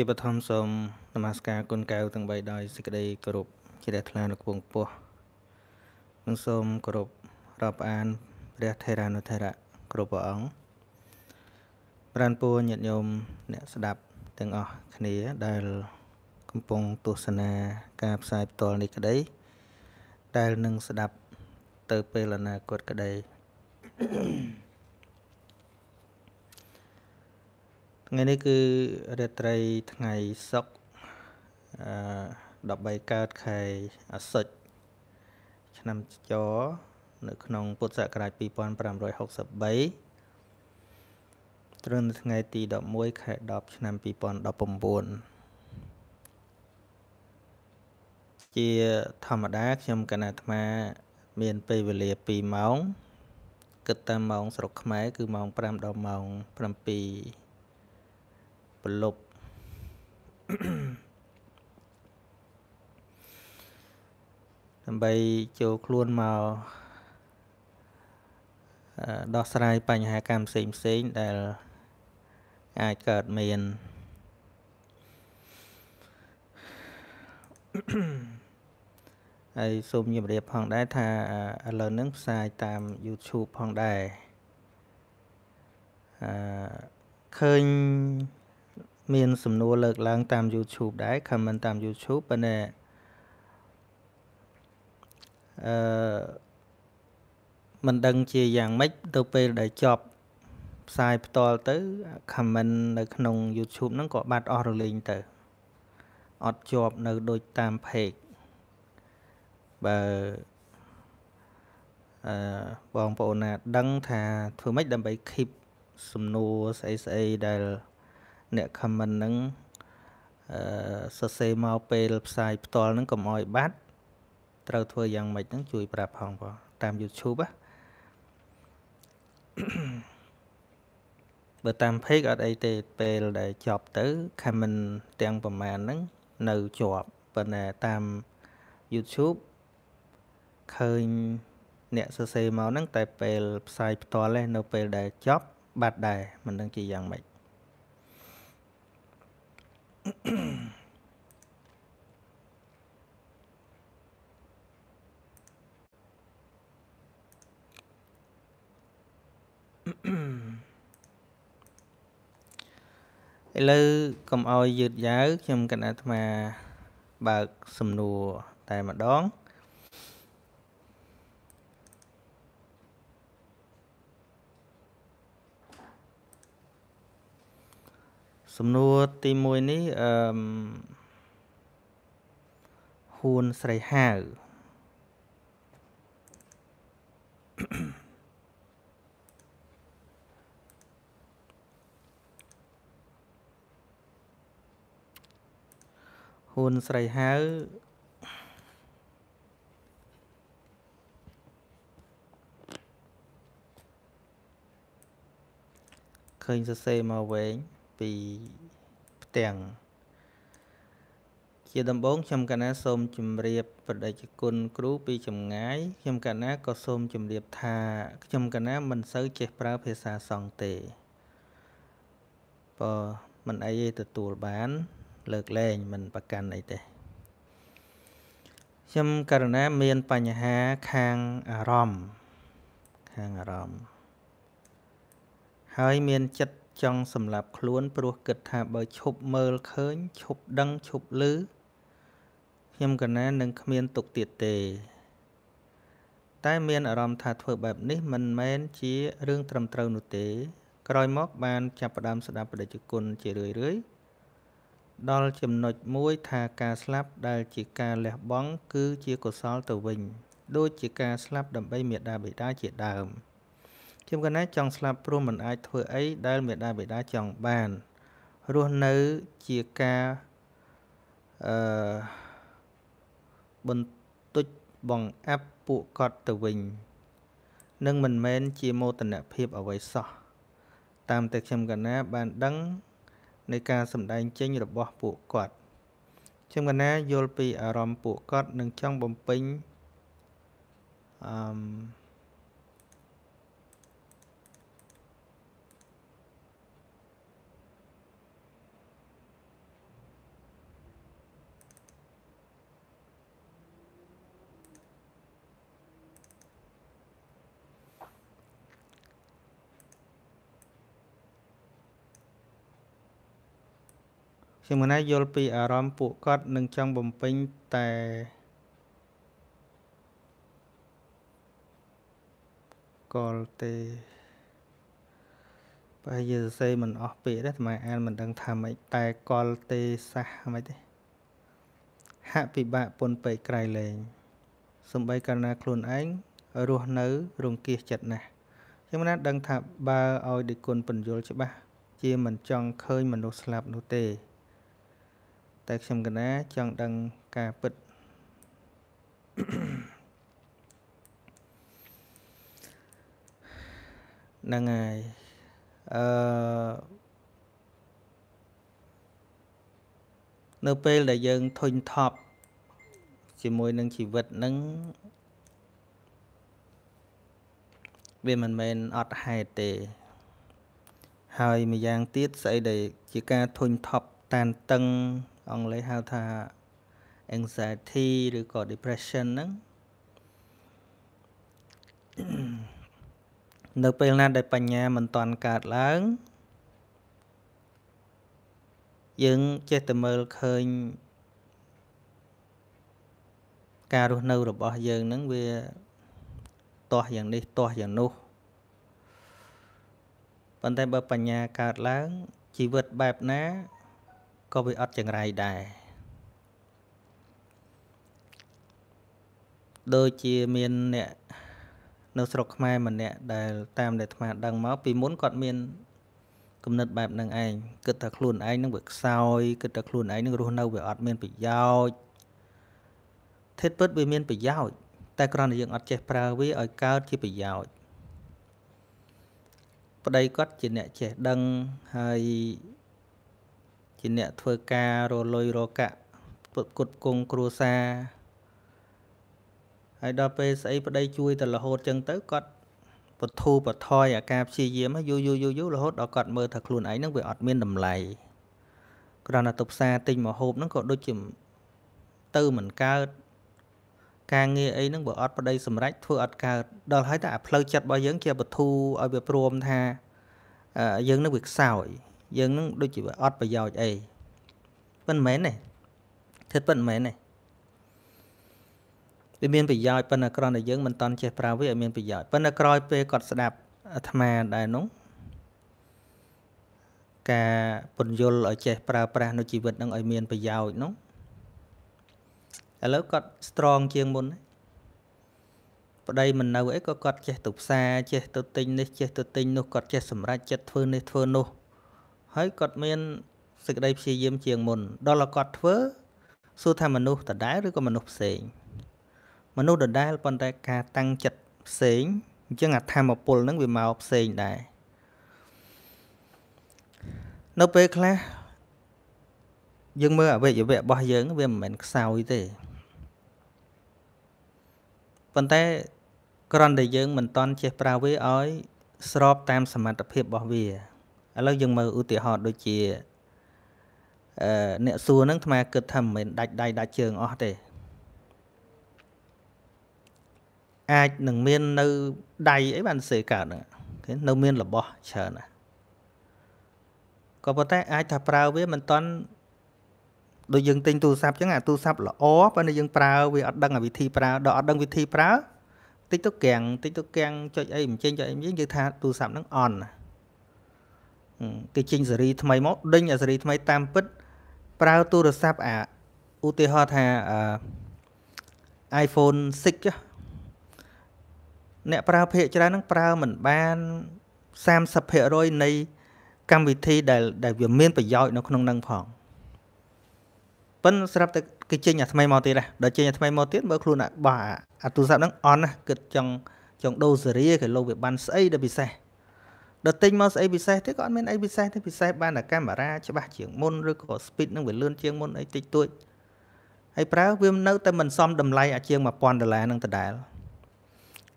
ជាបឋមសូមនមស្ការគុណកែវទាំង3ដោយសេចក្តីគោរពជ្រះថ្លានៅគង់ពោះនិងសូមគោរពរាប់អានព្រះថេរានុថេរៈគ្រប់ព្រះអង្គប្រានពួរញាតិញោមអ្នកស្ដាប់ទាំងអស់គ្នាដែលកំពុងទស្សនាការផ្សាយផ្ទាល់នេះក្តីដែលនឹងស្ដាប់ទៅពេលអនាគតក្តី Thank you. ថ្ងៃនេះគឺរាត្រីថ្ងៃសុក្រអឺ13កើតខែអាសត់ឆ្នាំចនៅក្នុងពុទ្ធសករាជ2563ត្រឹមថ្ងៃទី11ខែ10ឆ្នាំ2019ជាធម្មតាខ្ញុំកណាអាត្មាមានពេលវេលា2ម៉ោងគិតតាមម៉ោងស្រុកខ្មែរគឺម៉ោង5ដល់ម៉ោង7ប្រលប់ដើម្បីចូលខ្លួនមកដោះស្រាយបញ្ហាកម្មផ្សេងផ្សេងដែលអាចកើតមានហើយសូមជម្រាបផងដែរថាឥឡូវនឹងផ្សាយតាម YouTube ផងដែរអឺឃើញមានសំណួរលើកឡើងតាម YouTube ដែរ comment តាម YouTube ប៉ុន្តែអឺមិនដឹងជាយ៉ាងម៉េចទៅពេលដែលចប់ផ្សាយផ្ទាល់ទៅ comment នៅក្នុង YouTube ហ្នឹងក៏បាត់អស់រលីងទៅអត់ជាប់នៅដូចតាម page បើអឺបងប្អូនណា ដឹងថាធ្វើម៉េចដើម្បី keep សំណួរស្អីស្អីដែលអ្នកខមមិននឹងអឺសរសេរមកពេលផ្សាយផ្ទាល់នឹងកុំអោយ បាត់ត្រូវធ្វើយ៉ាងម៉េចនឹង ជួយប្រាប់ផងបងតាម YouTube ណាបើតាម page អត់អីទេពេលដែលចប់ទៅ comment ទាំងប្រមាណហ្នឹងនៅជាប់ប៉ុន្តែតាម YouTube ឃើញអ្នកសរសេរមកហ្នឹងតែពេលផ្សាយផ្ទាល់ទេនៅ ពេលដែលចប់បាត់ដែរមិនដឹងជាយ៉ាងម៉េចឥឡូវកុំឲ្យយឺតយ៉ាវខ្ញុំកណ្ដាអាត្មា បើកសំណួរតែម្ដងសំណួរទី1នេះអឺហួនស្រីហាវហ៊ួនស្រីហៅឃើញសរសេរមកវិញពីផ្ទាំងជាដំបូងខ្ញុំកណាសូម ជម្រាប ប្រដេជគុណគ្រូពីចម្ងាយខ្ញុំកណាក៏សូមជម្រាបថាខ្ញុំកណាមិនសូវចេះប្រើភាសាសង់ទេបើមិនអីទេទទួលបាន លើកលែងមិនប្រកាន់អីទេខ្ញុំករណីមានបញ្ហាខាងអារម្មណ៍ខាងអារម្មណ៍ហើយមានចិត្តចង់សម្លាប់ខ្លួនព្រោះគិតថាបើឈប់មើលឃើញឈប់ដឹងឈប់ឮខ្ញុំកណានឹងគ្មានទុកទៀតទេ តែមានអារម្មណ៍ថាធ្វើបែបនេះមិនមែនជារឿងត្រឹមត្រូវនោះទេ ក្រោយមក បាន ចាប់ផ្ដើមស្ដាប់បដិជគុណជារឿយរឿយដល់ចំណុចមួយថាការស្លាប់ដែលជាការលះបង់គឺជាកុសលទៅវិញ ដូចជាការស្លាប់ដើម្បីមេដាបេដាជាដើម។ជាមកណាចង់ស្លាប់ព្រោះមិនអាចធ្វើអីដែលមេដាបេដាចង់បានរស់នៅជាការអឺបន្ទុចបង្អាប់ពួកគាត់ទៅវិញនឹងមិនមែនជាមោទនភាពអ្វីសោះតាមតែខ្ញុំកណាបានដឹងនៃការសម្ដែងចេញរបស់ពួកគាត់ខ្ញុំកណាយល់ពីអារម្មណ៍ពួកគាត់នឹងចង់បំពេញអឺសីមណាយល់ពីអារម្មណ៍ពួកគាត់នឹងចង់បំពេញតែកលទេបើយើងសរសេរមិនអស់ពាក្យទេអាត្មាអានមិនដឹងថាម៉េចតែកលទេសះម៉េចទេហាក់ពិបាកពុនពេកក្រៃលែងសំបីករណីខ្លួនឯងរស់នៅរង្គៀសចិត្តណាស់ខ្ញុំណាស់ដឹងថាបើឲ្យដឹកគុណបញ្យលច្បាស់ជាមិនចង់ឃើញមនុស្សស្លាប់នោះទេតែខ្ញុំកណាចង់ដឹងការពិតហ្នឹងហើយអឺនៅពេលដែលយើងធុញថប់ជាមួយនឹងជីវិតហ្នឹងវាមិនមែនអត់ហេតុទេ ហើយម្យ៉ាងទៀតស្អីដែលជាការធុញថប់តានតឹងអង់គ្លេសហៅថា anxiety ឬក៏ depression ហ្នឹងនៅពេលណាដែលបញ្ញាមិនតាន់កើតឡើងយើងចេះតែមើលឃើញ ការរស់នៅរបស់យើងហ្នឹងវាទាស់យ៉ាងនេះទាស់យ៉ាងនោះប៉ុន្តែបើបញ្ញាកើតឡើង ជីវិតបែបណាក៏វាអត់ចង្រៃដែរដូចជាមានអ្នកនៅស្រុកខ្មែរម្នាក់ដែលតាមដែលអាត្មាដឹងមកពីមុនគាត់មានគំនិតបែបហ្នឹងឯងគិតថាខ្លួនឯងនឹងវាខ្សោយគិតថាខ្លួនឯងនឹងរស់នៅវាអត់មានប្រយោជន៍ធិតពិតវាមានប្រយោជន៍តែគ្រាន់តែយើងអត់ចេះប្រើវាឲ្យកើតជាប្រយោជន៍ប្តីគាត់ជាអ្នកចេះដឹងហើយជាអ្នកធ្វើការរលុយរកៈពុតគុតគង់គ្រួសារហើយដល់ពេលស្អីប្តីជួយតែរហូតចឹងទៅគាត់ពធូបថយអាការព្យាយាមយូយូយូយូរហូតដល់គាត់មើលថាខ្លួនឯងហ្នឹងវាអត់មានតម្លៃគ្រាន់តែទៅផ្សារទិញមកហូបហ្នឹងក៏ដូចជាទៅមិនកើត ការងារអីហ្នឹងបើអត់ប្តីសម្រេចធ្វើអត់កើតដល់ហើយតែអាផ្លូវចិត្តរបស់យើងជាពធូឲ្យវាព្រមថាយើងនឹងវាខ្សោយយើងនឹងដូចជាអត់ប្រយោជន៍អីប៉ិនមែនទេធ្វើប៉ិនមែនទេវាមានប្រយោជន៍ប៉ុន្តែគ្រាន់តែយើងមិនតន់ចេះប្រើវាឲ្យមានប្រយោជន៍ប៉ុន្តែក្រោយពេលគាត់ស្ដាប់អាត្មាដែរនោះការពន្យល់ឲ្យចេះប្រើប្រាស់នៅជីវិតនឹងឲ្យមានប្រយោជន៍នោះឥឡូវគាត់ strong ជាងមុនប្តីមិននៅអីក៏គាត់ចេះទៅផ្សារចេះទៅទិញនេះចេះទៅទិញនោះគាត់ចេះសម្រេចចិត្តធ្វើនេះធ្វើនោះហើយគាត់មានសេចក្តីព្យាយាមជាងមុនដល់គាត់ធ្វើសួរថាមនុស្សដដែលឬក៏មនុស្សផ្សេង មនុស្សដដែលប៉ុន្តែការតាំងចិត្តផ្សេងអញ្ចឹងអាធម្មពលនឹងវាមកផ្សេងដែរនៅពេលខ្លះ យើងមើលអវយវៈរបស់យើងវាមិនមែនខ្សោយទេប៉ុន្តែគ្រាន់តែយើងមិនតន់ចេះប្រើវាឲ្យស្រប តាមសមត្ថភាពរបស់វាឥឡូវយើងមើលឧទាហរណ៍ដូចជាអឺអ្នកសួរហ្នឹងអាត្មាគិតថាមិនមែនដាច់ដៃដាច់ជើងអស់ទេអាចនឹងមាននៅដៃអីបានសេកើតហ្នឹងគេនៅមានរបស់ច្រើនណាស់ក៏ប៉ុន្តែអាចថាប្រើវាមិនតាន់ដូចយើងទិញទូរស័ព្ទចឹងអាទូរស័ព្ទល្អប៉ុន្តែយើងប្រើវាអត់ដឹងវិធីប្រើដល់អត់ដឹងវិធីប្រើតិចទៅកាំងតិចទៅកាំងចុចអីមិនចេញចុចអីមិនចេញយើងថាទូរស័ព្ទហ្នឹងអន់ណាគេចេញស៊េរីថ្មីមកដេញអាស៊េរីថ្មីតាមពិតប្រើទូរស័ព្ទអាឧទាហរណ៍ថា iPhone 6អ្នកប្រើភាគច្រើនហ្នឹងប្រើមិនបាន30%នៃកម្មវិធី ដែលដែលវាមានប្រយោជន៍នៅក្នុងនឹងផងប៉ិនស្រាប់តែគេចេញអាថ្មីមកទៀតដែរដល់ចេញអាថ្មីមកទៀតមើលខ្លួនអាបោះអាទូរស័ព្ទហ្នឹងអន់ណាស់គិតចង់ចង់ដូរសេរីគេលោកវាបានស្អីដល់ពិសេសដល់ទិញមកស្អីពិសេសទេក៏អត់មានអីពិសេសទេពិសេសបានតែកាមេរ៉ាច្បាស់ជាងមុនឬក៏ speed នឹងវាលឿនជាងមុនអីតិចតួចហើយប្រើវានៅតែមិនសមតម្លៃអាជាង1000ដុល្លារនឹងដដែល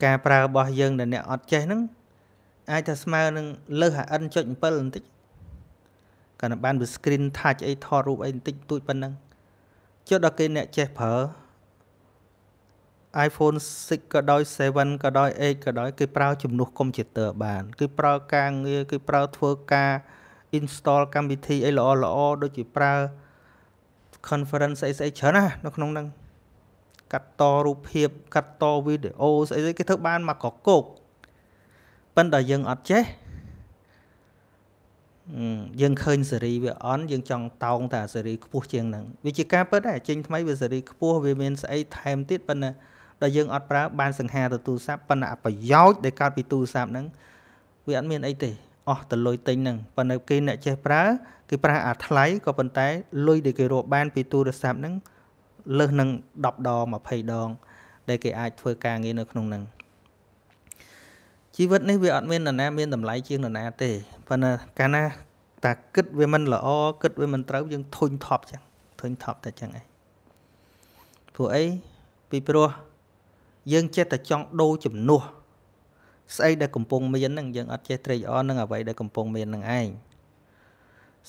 ការប្រើរបស់យើងដែលអ្នកអត់ចេះហ្នឹងអាចថាស្មើនឹងលើស HN.7 បន្តិចកាន់តែបានវា screen touch អីថតរូបអីបន្តិចតួចប៉ុណ្ណឹងចុះដល់គេអ្នកចេះប្រើ iPhone 6ក៏ដោយ7ក៏ដោយ8ក៏ដោយគេប្រើជំនួសកុំព្យូទ័របាន គឺប្រើការងារគឺប្រើធ្វើការ install កម្មវិធីអីល្អល្អដូចជាប្រើ conference ស្អីស្អីច្រើនណានៅក្នុងហ្នឹងកាត់តរូបភាពកាត់តវីដេអូស្អីស្អីគេធ្វើបានមកកកោកប៉ុន្តែយើងអត់ចេះយើងឃើញសេរីវាអន់យើងចង់តោងតែសេរីខ្ពស់ជាងហ្នឹងវាជាការពិតដែរចេញថ្មីវាសេរីខ្ពស់វាមានស្អីថែមទៀតប៉ុន្តែដែលយើងអត់ប្រើបានសង្ហាទៅទូរស័ព្ទប៉ុន្តែប្រយោជន៍ដែលកើតពីទូរស័ព្ទហ្នឹងវាអត់មានអីទេអស់ទៅលុយទិញហ្នឹងប៉ុន្តែគេអ្នកចេះប្រើគេប្រើអាថ្លៃក៏ប៉ុន្តែលុយដែលគេរកបាន ពីទូរស័ព្ទហ្នឹងលើសនឹង10ដង20ដង ដែលគេអាចធ្វើការងារនៅក្នុងហ្នឹងជីវិតនេះវាអត់មាននរណាមានតម្លៃជាងនរណាទេប៉ុន្តែកាលណាតាគិតវាមិនល្អគិតវាមិនត្រូវយើងធុញថប់ចឹងធុញថប់តែចឹងឯងព្រោះអីពីព្រោះយើងចេះតែចង់ដូរជំនួសស្អីដែលកំពុងមាននឹងយើងអត់ចេះត្រេកអរនឹងអ្វីដែលកំពុងមាននឹងឯង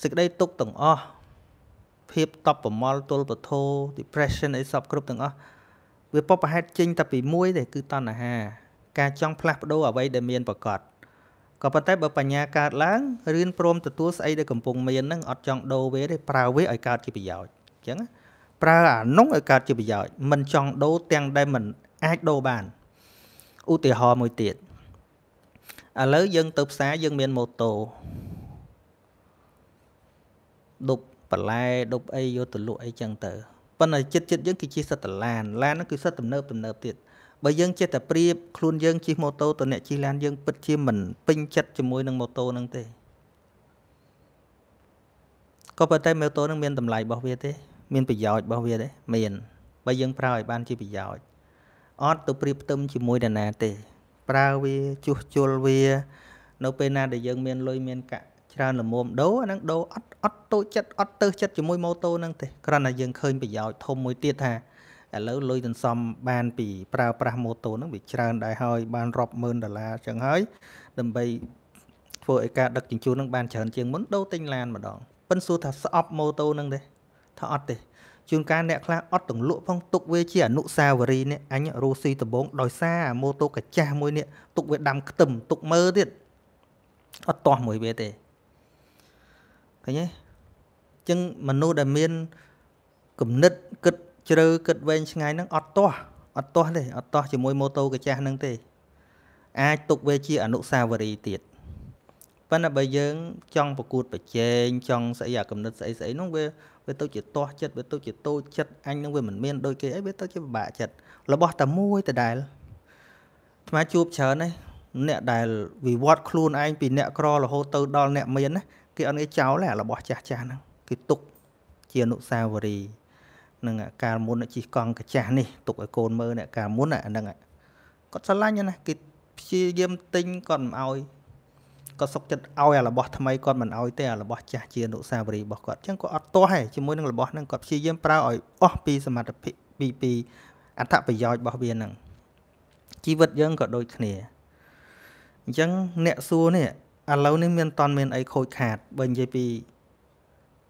សេចក្តីទុកទាំងអស់ភាពតបប្រមល់ទល់ពធោ depression អីសពគ្រប់ទាំងអស់វាពពហេតុចេញតែពីមួយទេគឺតណ្ហា ការចង់ផ្លាស់ប្ដូរអ្វីដែលមានប្រកបក៏ប៉ុន្តែបើបញ្ញាកើតឡើងរៀនព្រមទទួលស្អីដែលកំពុងមាននឹងអត់ចង់ដូរវាទេប្រើវាឲ្យកើតជាប្រយោជន៍អញ្ចឹងប្រើអានោះឲ្យកើតជាប្រយោជន៍មិនចង់ដូរទាំងដែលមិនអាចដូរបានឧទាហរណ៍មួយទៀតឥឡូវយើង ទៅផ្សារយើងមានម៉ូតូដប់បន្លែដប់អីយកទៅលក់អីចឹងទៅប៉ុន្តែចិត្តចិត្តយើងគឺជិះសិតតឡានឡានហ្នឹងគឺសិតទំនើបទំនើបទៀតបើយើងចេះតែប្រៀបខ្លួនយើងជិះម៉ូតូទៅអ្នកជិះឡានយើងពិតជាមិនពេញចិត្តជាមួយនឹងម៉ូតូហ្នឹងទេក៏ប៉ុន្តែម៉ូតូហ្នឹងមានតម្លៃរបស់វាទេមានប្រយោជន៍របស់វាទេមានបើយើងប្រើឲ្យបានជាប្រយោជន៍អត់ទៅប្រៀបផ្ទឹមជាមួយដណាទេប្រើវាជួសជុលវា នៅពេលណាដែលយើងមានលុយមានកាក់ច្រើនល្មមដូរអាហ្នឹងដូរអត់អត់តូចចិត្តអត់ទៅចិត្តជាមួយម៉ូតូហ្នឹងទេគ្រាន់តែយើងឃើញប្រយោជន៍ធំមួយទៀតថាឥឡូវលុយសន្សំបានពីប្រើប្រាស់ម៉ូតូហ្នឹងវាច្រើនដែរហើយបានរាប់ម៉ឺនដុល្លារចឹងហើយដើម្បីធ្វើឲ្យការដឹកជញ្ជូនហ្នឹងបានច្រើនជាងមុនដូរទិញឡានម្ដងប៉ិនសួរថាស្អប់ម៉ូតូហ្នឹងទេថាអត់ទេជួនកាលអ្នកខ្លះអត់ទង្លក់ផងទុកវាជា អនុសាវរីយ៍នេះអញរស់ស៊ីដំបងដោយសារម៉ូតូកាចាស់មួយនេះទុកវាដាំខ្ទឹមទុកមើលទៀតអត់ទាស់មួយវាទេឃើញទេអញ្ចឹងមនុស្សដែលមានគំនិតគិតជ្រៅគិតវែងឆ្ងាយហ្នឹងអត់ទាស់អត់ទាស់ទេអត់ទាស់ជាមួយម៉ូតូកាចាស់ហ្នឹងទេអាចទុកវាជាអនុសាវរីយ៍ទៀតប៉ុន្តែបើយើង ចង់ប្រកួត ប្រជែងចង់ស្អីអាកំណត់ស្អីស្អីនោះវាវាទៅជាទាស់ចិត្តវាទៅជាតូចចិត្តអញនឹងវាមិនមាន ដូចគេអីវាទៅជាពិបាកចិត្តរបស់តែមួយដដែលស្មាជួបច្រើនណាអ្នកដែលវិវត្តខ្លួនឯងពីអ្នកក្ររហូតទៅដល់អ្នកមានណាគេអត់គេចោលទេអារបស់ចាស់ចាស់ហ្នឹងគេទុកជាអនុស្សាវរីយ៍នឹងកាលមុនជីកង់កាចាស់នេះទុកឲ្យកូនមើលអ្នកកាលមុនអាហ្នឹងគាត់ស្រឡាញ់ណាគេព្យាយាមទិញគាត់មិនឲ្យគាត់សុកចិត្តឲ្យអារបស់ថ្មីគាត់មិនឲ្យទេអារបស់ចាស់ជាអនុស្សាវរីយ៍របស់គាត់អញ្ចឹងគាត់អត់ទាស់ទេជាមួយនឹងរបស់ហ្នឹងគាត់ព្យាយាមប្រើឲ្យអស់ពីសមត្ថភាពពីពីអត្ថប្រយោជន៍របស់វាហ្នឹងជីវិតយើងក៏ដូចគ្នាអញ្ចឹងអ្នកសួរនេះឥឡូវនេះមានតន់មានអីខូចខាតបើនិយាយពី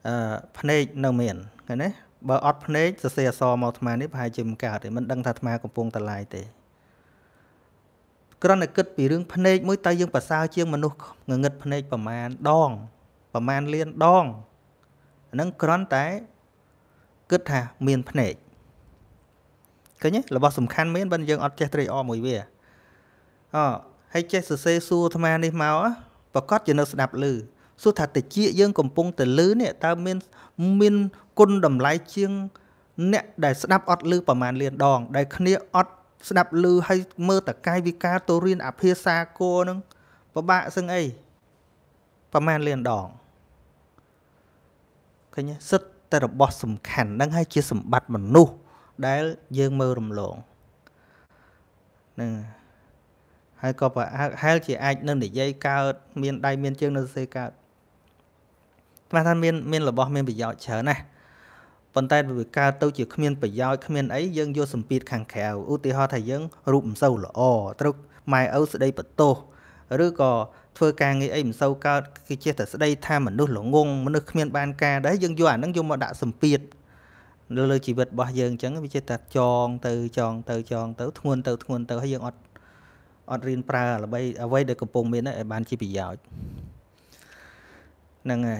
អឺភ្នែកនៅមានឃើញទេបើអត់ភ្នែកសរសេរអសមកអាត្មានេះប្រហែលជាមិនកើតទេមិនដឹងថាអាត្មាកំពុងតឡាយទេគ្រាន់តែគិតពីរឿងភ្នែកមួយតើយើងប្រសើរជាងមនុស្សងងឹតភ្នែកប្រមាណដងប្រមាណលានដងអានឹងគ្រាន់តែគិតថាមានភ្នែកឃើញទេរបស់សំខាន់មែនបើយើងអត់ចេះត្រេកអរមួយវាអហើយចេះសរសេរសួរអាត្មានេះមកប្រកាសជានៅស្ដាប់ឮសួរថាតិចយើងកំពុងតែឮនេះតើមានមានគុណតម្លៃជាងអ្នក ដែលស្ដាប់អត់ឮប្រមាណលានដង ដែលគ្នាអត់ស្ដាប់ឮហើយមើលតកាយវិការទៅរៀនអភិសាគរនឹងពិបាកសឹងអីប្រមាណលានដងឃើញសិទ្ធតែរបស់សំខាន់នឹងហើយជាសម្បត្តិមនុស្សដែលយើងមើលរំលងនឹងហើយក៏ប្រអើហែលជាអាចនឹងនិយាយកើត មានដៃមានជើងនៅសេកើតស្មានថាមានមានរបស់មានប្រយោជន៍ច្រើនណាស់ប៉ុន្តែវាកើតទៅជាគ្មានប្រយោជន៍គ្មានអីយើងយកសម្ពាធខាងក្រៅឧទាហរណ៍ថាយើងរូបមិនសូវល្អត្រូវម៉ែឪស្ដីបន្ទោសឬក៏ធ្វើការងារអីមិនសូវកើតគឺចេះតែស្ដីថាមនុស្សល្ងងមនុស្សគ្មានបានការដែរយើងយកអាហ្នឹងយកមកដាក់សម្ពាធលើលើជីវិតរបស់យើងអញ្ចឹងវាចេះតែចងទៅចង ទៅចង ទៅ ធ្ងន់ទៅ ធ្ងន់ទៅហើយយើងអត់អត់រៀនប្រើអ្វីអ្វីដែលកំពុងមានឲ្យបានជាប្រយោជន៍ហ្នឹងហើយ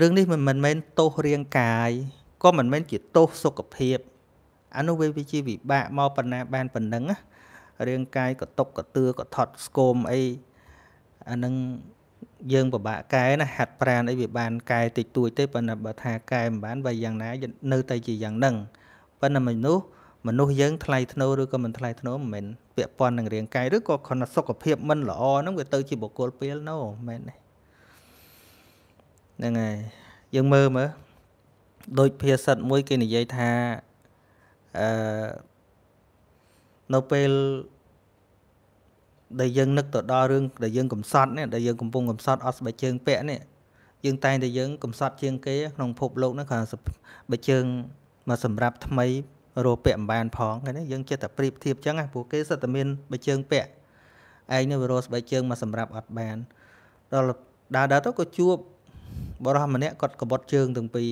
រឿងនេះមិនមែនទោសរាងកាយក៏មិនមែនជាទោសសុខភាពអានោះវាជាវិបាកមកប៉ុណ្ណាបានប៉ុណ្ណឹងណារាងកាយក៏ຕົកក៏ទឿក៏ថត់ស្គមអីអានឹងយើងពិបាកកែណាហាត់ប្រានអីវាបានកែតិចតួចទេប៉ុន្តែបើថាកែមិនបានវាយ៉ាងណានៅតែជាយ៉ាងហ្នឹងប៉ុន្តែមនុស្សមនុស្សយើងថ្លៃធ្នូឬក៏មិនថ្លៃធ្នូមិនមែនពាក់ព័ន្ធនឹងរាងកាយឬក៏ខណៈសុខភាព មិនល្អហ្នឹងវាទៅជាបុគ្គលពេលណូមិនមែនទេហ្នឹងហើយយើងមើលមើលដូចភាសិតមួយ គេនិយាយថាអឺនៅពេលដែលយើងនឹកទៅដល់រឿងដែលយើងកំសត់នេះដែលយើងកំពុងកំសត់អត់ស្បែកជើងពាក់នេះយើងតែងតែយើងកំសត់ជាងគេក្នុងភពលោកហ្នឹងគ្រាន់បើជើងមកសម្រាប់ថ្មីរោពាក់ម្បានផងឃើញទេយើងចិត្តតែប្រៀបធៀបចឹងណាពួកគេសិតតែមានបើជើងពាក់ឯងនៅរោស្បែកជើងមកសម្រាប់អត់បាន ដល់ដើរដើរទៅក៏ជួបបរោះម្នាក់គាត់កបុតជើងទាំងពីរ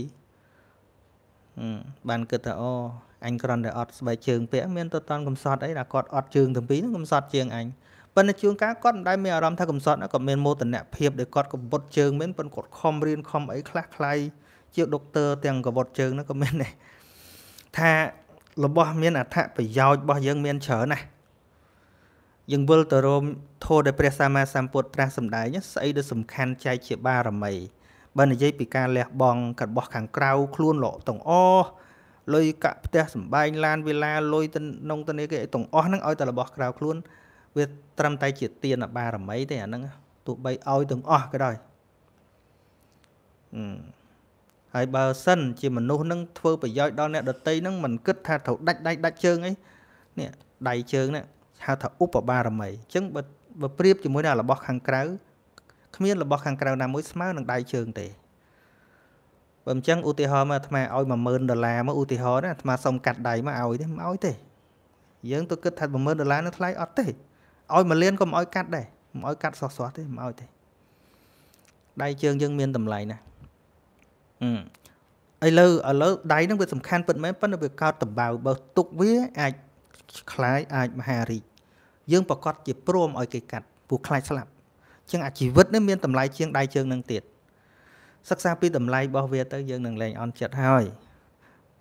បានគិតថាអូអញគ្រាន់តែអត់ស្បែកជើងពាក់មានទៅតាន់កំសត់អីដល់គាត់អត់ជើងទាំងពីរហ្នឹងកំសត់ជាងអញប៉ុន្តែជួនកាលគាត់មិនដែលមានអារម្មណ៍ថាកំសត់គាត់មានមោទនភាពដែលគាត់កបុតជើងមែនប៉ុន្តែគាត់ខំរៀនខំអីខ្លះខ្លៃជាដុកទ័រទាំងកបុតជើងហ្នឹងក៏មានដែរថារបស់មានអត្ថប្រយោជន៍របស់យើងមានច្រើនណាស់យើងវិលទៅរមធោដែលព្រះសម្មាសម្ពុទ្ធត្រាស់សម្ដែងស្អីដែលសំខាន់ចែកជាបារមីបើនិយាយពីការលះបង់របស់ខាងក្រៅខ្លួនលោកទាំងអស់លុយកាក់ផ្ទះសំបែងឡានវិឡាលុយទៅនងទៅនេះគេទាំងអស់ហ្នឹងឲ្យតែរបស់ក្រៅខ្លួន វាត្រឹមតែជាទានបារមីទេអាហ្នឹងទោះបីឲ្យទាំងអស់ក៏ដោយហើយបើសិនជាមនុស្សនឹងធ្វើប្រយោជន៍ដល់អ្នកដតីនឹងមិនគិតថាត្រូវដាច់ដៃដាច់ជើងអីនេះដៃជើងនេះហៅថាឧបបារមីអញ្ចឹងបើបើប្រៀបជាមួយនឹងរបស់ខាងក្រៅគ្មានរបស់ខាងក្រៅណាមួយស្មើនឹងដៃជើងទេបើមិនចឹងឧទាហរណ៍មកអាត្មាឲ្យ10000ដុល្លារមកឧទាហរណ៍ណាអាត្មាសុំកាត់ដៃមកឲ្យទេមិនឲ្យទេយើងទៅគិតថា10000ដុល្លារនឹងថ្លៃអត់ទេឲ្យ1លានក៏មិនឲ្យកាត់ដែរមិនឲ្យកាត់សោះសោះទេមិនឲ្យទេដៃជើងយើងមានតម្លៃណាស់អឺឥឡូវឥឡូវដៃនឹងវាសំខាន់ពិតមែនប៉ុន្តែវាកោតតំបៅបើទុកវាអាចคล้ายអាចមហារីកយើងប្រកាសជាព្រមឲ្យគេកាត់ពូខ្លាចស្លាប់ចឹងអាជីវិតនេះមានតម្លៃជាងដៃជើងនឹងទៀតសិក្សាពីតម្លៃរបស់វាទៅយើងនឹងលែងអន់ចិត្តហើយ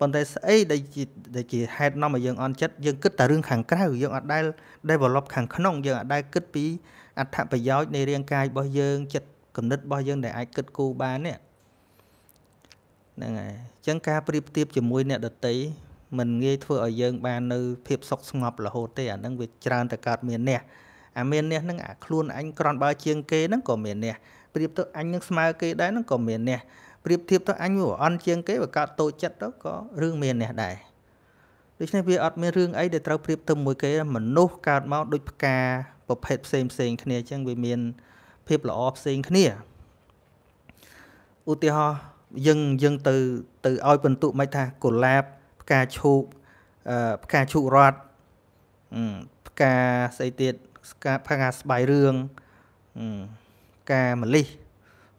ប៉ុន្តែស្អីដែលជាដែលជាហេតុនាំឲ្យយើងអន់ចិត្តយើងគិតតែរឿងខាងក្រៅយើងអត់ដែល develop ខាងក្នុងយើងអត់ដែលគិតពីអត្ថប្រយោជន៍នៃរាងកាយរបស់យើងចិត្តគំនិតរបស់យើងដែលអាចគិតគូរបាននេះហ្នឹងហើយអញ្ចឹងការប្រៀបធៀបជាមួយ អ្នកដតីมันងាយធ្វើឲ្យយើងបាននៅភាព សុខស្ងប់រហូតទេអាហ្នឹងវាច្រើនតែកើតមានអ្នកអាមានអ្នកនឹងអាខ្លួនអញក្រនបើជាងគេហ្នឹងក៏មានអ្នកប្រៀបទៅអញនឹងស្មើគេដែរហ្នឹងក៏មានអ្នកប្រៀបធៀបទៅអញវាអន់ជាងគេបើកើតតូចចិត្តទៅក៏រឿងមានអ្នកដែរដូច្នេះវាអត់មានរឿងអីដែលត្រូវប្រៀបទៅមួយគេ មនុស្សកើតមកដូចផ្កាប្រភេទផ្សេងផ្សេងគ្នាអញ្ចឹងវាមាន ភាពល្អផ្សេងគ្នាឧទាហរណ៍យើងយើងទៅទៅឲ្យពិន្ទុមិនថាកុលាបផ្កាឈូកផ្កាឈូករត់ផ្កាស្អីទៀតអឺការផ្កាស្បៃរឿងការមលិះ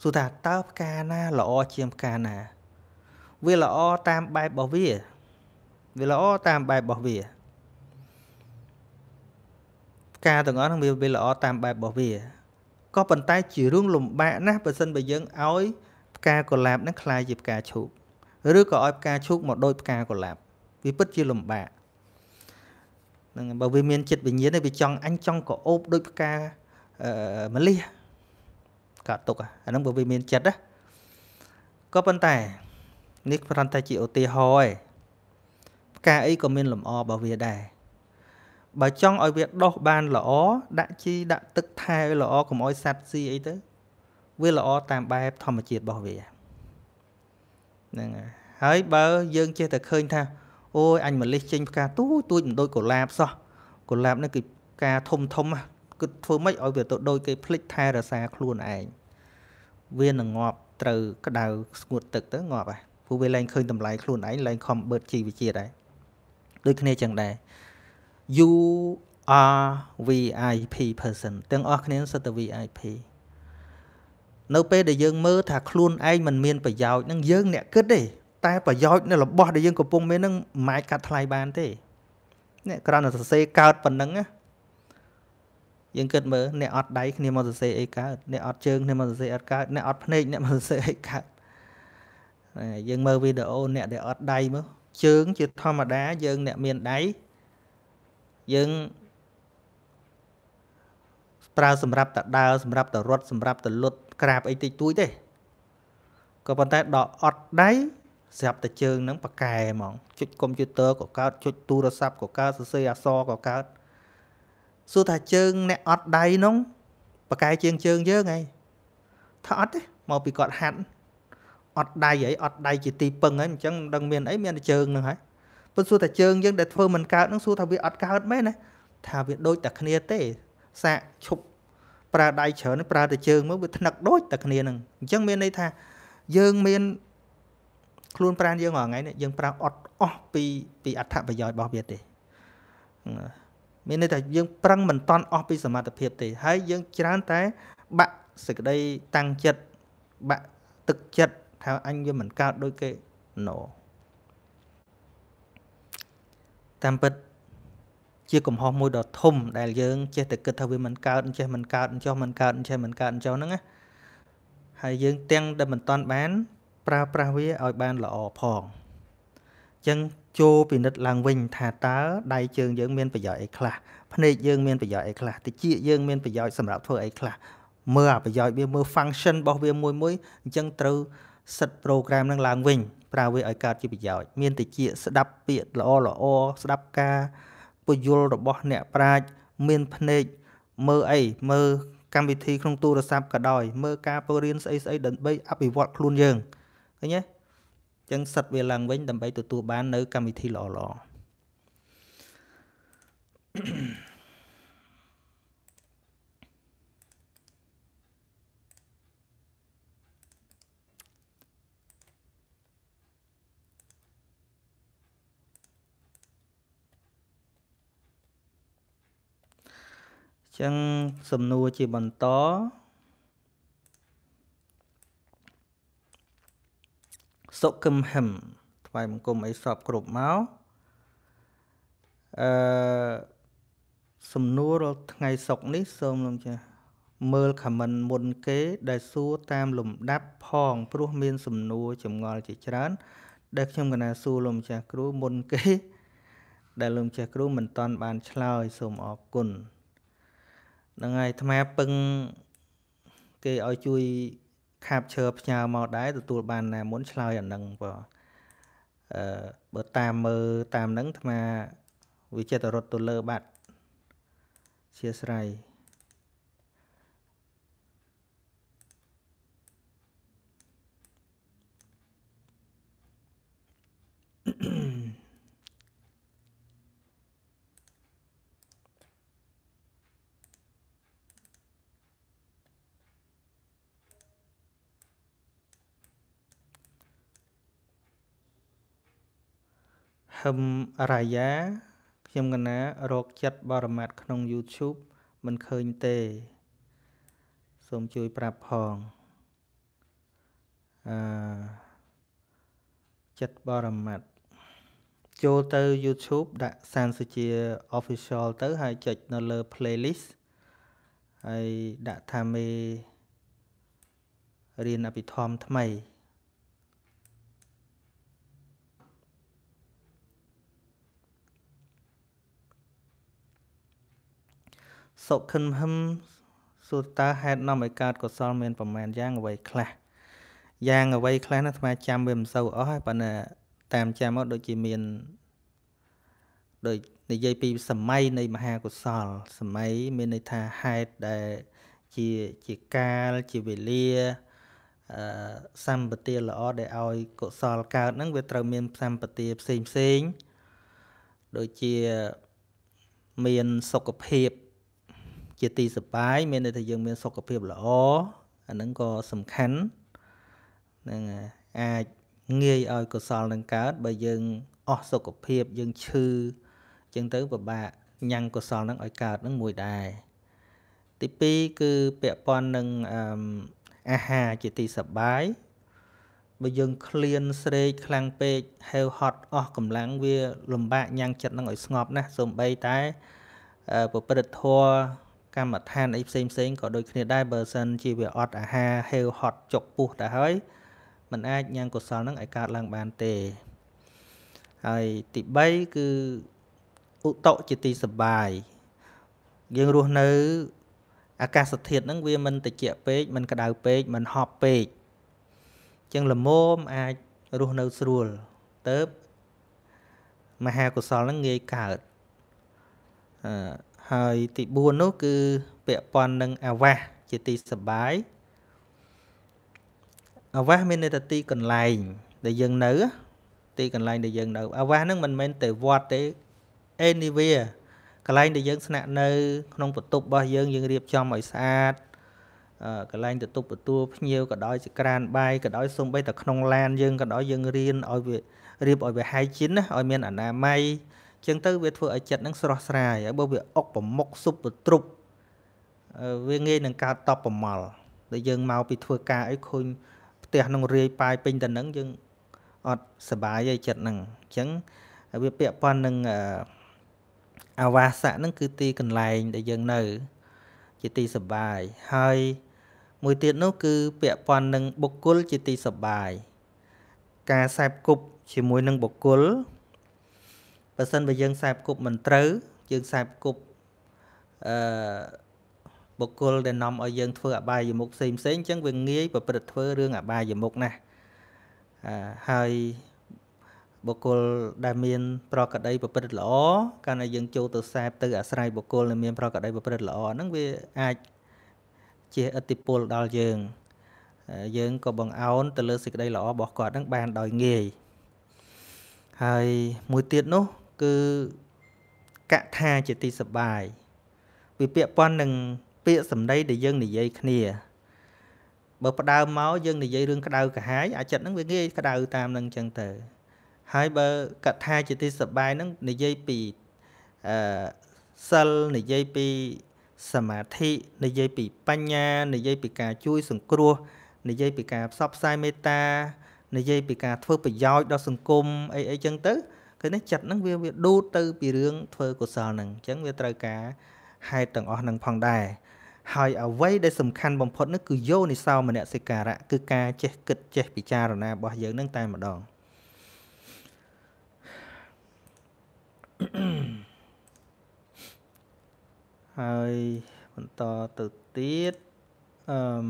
សួរថាតើផ្កាណាល្អជាងផ្កាណា វាល្អតាមបែបរបស់វាវាល្អតាមបែបរបស់វាផ្កាទាំងអស់ហ្នឹងវាល្អតាមបែបរបស់វាក៏ប៉ុន្តែជារឿងលំបាកណាស់បើសិនបើយើងឲ្យផ្កាកុលាបហ្នឹងคล้ายជាផ្កាឈូកឬក៏ឲ្យផ្កាឈូកមកដូចផ្កាកុលាបវាពិតជាលំបាកនឹងបើវាមានចិត្តវិញ្ញាណវាចង់អញចង់ក្រអូបដូចផ្កាមលិះកាត់ទុកអាហ្នឹងបើវាមានចិត្តណាក៏ប៉ុន្តែនេះគ្រាន់តែជាឧទាហរណ៍ឯងផ្កាអីក៏មានលម្អរបស់វាដែរបើចង់ឲ្យវាដុះបានល្អដាក់ជីដាក់ទឹកថែឲ្យល្អកុំឲ្យសត្វស៊ីអីទៅវាល្អតាមបែបធម្មជាតិរបស់វាហ្នឹងហើយហើយបើយើងចេះតែឃើញថាអូយអញម្លេះចេញផ្កាទូចទូចមិនដូចកុលាបសោះកុលាបនេះគឺការធំធំគឺធ្វើម៉េចឲ្យវាទៅដូចគេផ្លិចថែ រសាខ្លួនឯងវានឹងងាប់ត្រូវក្តៅស្ងួតទឹកទៅងាប់ហើយព្រោះវាឡើងឃើញតម្លៃខ្លួនឯងឡើងខំបឺតជីវជាតិហើយដូចគ្នាចឹងដែរ you are VIP person ទាំងអស់គ្នាសិតតែ VIP នៅពេលដែលយើងមើលថាខ្លួនឯងមិនមានប្រយោជន៍នឹងយើង អ្នកគិតទេតែប្រយោជន៍នៅរបស់ដែលយើងកំពុងមានហ្នឹងមិនអាចកាត់ថ្លៃបានទេនេះគ្រាន់តែសរសេរកើតប៉ុណ្ណឹងណាយើងគិតមើលអ្នកអត់ដៃគ្នាមកសរសេរអីកើតអ្នកអត់ជើងគ្នាមកសរសេរអត់កើតអ្នកអត់ភ្នែកអ្នកមកសរសេរអីកើតយើងមើលវីដេអូអ្នកដែលអត់ដៃមើលជើង ជាធម្មតាយើងអ្នកមានដៃយើងប្រើសម្រាប់តដើរសម្រាប់តរត់សម្រាប់តលុតក្រាបអីតិចតួចទេក៏ប៉ុន្តែដល់អត់ដៃស្រាប់តែជើងហ្នឹងប៉កែហ្មងចុចកុំព្យូទ័រក៏កើតចុចទូរស័ព្ទក៏កើតសរសេរអក្សរក៏កើតសួរថាជើងអ្នកអត់ដៃហ្នឹងប៉កែជាងជើងយើងហីថាអត់ទេមកពីគាត់ហាត់អត់ដៃហីអត់ដៃជាទីពឹងហីអញ្ចឹងមិនដឹងមានអីមានតែជើងហ្នឹងហីប៉ុន្តែសួរតែជើងយើងដែលធ្វើមិនកើតហ្នឹងសួរថាវាអត់កើតមែនណាថាវាដូចតែគ្នាទេសាកឈប់ប្រើដៃច្រើនប្រើតែជើងមកវាថ្នឹកដូចតែគ្នាហ្នឹងអញ្ចឹងមានន័យថាយើងមានខ្លួនប្រានយើងរាល់ថ្ងៃនេះយើងប្រើអត់អស់ពីពីអត្ថប្រយោជន៍របស់វាទេមានន័យថាយើងប្រឹងមិនតន់អស់ពីសមត្ថភាពទេហើយយើង ច្រើនតែបាក់សេចក្តីតាំងចិត្តបាក់ទឹកចិត្តថាអញវាមិនកើតដូចគេ no តាមពិតជាកំហុសមួយដ៏ធំដែលយើងចេះតែគិតថាវាមិនកើតចេះមិនកើតចុះមិនកើតចេះមិនកើតចុះហ្នឹងណាហើយយើងទាំងដែលមិនតន់បានប្រើប្រាស់វាឲ្យបានល្អផងអញ្ចឹងចូលពិនិត្យឡើងវិញ ថាតើដៃជើងយើងមានប្រយោជន៍អីខ្លះភ្នែកយើងមានប្រយោជន៍អីខ្លះតិចយើងមានប្រយោជន៍សម្រាប់ធ្វើអីខ្លះមើលអាប្រយោជន៍វាមើល function របស់វាមួយមួយអញ្ចឹងត្រូវសិត program នឹងឡើងវិញ ប្រើវាឲ្យកើតជាប្រយោជន៍មានតិចស្ដាប់ពាក្យល្អល្អស្ដាប់ការ ពយល់របស់អ្នកប្រាជ្ញមានភ្នែកមើលអីមើលកម្មវិធីក្នុងទូរស័ព្ទក៏ដោយ មើលការពរៀនស្អីស្អីដើម្បីអភិវឌ្ឍខ្លួនយើងឃើញទេអញ្ចឹងសិតវាឡើងវិញដើម្បីទទួលបាននៅកម្មវិធីល្អល្អចឹងសំណួរជាបន្តសុគឹមហឹមថ្វាយបង្គំអីសពគ្រប់មកអឺសំណួររាល់ថ្ងៃសុកនេះសូមលោកចាស់មើលខមមិនមុនគេ ដែលសួរតាមលំដាប់ផងព្រោះមានសំណួរចម្ងល់ជាច្រើនដែលខ្ញុំកណាសួរលោកម្ចាស់គ្រូមុនគេ ដែលលោកម្ចាស់គ្រូមិនតាន់បានឆ្លើយសូមអរគុណហ្នឹងហើយអាត្មាពឹងគេឲ្យជួយ capture ផ្ញើមកដែរទទួលបានណាមុនឆ្លើយអានឹងបើអឺបើតាមមើលតាមនឹងអាត្មាវាចិត្តរត់ទៅលើបាត់ជាស្រ័យអឺហឹមរាយាខ្ញុំកណារកចិត្តបរមត្តក្នុង YouTube មិនឃើញទេសូមជួយប្រាប់ផងអឺចិត្តបរមត្តចូលទៅ YouTube ដាក់សានសុជា official ទៅហើយចុចនៅលើ playlist ហើយដាក់ថាមេរៀនអភិធម្មថ្មីសុខិនហឹមសួរតើហេតុនាំឲ្យកើតកុសលមានប្រមាណយ៉ាងអ្វីខ្លះយ៉ាងអ្វីខ្លះណាស្មាចាំវាមិនសូវអស់ហើយប៉ុន្តែតាមចាំមកដូចជាមានដូចនិយាយពីសម័យនៃមហាកុសលសម័យមានន័យថាហេតុដែលជាជាកាលជាវេលាអឺសម្បទាល្អ ដែលឲ្យកុសលកើតហ្នឹងវាត្រូវមានសម្បទាផ្សេងផ្សេងដូចជាមានសុខភាពជាទីសុបាយមានន័យថាយើងមានសុខភាពល្អអាហ្នឹងក៏សំខាន់ហ្នឹងអាចងាយឲ្យកុសលនឹងកើត បើយើងអស់សុខភាពយើងឈឺអញ្ចឹងទៅពិបាកញ៉ាំងកុសលនឹងឲ្យកើតនឹងមួយដែរទី2គឺពាក់ព័ន្ធនឹងអាហារជាទីសុបាយបើយើងឃ្លានស្រេកខ្លាំងពេកហាវហត់អស់កម្លាំងវា លំបាកញ៉ាំងចិត្តនឹងឲ្យស្ងប់ណាស់សូម្បីតែប្រព្រឹត្តធម៌កម្មដ្ឋានអីផ្សេងផ្សេងក៏ដូចគ្នាដែរបើសិនជាវាអត់អាហារហេវហត់ចុកពុះទៅហើយมันអាចញ៉ាំកុសលនឹងឲ្យកើតឡើងបានទេហើយទី3គឺឧតកជាទីសបាយយើងរស់នៅអាកាសធាតុហ្នឹងវាមិនត្រជាក់ពេកមិនក្តៅពេកមិនហប់ពេកចឹងល្មមអាចរស់នៅស្រួលទៅមហាកុសលហ្នឹងងាយកើតអឺហើយទី4នោះ គឺពាក់ព័ន្ធនឹងអាវាសជាទីសបាយអាវាសមានន័យថាទីកន្លែង ដែលយើងនៅ ទីកន្លែងដែលយើងនៅអាវាសហ្នឹងមិនមែនតែវត្តទេ anywhere កន្លែងដែលយើងស្នាក់នៅក្នុងបន្ទប់របស់យើងយើងរៀបចំឲ្យស្អាតកន្លែងទទួលទទួលភ្ញៀវក៏ដោយចក្រានបាយក៏ដោយសូម្បីតែក្នុងឡានយើងក៏ដោយយើងរៀនឲ្យវារៀបឲ្យវាហៃជីនណាឲ្យមានអនាម័យចឹងទៅវាធ្វើឲ្យចិត្តនឹងស្រស់ស្រាយហើយបើវាអុកប្រមុខសុបទ្រុបវាងាយនឹងកើតតបប្រមល់ដែលយើងមកពីធ្វើការអីឃើញផ្ទះនឹងរាយប៉ាយពេញតែនឹងយើងអត់សบายទេចិត្តនឹងអញ្ចឹងវាពាក់ព័ន្ធនឹងអាវាសៈនឹងគឺទីកន្លែង ដែលយើងនៅជាទីសบายហើយមួយទៀតនោះ គឺពាក់ព័ន្ធនឹងបុគ្គលជាទីសบายការសែបគប់ជាមួយនឹងបុគ្គលបើសិនបើយើងខ្សែគប់មិនត្រូវយើងខ្សែគប់អឺបុគ្គលដែលនាំឲ្យយើងធ្វើអបាយមុខផ្សេងផ្សេងអញ្ចឹងវាងាយប្រព្រឹត្តធ្វើរឿងអបាយមុខណាស់អឺហើយបុគ្គលដែលមាន ប្រកដីប្រព្រឹត្តល្អកាលណាយើងចូលទៅខ្សែទៅអាស្រ័យបុគ្គលដែលមានប្រកដីប្រព្រឹត្តល្អហ្នឹងវាអាចជាឥទ្ធិពលដល់យើងយើងក៏បង្អោនទៅលើសេចក្តីល្អរបស់គាត់នឹងបានដោយងាយហើយមួយទៀតនោះគឺកថាជាទីសបាយវាពាក់ព័ន្ធនឹងពាក្យសម្ដីដែលយើងនិយាយគ្នាបើផ្ដើមមកយើងនិយាយរឿងក្តៅកាហាយអាចិតហ្នឹងវាងាយក្តៅតាមនឹងចឹងទៅ ហើយបើកថាជាទីសបាយហ្នឹងនិយាយពីអឺសិលនិយាយពីសមាធិនិយាយពីបញ្ញានិយាយពីការជួយ សង្គ្រោះនិយាយពីការផ្សព្វផ្សាយមេត្តានិយាយពីការធ្វើប្រយោជន៍ដល់សង្គមអីអីចឹងទៅឃើញទេចិត្តហ្នឹងវាវាដួតទៅពីរឿងធ្វើកុសលហ្នឹងអញ្ចឹងវាត្រូវការហេតុទាំងអស់ហ្នឹងផងដែរហើយ អ្វីដែលសំខាន់បំផុតនោះគឺយោនិសោមនសិការៈគឺការចេះគិតចេះពិចារណារបស់យើងនឹងតែម្ដងហើយបន្តទៅទៀតអឺម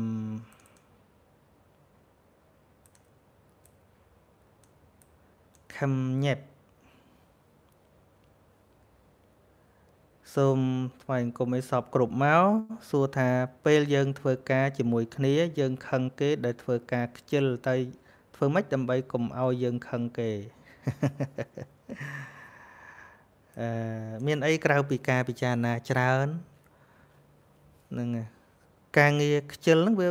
ខំញ៉េបសូមថ្វាយអង្គមឲ្យសពគ្រប់មកសួរថាពេលយើងធ្វើការជាមួយគ្នា យើងខឹងគេដែលធ្វើការខ្ជិលទៅធ្វើម៉េចដើម្បីកុំឲ្យយើងខឹងគេអឺមានអីក្រៅពីការពិចារណាច្រើននឹងការងារខ្ជិលហ្នឹងវា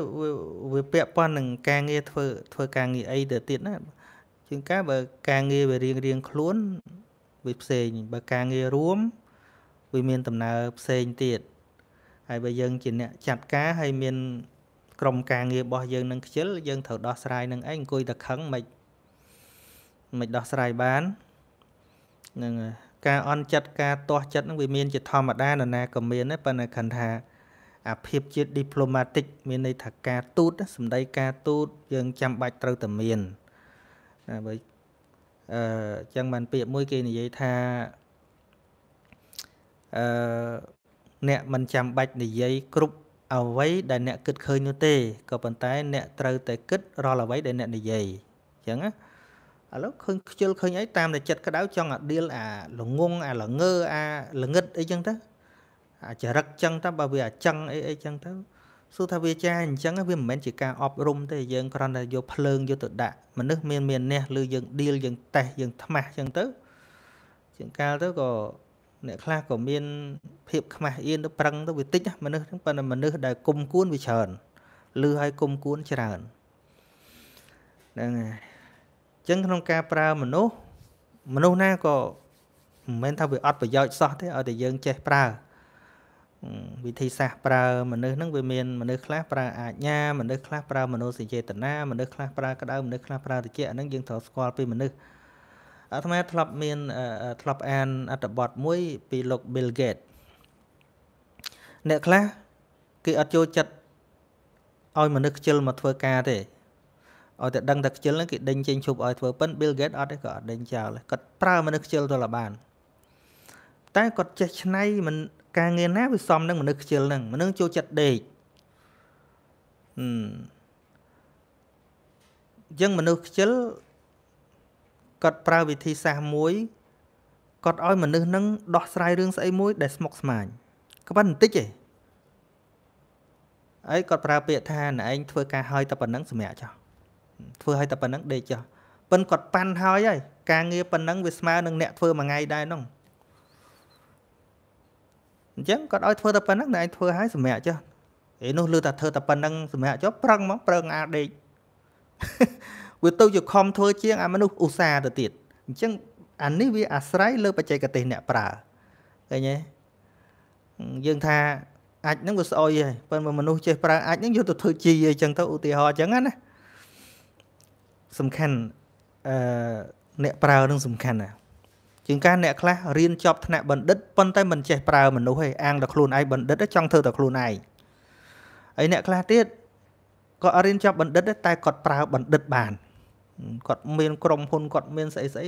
វាពាក់ព័ន្ធនឹងការងារធ្វើធ្វើការងារអីទៅទៀតណាជាងការបើការងារវារៀងរៀងខ្លួនវាផ្សេងបើការងាររួមវាមានដំណើរផ្សេងទៀតហើយបើយើងជាអ្នកចាត់ការហើយមាន ក្រុមការងាររបស់យើងនឹងខ្ជិលយើងត្រូវដោះស្រាយនឹងឯងអង្គុយតែខឹងមិនមិនដោះស្រាយបាននឹងការអន់ចិត្តការទាស់ចិត្តនឹងវាមានជាធម្មតានរណាក៏មានដែរប៉ុន្តែគាត់ថា អាភាពជា diplomatic មានន័យថាការទូតសម្ដីការទូតយើងចាំបាច់ត្រូវតែមានបើអឺចឹងបានពាក្យមួយគេនិយាយថាអឺអ្នកមិនចាំបាច់និយាយគ្រប់អ្វីដែលអ្នកគិតឃើញនោះទេក៏ប៉ុន្តែអ្នកត្រូវតែគិតរាល់អ្វីដែលអ្នកនិយាយអញ្ចឹងណាឥឡូវឃើញខ្ជិលឃើញអីតាមតែចិត្តក្តៅចង់អាដៀលអាល្ងងអាល្ងើអាល្ងឹតអីចឹងទៅអាចរិកចឹងទៅបើវាអាចឹងអីអីចឹងទៅសួរថាវាចាអញ្ចឹងវាមិនមែនជាការអប់រំទេយើងគ្រាន់តែយកភ្លើងយកទៅដាក់មនុស្សមានមានអ្នកឬយើងដៀលយើងតេះយើងថ្មាស់ចឹងទៅជាងកាលទៅក៏អ្នកខ្លះក៏មានភាពខ្មាស់អៀនទៅប្រឹងទៅវាតិចណាមនុស្សហ្នឹងប៉ុន្តែមនុស្សដែលគុំគួនវាច្រើនលឺឲ្យគុំគួនច្រើនហ្នឹងហើយអញ្ចឹងក្នុងការប្រើមនុស្សមនុស្សណាក៏មិនមែនថាវាអត់ប្រយោជន៍សោះទេឲ្យតែយើងចេះប្រើវិធីសាស្ត្រប្រើមនុស្សហ្នឹងវាមានមនុស្សខ្លះប្រើអាជ្ញាមនុស្សខ្លះប្រើមនោសញ្ចេតនាមនុស្សខ្លះប្រើក្តៅមនុស្សខ្លះប្រើតិចអាហ្នឹងយើងត្រូវស្គាល់ពីមនុស្សអាត្មាធ្លាប់មានធ្លាប់អានអត្ថបទមួយ ពីលោក Bill Gates អ្នកខ្លះគេអត់ចូលចិត្តឲ្យមនុស្សខ្ជិលមកធ្វើការទេឲ្យតែដឹងតែខ្ជិលគេដេញចេញជប់ឲ្យធ្វើប៉ិន Bill Gates អត់ទេក៏អត់ដេញចោលគាត់ប្រើមនុស្សខ្ជិលទៅលបានតែគាត់ចេះឆ្នៃមិនការងារណាវាសមនឹងមនុស្សខ្ជិលហ្នឹងមនុស្សចូលចិត្តដេកអឺអញ្ចឹងមនុស្សខ្ជិលគាត់ប្រើវិធីសាស្ត្រមួយគាត់ឲ្យមនុស្សនឹងដោះស្រាយរឿងស្អីមួយដែលស្មុគស្មាញក៏ប៉ុន្តែបន្តិចឯងអីគាត់ប្រើពាក្យថាណែឯងធ្វើការហើយតែប៉ុណ្្នឹងសម្រាប់ចោះធ្វើហើយតែប៉ុណ្្នឹងដេកចោះប៉ិនគាត់ប៉ាន់ហើយហើយ ការងារប៉ុណ្្នឹងវាស្មើនឹងអ្នកធ្វើមួយថ្ងៃដែរហ្នឹងអញ្ចឹងគាត់ឲ្យធ្វើតែប៉ុណ្្នឹងណែឯងធ្វើហើយសម្រាប់ចោះឯនោះលឺតែធ្វើតែប៉ុណ្្នឹងសម្រាប់ចោះប្រឹងមកប្រឹងអាដេកវាទៅជាខំធ្វើជាងអាមនុស្សឧស្សាហ៍ទៅទៀតអញ្ចឹងអានេះវាអាស្រ័យលើបច្ចេកទេសអ្នកប្រើឃើញទេយើងថាអាចហ្នឹងវាស្អុយហើយប៉ុន្តែមនុស្សចេះប្រើអាចហ្នឹងយកទៅធ្វើជីអីចឹងទៅឧទាហរណ៍ចឹងណាសំខាន់អឺអ្នកប្រើនឹងសំខាន់ណាជាងការអ្នកខ្លះរៀនចប់ថ្នាក់បណ្ឌិតប៉ុន្តែមិនចេះប្រើមនុស្សទេអាងតែខ្លួនឯងបណ្ឌិតចង់ធ្វើតែខ្លួនឯងហើយអ្នកខ្លះទៀតក៏រៀនចប់បណ្ឌិតតែគាត់ប្រើបណ្ឌិតបានគាត់មានក្រុមហ៊ុនគាត់មានស្អីស្អី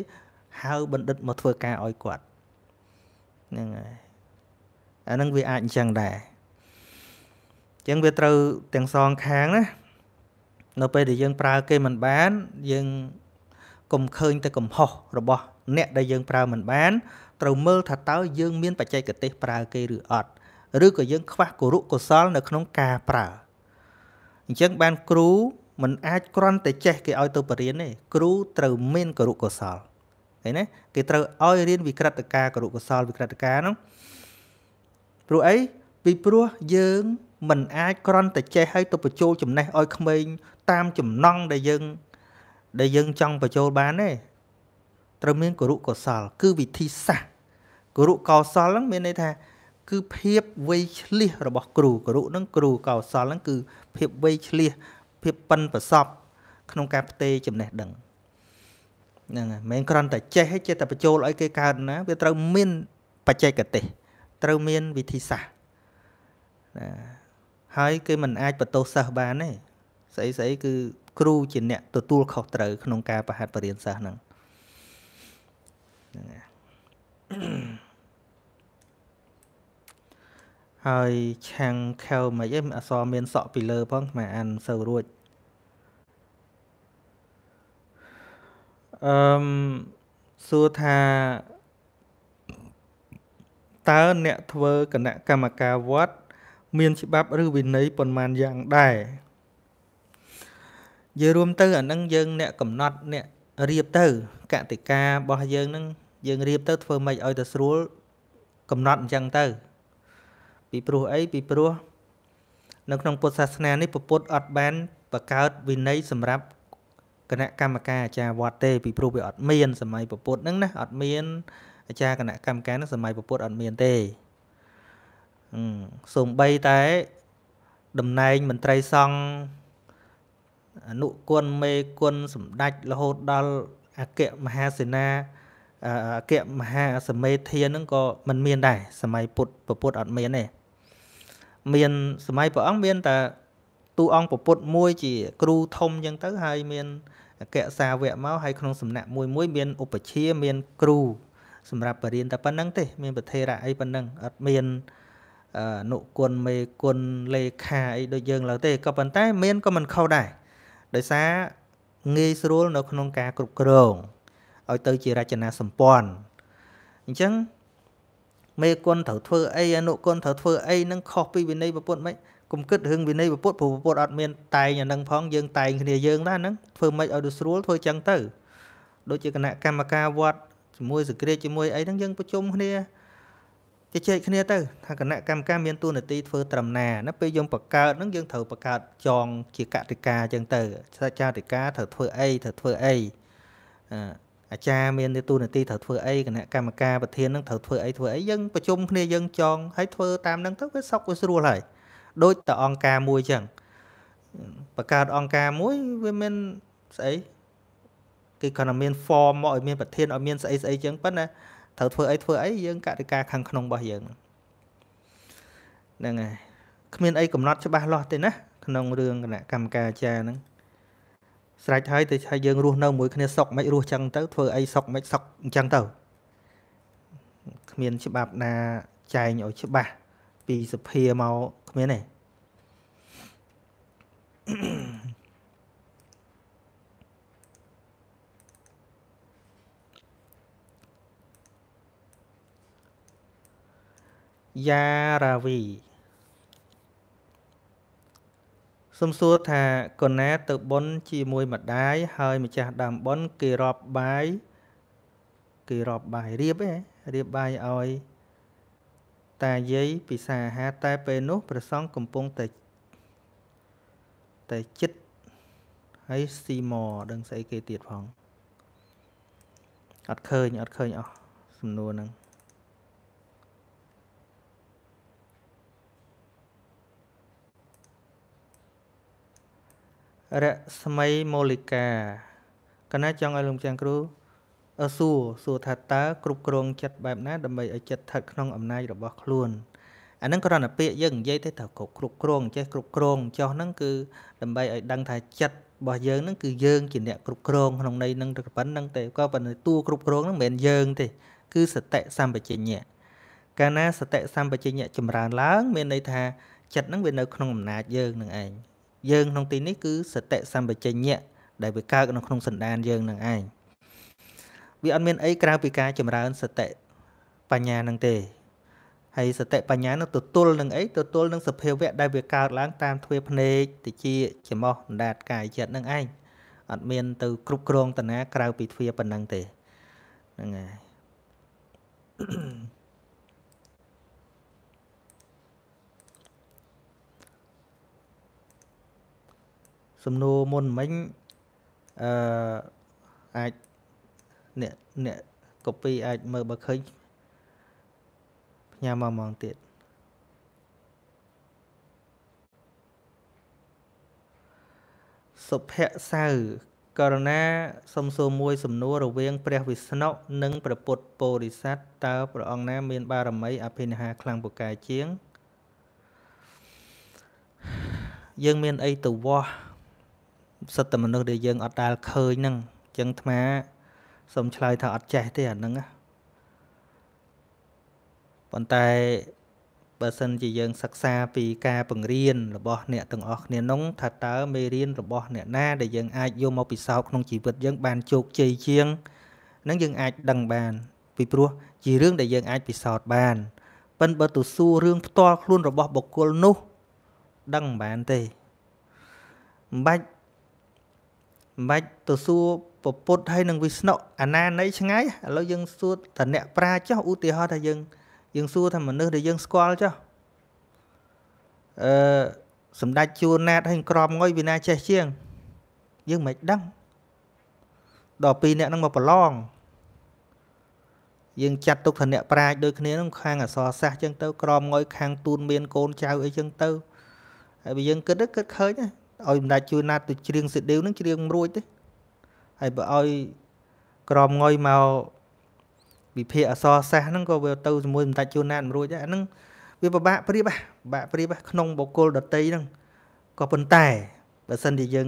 ហៅបណ្ឌិតមកធ្វើការឲ្យគាត់ហ្នឹងហើយអាហ្នឹងវាអាចអញ្ចឹងដែរអញ្ចឹងវាត្រូវទាំងសងខាងណានៅពេលដែលយើងប្រើគេមិនបាន យើងកុំឃើញទៅកំហុសរបស់អ្នកដែលយើងប្រើមិនបានត្រូវមើលថាតើយើងមានបច្ចេកទេសប្រើគេឬអត់ឬក៏យើងខ្វះគរុកុសល នៅក្នុងការប្រើអញ្ចឹងបានគ្រូមិនអាចគ្រាន់តែចេះគេឲ្យទៅបរៀនទេគ្រូត្រូវមានគរុកុសលឃើញណាគេត្រូវឲ្យរៀនវិក្រិតការគរុកុសលវិក្រិតការនោះព្រោះអីពីព្រោះយើង មិនអាចគ្រាន់តែចេះឲ្យទៅបញ្ចូលចំណេះឲ្យក្មេងតាមចំណង់ដែលយើង ដែលយើងចង់បញ្ចូលបានទេត្រូវមានគរុកុសលគឺវិធីសាស្ត្រគរុកោសលហ្នឹងមានន័យថាគឺភាពវៃឆ្លៀសរបស់គ្រូគរុហ្នឹងគ្រូកោសលហ្នឹងគឺភាពវៃឆ្លៀសភាពប៉ិនប្រសពក្នុងការផ្ទេរចំណេះដឹងហ្នឹងហើយមិនគ្រាន់តែចេះទេចេះតែបញ្ចូលឲ្យគេកើតណា វាត្រូវមានបច្ចេកទេសត្រូវមានវិធីសាស្ត្រណាហើយគេមិនអាចបន្ទោសសិស្សបានទេស្អីស្អីគឺគ្រូជាអ្នកទទួលខុសត្រូវក្នុងការបរិហាត់បរិញ្ញាសិស្សហ្នឹងហ្នឹងហើយហើយឆាំងខែវមិនអីអសមានសក់ពីលើផងខ្មែរអានសូវរួចអឺមសួរថាតើអ្នកធ្វើគណៈកម្មការវត្តមានច្បាប់ឬវិន័យប៉ុន្មានយ៉ាងដែរយើងរួមទៅអានឹងយើងអ្នកកំណត់អ្នករៀបទៅកតិការបស់យើងនឹងយើងរៀបទៅ ធ្វើម៉េចឲ្យទៅស្រួលកំណត់អញ្ចឹងទៅពីព្រោះអីពីព្រោះនៅក្នុងពុទ្ធសាសនានេះពុទ្ធអត់បានបង្កើតវិន័យសម្រាប់គណៈកម្មការអាចារ្យវត្តទេពីព្រោះវាអត់មានសម័យពុទ្ធហ្នឹងណាអត់មានអាចារ្យគណៈកម្មការហ្នឹងសម័យពុទ្ធអត់មានទេសូម្បីតែតំណែងមន្ត្រីសង្ឃអនុគុណមេគុណសម្ដេចរហូតដល់អគ្គមហាសេនាអគ្គមហាសមេធានឹងក៏មិនមានដែរសម័យពុទ្ធពុទ្ធអត់មានទេមានសម័យព្រះអង្គមានតែទូអង្គពុទ្ធមួយជាគ្រូធំអញ្ចឹងទៅហើយមានអក្សសាវកមកហើយក្នុងសំណាក់មួយមួយមានឧបជាមានគ្រូសម្រាប់បរិញ្ញាតែប៉ុណ្្នឹងទេមានប្រធេរៈអីប៉ុណ្្នឹងអត់មានអនុគុណមេគុណលេខាអីដូចយើងឡើយទេ ក៏ប៉ុន្តែ មានក៏មិនខុសដែរដោយសារងាយស្រួលនៅក្នុងការគ្រប់គ្រងឲ្យទៅជារចនាសម្ព័ន្ធអញ្ចឹងមេគុណត្រូវធ្វើអីអនុគុណត្រូវធ្វើអីនឹងខុសពីវិន័យប្រពុតមិនគុំគិតរឿងវិន័យប្រពុតព្រោះប្រពុតអត់មានតែងអានឹងផងយើងតែងគ្នាយើងដែរហ្នឹងធ្វើមិនឲ្យទៅស្រួលធ្វើចឹងទៅដូចជាគណៈកម្មការវត្តជាមួយសក្តិជាមួយអីហ្នឹងយើងប្រជុំគ្នាជជែកគ្នាទៅថាគណៈកម្មការមានតួនាទីធ្វើត្រឹមណាណាពេលយើងបង្កើតហ្នឹងយើងត្រូវបង្កើតចងជាកតិកាអញ្ចឹងទៅសាចាតិកាត្រូវធ្វើអីត្រូវធ្វើអីអឺអាចារ្យមានទូនាទីត្រូវធ្វើអីគណៈកម្មការប្រធាននឹងត្រូវធ្វើអីធ្វើអីយើងប្រជុំគ្នាយើងចងហើយធ្វើតាមនឹងទៅវាសុខវាស្រួលហើយដូចតអង្គការមួយចឹងបង្កើតអង្គការមួយវាមានស្អីគេគាត់តែមាន form មកឲ្យមាន ប្រធានឲ្យមានស្អីស្អីចឹងប៉ុន្តែត្រូវធ្វើអីធ្វើអីយើងកតិកាខាងក្នុងរបស់យើងហ្នឹងហើយគ្មានអីកំណត់ច្បាស់លាស់ទេណា ក្នុងរឿងគណៈកម្មការអាចារ្យហ្នឹងស្រេចហើយតែថាយើងរស់នៅមួយគ្នាសុកមិនរស់ចឹងទៅធ្វើអីសុកមិនសុកអញ្ចឹងទៅគ្មានច្បាប់ណាចែងឲ្យច្បាស់ពីសភាមកគ្មានទេយ៉ារាវីសំសួរថាកូនណា ទៅបន់ជាមួយម្ដាយហើយ ម្ចាស់ដើមបន់គេរាប់បាយគេរាប់បាយរៀបឯងរៀបបាយឲ្យតាយាយពិសាអាហារតែពេលនោះព្រះសង្ឃកំពុងតែតែចិត្តហើយស៊ីម៉ដឹងស្អីគេទៀតផងអត់ឃើញអត់ឃើញអស់សំណួរហ្នឹងរស្មីមូលិកាកណាចង់ឲ្យលោកម្ចាស់គ្រូសួរសួរថាតើគ្រប់គ្រងចិត្តបែបណា ដើម្បីឲ្យចិត្តស្ថិតក្នុងអំណាចរបស់ខ្លួនអានឹងគ្រាន់តែពាក្យយើងនិយាយទេថាគ្រប់គ្រងចេះគ្រប់គ្រងចោះហ្នឹងគឺដើម្បីឲ្យដឹងថាចិត្តរបស់យើងហ្នឹងគឺយើងជាអ្នកគ្រប់គ្រងក្នុងន័យហ្នឹងទៅប៉ុណ្្នឹងទេក៏ប៉ុន្តែតួគ្រប់គ្រងហ្នឹងមិនមែនយើងទេគឺសតិសម្បជញ្ញៈកាលណាសតិសម្បជញ្ញៈចម្រើនឡើង មានន័យថាចិត្តហ្នឹងវានៅ ក្នុងអំណាចយើងនឹងឯងយើងក្នុងទីនេះគឺសតិសម្បជញ្ញៈដែលវាកើតនៅក្នុងសន្តានយើងនឹងឯងវាអត់មានអីក្រៅពីការ ចម្រើនសតិបញ្ញានឹងទេហើយសតិបញ្ញានឹងទទួលនឹងអីទទួលនឹងសភាវៈដែលវាកើតឡើង តាមទ្វាភ្នែកតិចច្រមុះអណ្ដាតកាយចិត្តនឹងឯងអត់មានទៅគ្រប់គ្រងតាណាក្រៅពីទ្វាប៉ុណ្ណឹងទេហ្នឹងហើយសំណួរមុនមិញអឺអាចអ្នកអ្នក copy អាចមើលបើឃើញផ្ញើមកហ្មងទៀតសុភ័ក្រសៅ ករណា សំសួរមួយ សំណួររវាងព្រះ វិស្ណុនិងព្រះពុទ្ធបរិស័ទតើព្រះអង្គណា មាន បារមីអភិនិហាខ្លាំងពូកែជាង យើងមានអីទៅវាស់សិតតែមនុស្សដែលយើងអត់ដែលឃើញហ្នឹងអញ្ចឹងអាសូមឆ្លើយថាអត់ចេះទេអាហ្នឹងប៉ុន្តែបើសិនជាយើងសិក្សាពីការបង្រៀនរបស់អ្នកទាំងអស់គ្នានោះថាតើមេរៀនរបស់អ្នកណាដែលយើងអាចយកមកពិសោធន៍ក្នុងជីវិតយើងបានជោគជ័យជាងនឹងយើងអាច ដឹងបាន ពីព្រោះជារឿងដែលយើងអាចពិសោធន៍បានប៉ិនបើទៅសួររឿងផ្ទាល់ខ្លួនរបស់ បុគ្គលនោះដឹងបានទេមិនបាច់មិនបាច់ទៅសួរពពុទ្ធហើយនឹងវិស្ណុអាណាណីឆ្ងាយឥឡូវយើងសួរតអ្នកប្រាចោះឧទាហរណ៍ថាយើងយើងសួរថាមនុស្សដែលយើងស្គាល់ចោះអឺសម្ដេចជួនណាតហើយក្រមងុយវិណាចេះជាងយើងមិនដឹងដល់ពីរអ្នកហ្នឹងមកប្រឡងយើងចាត់ទុកថាអ្នកប្រាជ្ញដូចគ្នានឹងខាងអសរសាស្ត្រចឹងទៅក្រមងុយខាងទូនមានកូនចៅអីចឹងទៅហើយបើយើងគិតគិតឃើញណាឲ្យម្ដាយជួយណាត់ទៅច្រៀងសិឌីវនឹងច្រៀងរួចទេហើយបើឲ្យក្រមងុយមកវិភាគអសរសាស្ត្រហ្នឹងក៏វាទៅជាមួយសម្ដេចជួនណានមិនរួចដែរអាហ្នឹងវាពិបាកព្រៀបពិបាកព្រៀបក្នុងបុគ្គលដតីហ្នឹងក៏ប៉ុន្តែបើសិនជាយើង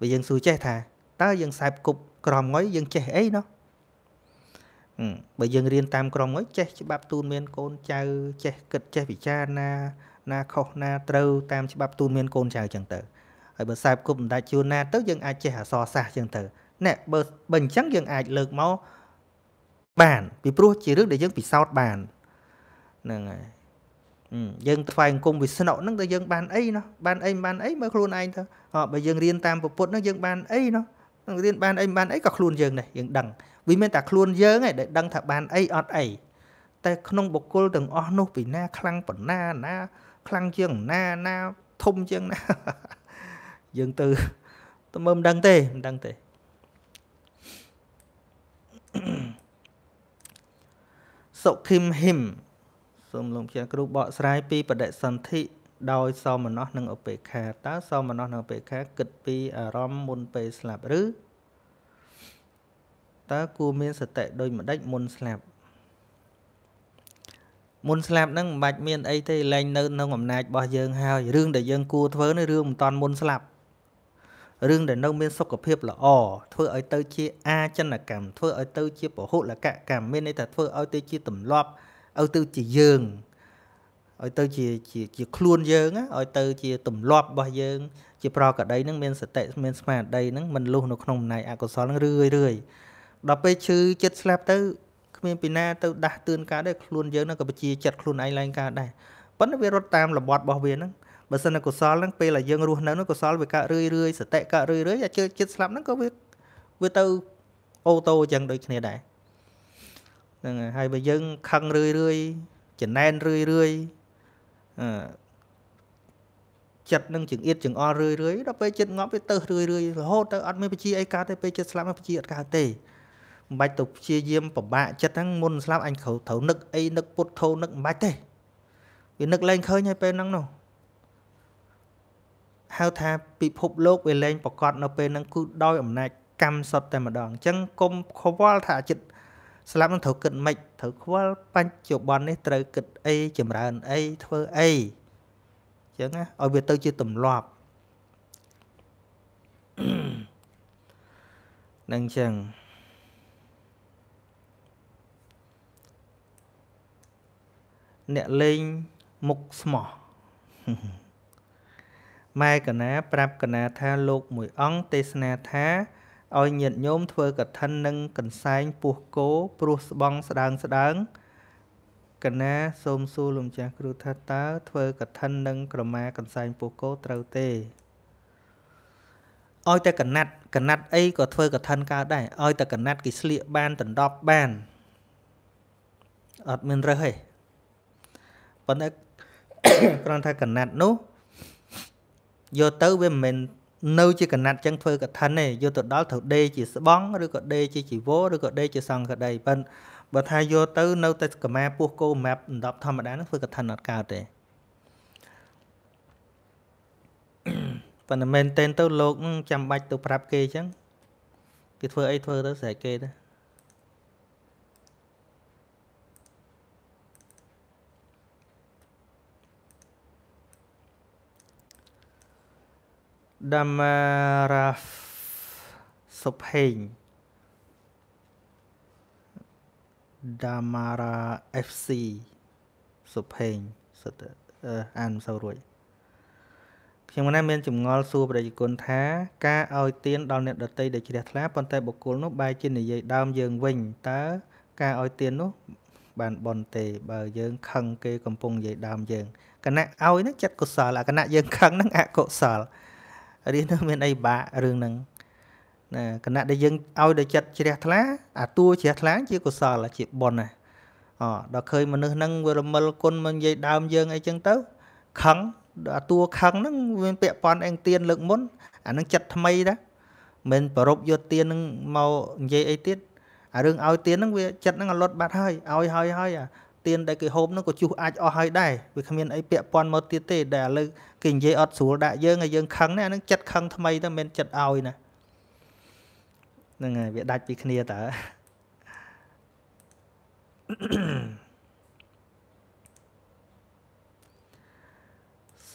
បើយើងសួរចេះថាតើយើងខ្សែបគប់ក្រមងុយយើងចេះអីណោះបើយើងរៀនតាមក្រមងុយចេះច្បាប់ទូនមានកូនចៅ ចេះគិតចេះពិចារណាណាខុសណាត្រូវតាមច្បាប់ទូនមានកូនចៅចឹងទៅហើយបើខ្សែគប់មិនដាច់ជួនណាទៅយើងអាចចេះអសរសាស្ត្រចឹងទៅណែបើបើអញ្ចឹងយើងអាចលើកមកបានពីព្រោះជារឿងដែលយើងពិសោធន៍បានហ្នឹងហើយយើងថ្វាយអង្គមវិស្ណុហ្នឹងទៅយើងបានអីណោះបានអីមិនបានអីមើលខ្លួនឯងទៅអបើយើងរៀនតាមពុទ្ធហ្នឹងយើងបានអីណោះនឹងរៀនបានអីមិនបានអីក៏ខ្លួនយើងដែរយើងដឹងវាមានតែខ្លួនយើងឯងដែលដឹងថាបានអីអត់អីតែក្នុងបុគ្គលទាំងអស់នោះ ពីណា ខ្លាំងប៉ុណ្ណាណាខ្លាំងជាងណាណាធំជាងណាយើងទៅទៅមើលមិនដឹងទេមិនដឹងទេសុខឹមហឹមសូមលោកជា គ្រូបកស្រាយពីបដិសន្ធិដោយ សមណោះនិងឧបេក្ខាតើសមណោះនិងឧបេក្ខាគិតពីអារម្មណ៍មុនពេលស្លាប់ឬតើគួរមានសតិដោយម្ដេចមុនស្លាប់មុនស្លាប់ហ្នឹងមិនបាច់មានអីទេលែងនៅក្នុងអំណាចរបស់យើងហើយរឿងដែលយើងគួរធ្វើនេះរឿងមិនតាន់មុនស្លាប់រឿងដែលនៅ មានសុខភាពល្អធ្វើឲ្យទៅជាអាចិនកម្មធ្វើឲ្យទៅជាពហុលកកម្មមានន័យថាធ្វើឲ្យទៅជាទម្លាប់ឲ្យទៅជាយើងឲ្យទៅជាជាជាខ្លួនយើងឲ្យទៅជាទម្លាប់របស់យើង ជាប្រកដីនឹងមានសតិមានស្មារតីនឹងមិនលុះនៅក្នុងអំណាចអកុសលនឹងរឿយរឿយដល់ពេលឈឺចិត្តស្លាប់ទៅគ្មានពីណាទៅដាស់តឿនកើតទេខ្លួនយើងនឹងក៏ជាចិត្តខ្លួនឯងឡើងកើតដែរប៉ុន្តែវារត់តាមរបបរបស់វានឹងបើសិនតែកុសលហ្នឹងពេលដែលយើងរស់នៅហ្នឹងកុសលវាកើតរឿយរឿយសតិកើតរឿយរឿយអាជឿចិត្តស្លាប់ហ្នឹងក៏វាវាទៅអូតូអញ្ចឹងដូចគ្នាដែរហ្នឹងហើយហើយបើយើងខឹងរឿយរឿយចំណែនរឿយរឿយអឺចិត្តនឹងចង្អៀតចង្អល់រឿយរឿយដល់ពេលចិត្តងាប់វាទៅរឿយរឿយរហូតទៅអត់មានបជាអីកើតទេពេលចិត្តស្លាប់មកបជាអត់កើតទេមិនបាច់ទៅព្យាយាមប្របាក់ចិត្តហ្នឹងមុនស្លាប់អញត្រូវត្រូវនឹកអីនឹកពុទ្ធោនឹកមិនបាច់ទេវានឹកឡើងឃើញហើយពេលហ្នឹងនោះហៅថាពិភពលោកវាលែងប្រកាសនៅពេលហ្នឹងគឺដោយអំណាចកម្មសតតែម្ដងអញ្ចឹងគុំខ្វល់ថាចិត្តស្លាប់នឹងត្រូវគិតម៉េចត្រូវខ្វល់បច្ចុប្បន្ននេះត្រូវគិតអីចម្រើនអីធ្វើអីអញ្ចឹងណាឲ្យវាទៅជាទម្លាប់នឹងអញ្ចឹងអ្នកលេងមុខស្មោះ Mm-hmm. ម៉ែកណាប្រាប់កណាថាលោកមួយអង្គទេសនាថាឲ្យញាតញោមធ្វើកឋិននិងកន្សែងពោះគោព្រោះស្បង់ស្ដើងស្ដើងកណាសូមសួរលោកម្ចាស់គ្រូថាតើធ្វើកឋិននិង ក្រមាកន្សែងពោះគោត្រូវទេឲ្យតែកណាត់កណាត់អីក៏ធ្វើកឋិនកើតដែរឲ្យតែកណាត់គេស្លៀកបានដណ្ដប់បានអត់មានរើសទេប៉ុន្តែគ្រាន់ថាកណាត់នោះយកទៅវាមិនមែននៅជាកណាត់ចឹងធ្វើកឋិនទេយកទៅដល់ត្រូវដេជាស្បង់ឬក៏ដេជាជីវោឬក៏ដេជាសង្កដីប៉ិនបើថាយកទៅនៅតែកមាពោះគោម៉ាប់ដប់ធម្មតានឹងធ្វើកឋិនអត់កើតទេប៉ុន្តែមែនតែនទៅលោកនឹងចាំបាច់ទៅប្រាប់គេចឹងគេធ្វើអីធ្វើទៅស្រេចគេទៅ Damaraf Sopheng Damara FC សុភេងសិតអានមិនសូវរួចខ្ញុំណាមានចម្ងល់សួរប្រជាជនថា ការឲ្យទៀនដល់អ្នកដតីដែលជ្រះថ្លាប៉ុន្តែបុគ្គលនោះបែរជានិយាយដើមយើងវិញតើការឲ្យទៀននោះ បានបន់ទេបើយើងខឹងគេ កំពុងនិយាយដើមយើងគណៈឲ្យនឹងចិត្តកុសលអាគណៈយើងខឹងនឹងអកុសលរៀននឹងមានអីបាក់រឿងហ្នឹងណាគណៈដែលយើងឲ្យដល់ចិត្តជ្រះថ្លាអាតួជ្រះថ្លាជាកុសលជាបុណ្យណាអដល់ឃើញមនុស្សហ្នឹងវារមិលគុណមិននិយាយដើមយើងអីចឹងទៅខឹងអាតួខឹងហ្នឹងវាពាក់ព័ន្ធអេងទៀនលើកមុន អាហ្នឹងចិត្តថ្មីដែរមិនប្រົບយកទៀនហ្នឹងមកនិយាយអីទៀតអារឿងឲ្យទៀនហ្នឹងវាចិត្តហ្នឹងអលត់បាត់ហើយឲ្យហើយហើយអាទៀនដែលគេហូបនោះក៏ជុះអាចអស់ហើយដែរវាគ្មានអីពាក់ព័ន្ធមកទៀតទេ ដែលឥឡូវគេនិយាយអត់ស្រួលដាក់យើងឲ្យយើងខឹងណាអានឹងចិត្តខឹងថ្មីទៅមិនចិត្តឲ្យណាហ្នឹងហើយវាដាច់ពីគ្នាតើ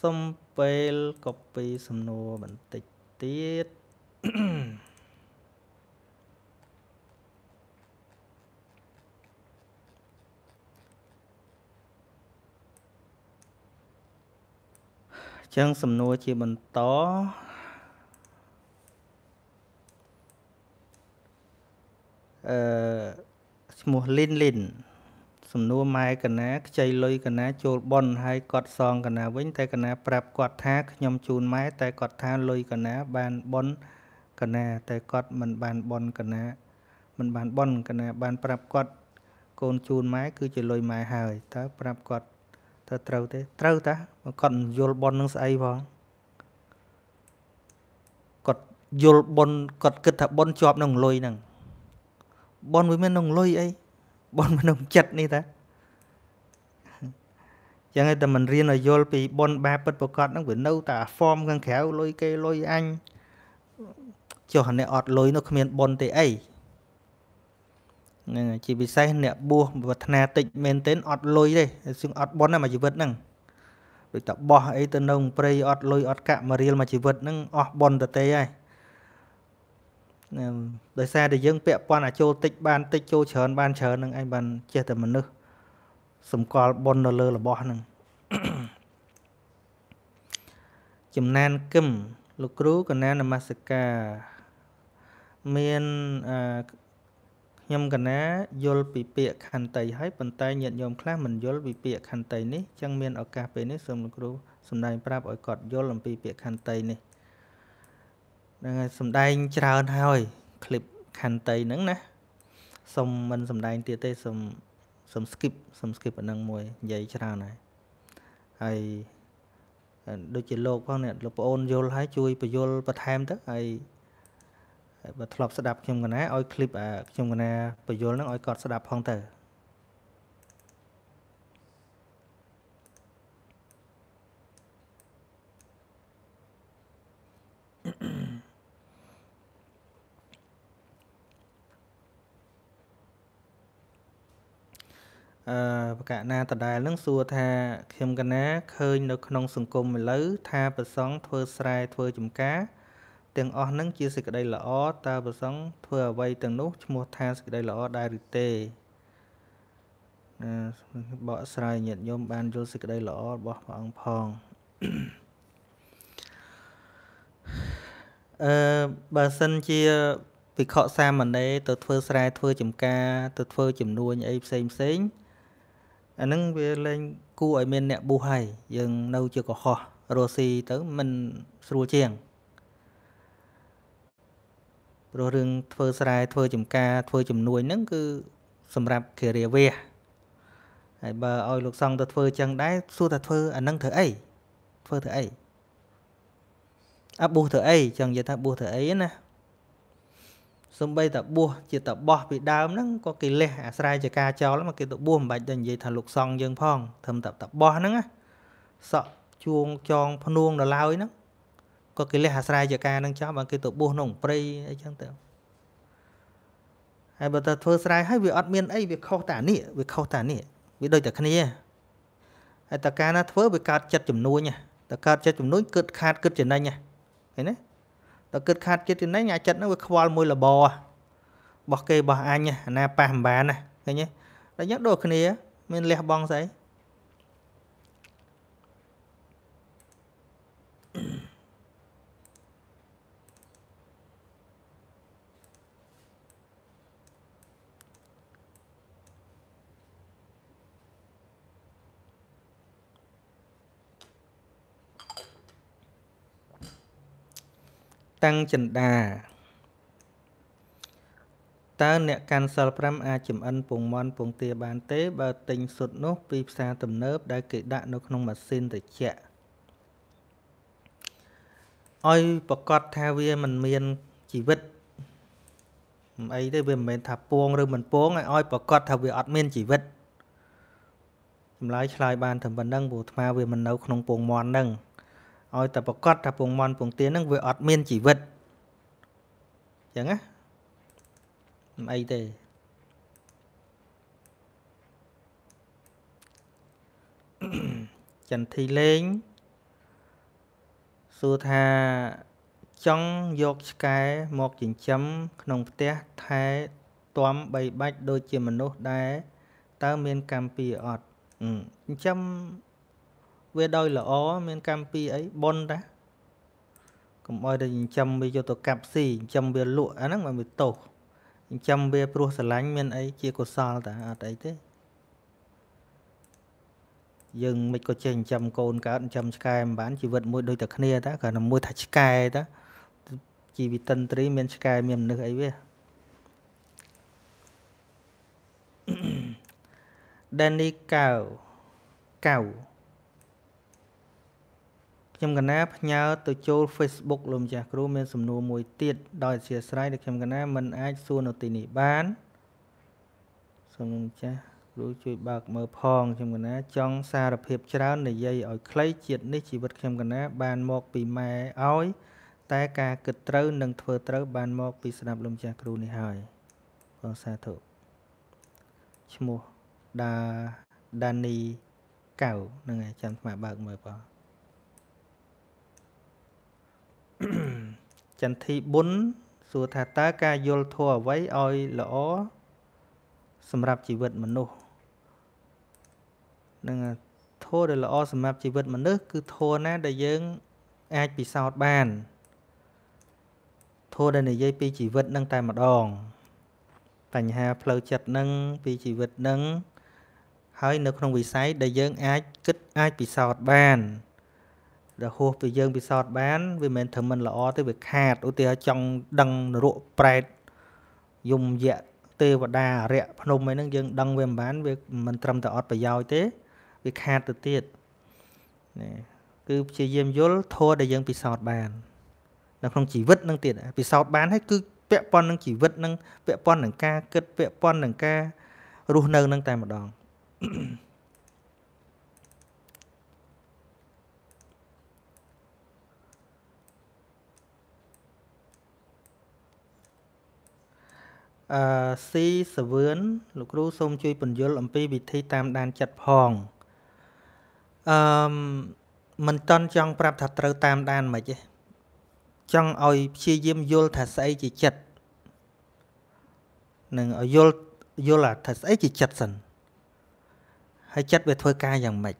សំពេលកូពីសំណួរបន្តិចទៀត Mm-hmm. ចឹងសំណួរជាបន្តអឺឈ្មោះលីនលីនសំណួរម៉ែកណាខ្ចីលុយកណាចូលបនហើយគាត់សងកណាវិញ តែកណាប្រាប់គាត់ថាខ្ញុំជូនម៉ែតែគាត់ថាលុយកណាបានបនកណាតែគាត់មិនបានបនកណា មិនបានបនកណាបាន ប្រាប់គាត់កូនជូនម៉ែគឺជាលុយម៉ែហើយតើប្រាប់គាត់តើត្រូវទេត្រូវតាគាត់យល់ប៉ុននឹងស្អីផងគាត់យល់ប៉ុនគាត់គិតថាប៉ុនជាប់នឹងលុយហ្នឹងប៉ុនវាមាននឹងលុយអីប៉ុនមាននឹងចិត្តនេះតាយ៉ាងតែមិនរៀនឲ្យយល់ពីប៉ុនបាបពិតប្រកបហ្នឹងវានៅតែ form ខាងក្រៅលុយគេលុយអញចុះអ្នកអត់លុយនោះគ្មានប៉ុនទេអីនឹងជាពិសេសអ្នកបួសវត្ថនាតិចមែនទែនអត់លុយទេសឹងអត់បន់ណាមួយជីវិតហ្នឹងដូចតបោះអីទៅនៅព្រៃអត់លុយអត់កាក់មួយរៀលមួយជីវិតហ្នឹងអស់បន់តទេហើយដោយសារតែយើងពាក់ព័ន្ធអាចូលតិចបានតិចចូលច្រើនបានច្រើនហ្នឹងឯងបានចេះតែមនុស្សសម្គាល់បុណ្យនៅលើរបស់ហ្នឹងចំណានគឹមលោកគ្រូកណានមស្ការមានខ្ញុំកណាយល់ពីពាក្យខន្តីហើយប៉ុន្តែញាតិញោមខ្លះមិនយល់ពីពាក្យខន្តីនេះចឹងមានឱកាសពេលនេះសូមលោកគ្រូសម្ដែងប្រាប់ឲ្យគាត់យល់អំពីពាក្យខន្តីនេះហ្នឹងហើយសម្ដែងច្រើនហើយคลิปខន្តីហ្នឹងណាសូមមិនសម្ដែងទៀតទេសូមសូម skip សូម skip អានឹងមួយនិយាយច្រើនហើយហើយដូចជាលោកផងនេះលោកប្អូនយល់ហើយជួយបញ្យល់បន្ថែមទៅហើយបើធ្លាប់ស្ដាប់ខ្ញុំកណាឲ្យคลิปខ្ញុំកណាបញ្យលនឹងឲ្យគាត់ស្ដាប់ផងទៅអឺប្រកាសណាតដែលនឹងសួរថាខ្ញុំកណាឃើញនៅក្នុងសង្គមឥឡូវថា ប្រសង់ធ្វើស្រែធ្វើចំការទាំងអស់នឹងជាសេចក្តីល្អតើប្រសងធ្វើអ្វីទាំងនោះឈ្មោះថាសេចក្តីល្អដែរឬទេបកស្រាយញាតិញោមបានយល់សេចក្តីល្អរបស់ព្រះអង្គផងអឺបើសិនជាភិក្ខុសាមណេរទៅធ្វើស្រែធ្វើចំការ ទៅធ្វើ ចំនួនអីផ្សេងផ្សេងអាហ្នឹងវាលែងគួរឲ្យមានអ្នកបុះហើយយើងនៅជាកុហករស់ស៊ីទៅមិនស្រួលជាងព្រោះរឿងធ្វើស្រែធ្វើចំការ ធ្វើជំនួយហ្នឹងគឺសម្រាប់គិរិវាសហើយបើឲ្យលោកសង្ឃទៅធ្វើចឹងដែរសួរថាធ្វើអានឹងធ្វើអីធ្វើធ្វើអីអាប៊ូសធ្វើអីចឹងនិយាយថាប៊ូសធ្វើអីណាសំបីតាប៊ូសជាតបោះពីដើមហ្នឹងក៏គេលះអាស្រ័យចការចោលមកគេទៅប៊ូសមិនបាច់ទៅនិយាយថាលោកសង្ឃយើងផងធ្វើតែតបោះហ្នឹងសក់ជួងចងភ្នួងដល់ឡើយហ្នឹងគាត់កិលេសអាស្រ័យយកការនឹងចាំបានគេទៅបួសក្នុងព្រៃអីចឹងទៅហើយបើតើធ្វើស្រែហើយវាអត់មានអីវាខុសតានេះវាខុសតានេះវាដូចតែគ្នាហើយតើការណាធ្វើវាកើតចិត្តចំនួនតើកើតចិត្តចំនួនគិតខាតគិតចំណេញឃើញទេតើគិតខាតគិតចំណេញអាចិត្តហ្នឹងវាខ្វល់មួយលបរបស់គេរបស់អញអាណាប៉ះមិនបានណាឃើញទេតែយ៉ាងដូចគ្នា មានលះបងស្អីតាំងចិន្តាតើអ្នកកាន់សិល5អាចចំអិនពងមន់ពងទាបានទេបើទិញសុទ្ធនោះ ពីផ្សារទំនើប ដែលគេដាក់នៅក្នុងម៉ាស៊ីនត្រជាក់ឲ្យប្រកាសថាវាមិនមានជីវិតមិនអីទេវាមិនមែនថាពងឬមិនពងឲ្យប្រកាសថាវាអត់មានជីវិតចម្លើយឆ្លើយបានតែប៉ុណ្្នឹងព្រោះអាត្មាវាមិននៅក្នុងពងមន់ហ្នឹងឲ្យតែប្រកាសថាពងមន់ពងទានឹងវាអត់មានជីវិតអញ្ចឹងណាមិនអីទេចន្ទធីលេងសួរថាចង់យកឆ្កែមកចិញ្ចឹមក្នុងផ្ទះថែទាំបីបាច់ដូចជាមនុស្សដែរតើមានកម្មពីអត់ចិញ្ចឹមវាដោយល្អ មានកម្មពីអីប៉ុនតាកុំអោយតែចិញ្ចឹមវាយកទៅកាប់ស៊ីចិញ្ចឹមវាលក់អាហ្នឹងវាមានទោសចិញ្ចឹមវាព្រោះស្រឡាញ់មានអីជាកុសលតាអត់អីទេយើងមិនក៏ចេះចិញ្ចឹមកូនកើតចិញ្ចឹមឆ្កែមិនបានជីវិតមួយដូចតែគ្នាតាគ្រាន់តែមួយថាឆ្កែតាជីវិតិនត្រីមានឆ្កែមានមនុស្សអីវាដេនីកៅកៅខ្ញុំកណាផ្ញើទៅចូល Facebook លោកម្ចាស់គ្រូមានសំណួរមួយទៀតដោយអធិស្ឋានដែលខ្ញុំកណាមិនអាចសួរនៅទីនេះបានសូមលោកម្ចាស់គ្រូជួយបើកមើលផងខ្ញុំកណា ចង់សារភាពច្រើននិយាយឲ្យខ្លីជាតិនេះជីវិតខ្ញុំកណា បានមក ពីម៉ែឲ្យ តែការគិតត្រូវ និងធ្វើត្រូវ បាន មកពីស្ដាប់លោកម្ចាស់គ្រូនេះហើយបងសាធុឈ្មោះដាដានីកៅហ្នឹងហើយចាំស្មាបើកមើលបងចន្ទធីបុណ្យសួរថាតើការយល់ធម៌អ្វីឲ្យល្អសម្រាប់ជីវិតមនុស្សនឹងធម៌ដែលល្អសម្រាប់ជីវិតមនុស្សគឺធម៌ណា ដែលយើង អាចពិសោធន៍បានធម៌ដែលនិយាយពីជីវិតនឹងតែម្ដងបញ្ហាផ្លូវចិត្តនឹងពីជីវិតនឹងហើយនៅក្នុងវិស័យដែលយើងអាចគិតអាចពិសោធន៍បានដែលហួសពីយើងពិសោធន៍បាន វាមិនត្រឹមមិនល្អទេវាខាតឧទាហរណ៍ចង់ដឹងនរកប្រែតយមយៈទេវតាអរិយភ្នំអីហ្នឹងយើងដឹងវាមិនបាន វាមិនត្រឹមតែអត់ប្រយោជន៍ទេវាខាតទៅទៀតនេះគឺព្យាយាមយល់ធម៌ដែលយើងពិសោធន៍បាននៅក្នុងជីវិតនឹងទៀតពិសោធន៍បានហើយគឺពាក់ព័ន្ធនឹងជីវិតនឹងពាក់ព័ន្ធនឹងការគិតពាក់ព័ន្ធនឹងការរស់នៅនឹងតែម្ដង Mm-hmm. អឺស៊ីសវឿនលោកគ្រូសូមជួយពន្យល់អំពីវិធីតាមដានចិត្តផងអឺមិនតន់ចង់ប្រាប់ថាត្រូវតាមដានមិនទេចង់ឲ្យព្យាយាមយល់ថាស្អីជាចិត្តនឹងឲ្យយល់យល់ថាស្អីជាចិត្តសិនហើយចិត្តវាធ្វើការយ៉ាងម៉េច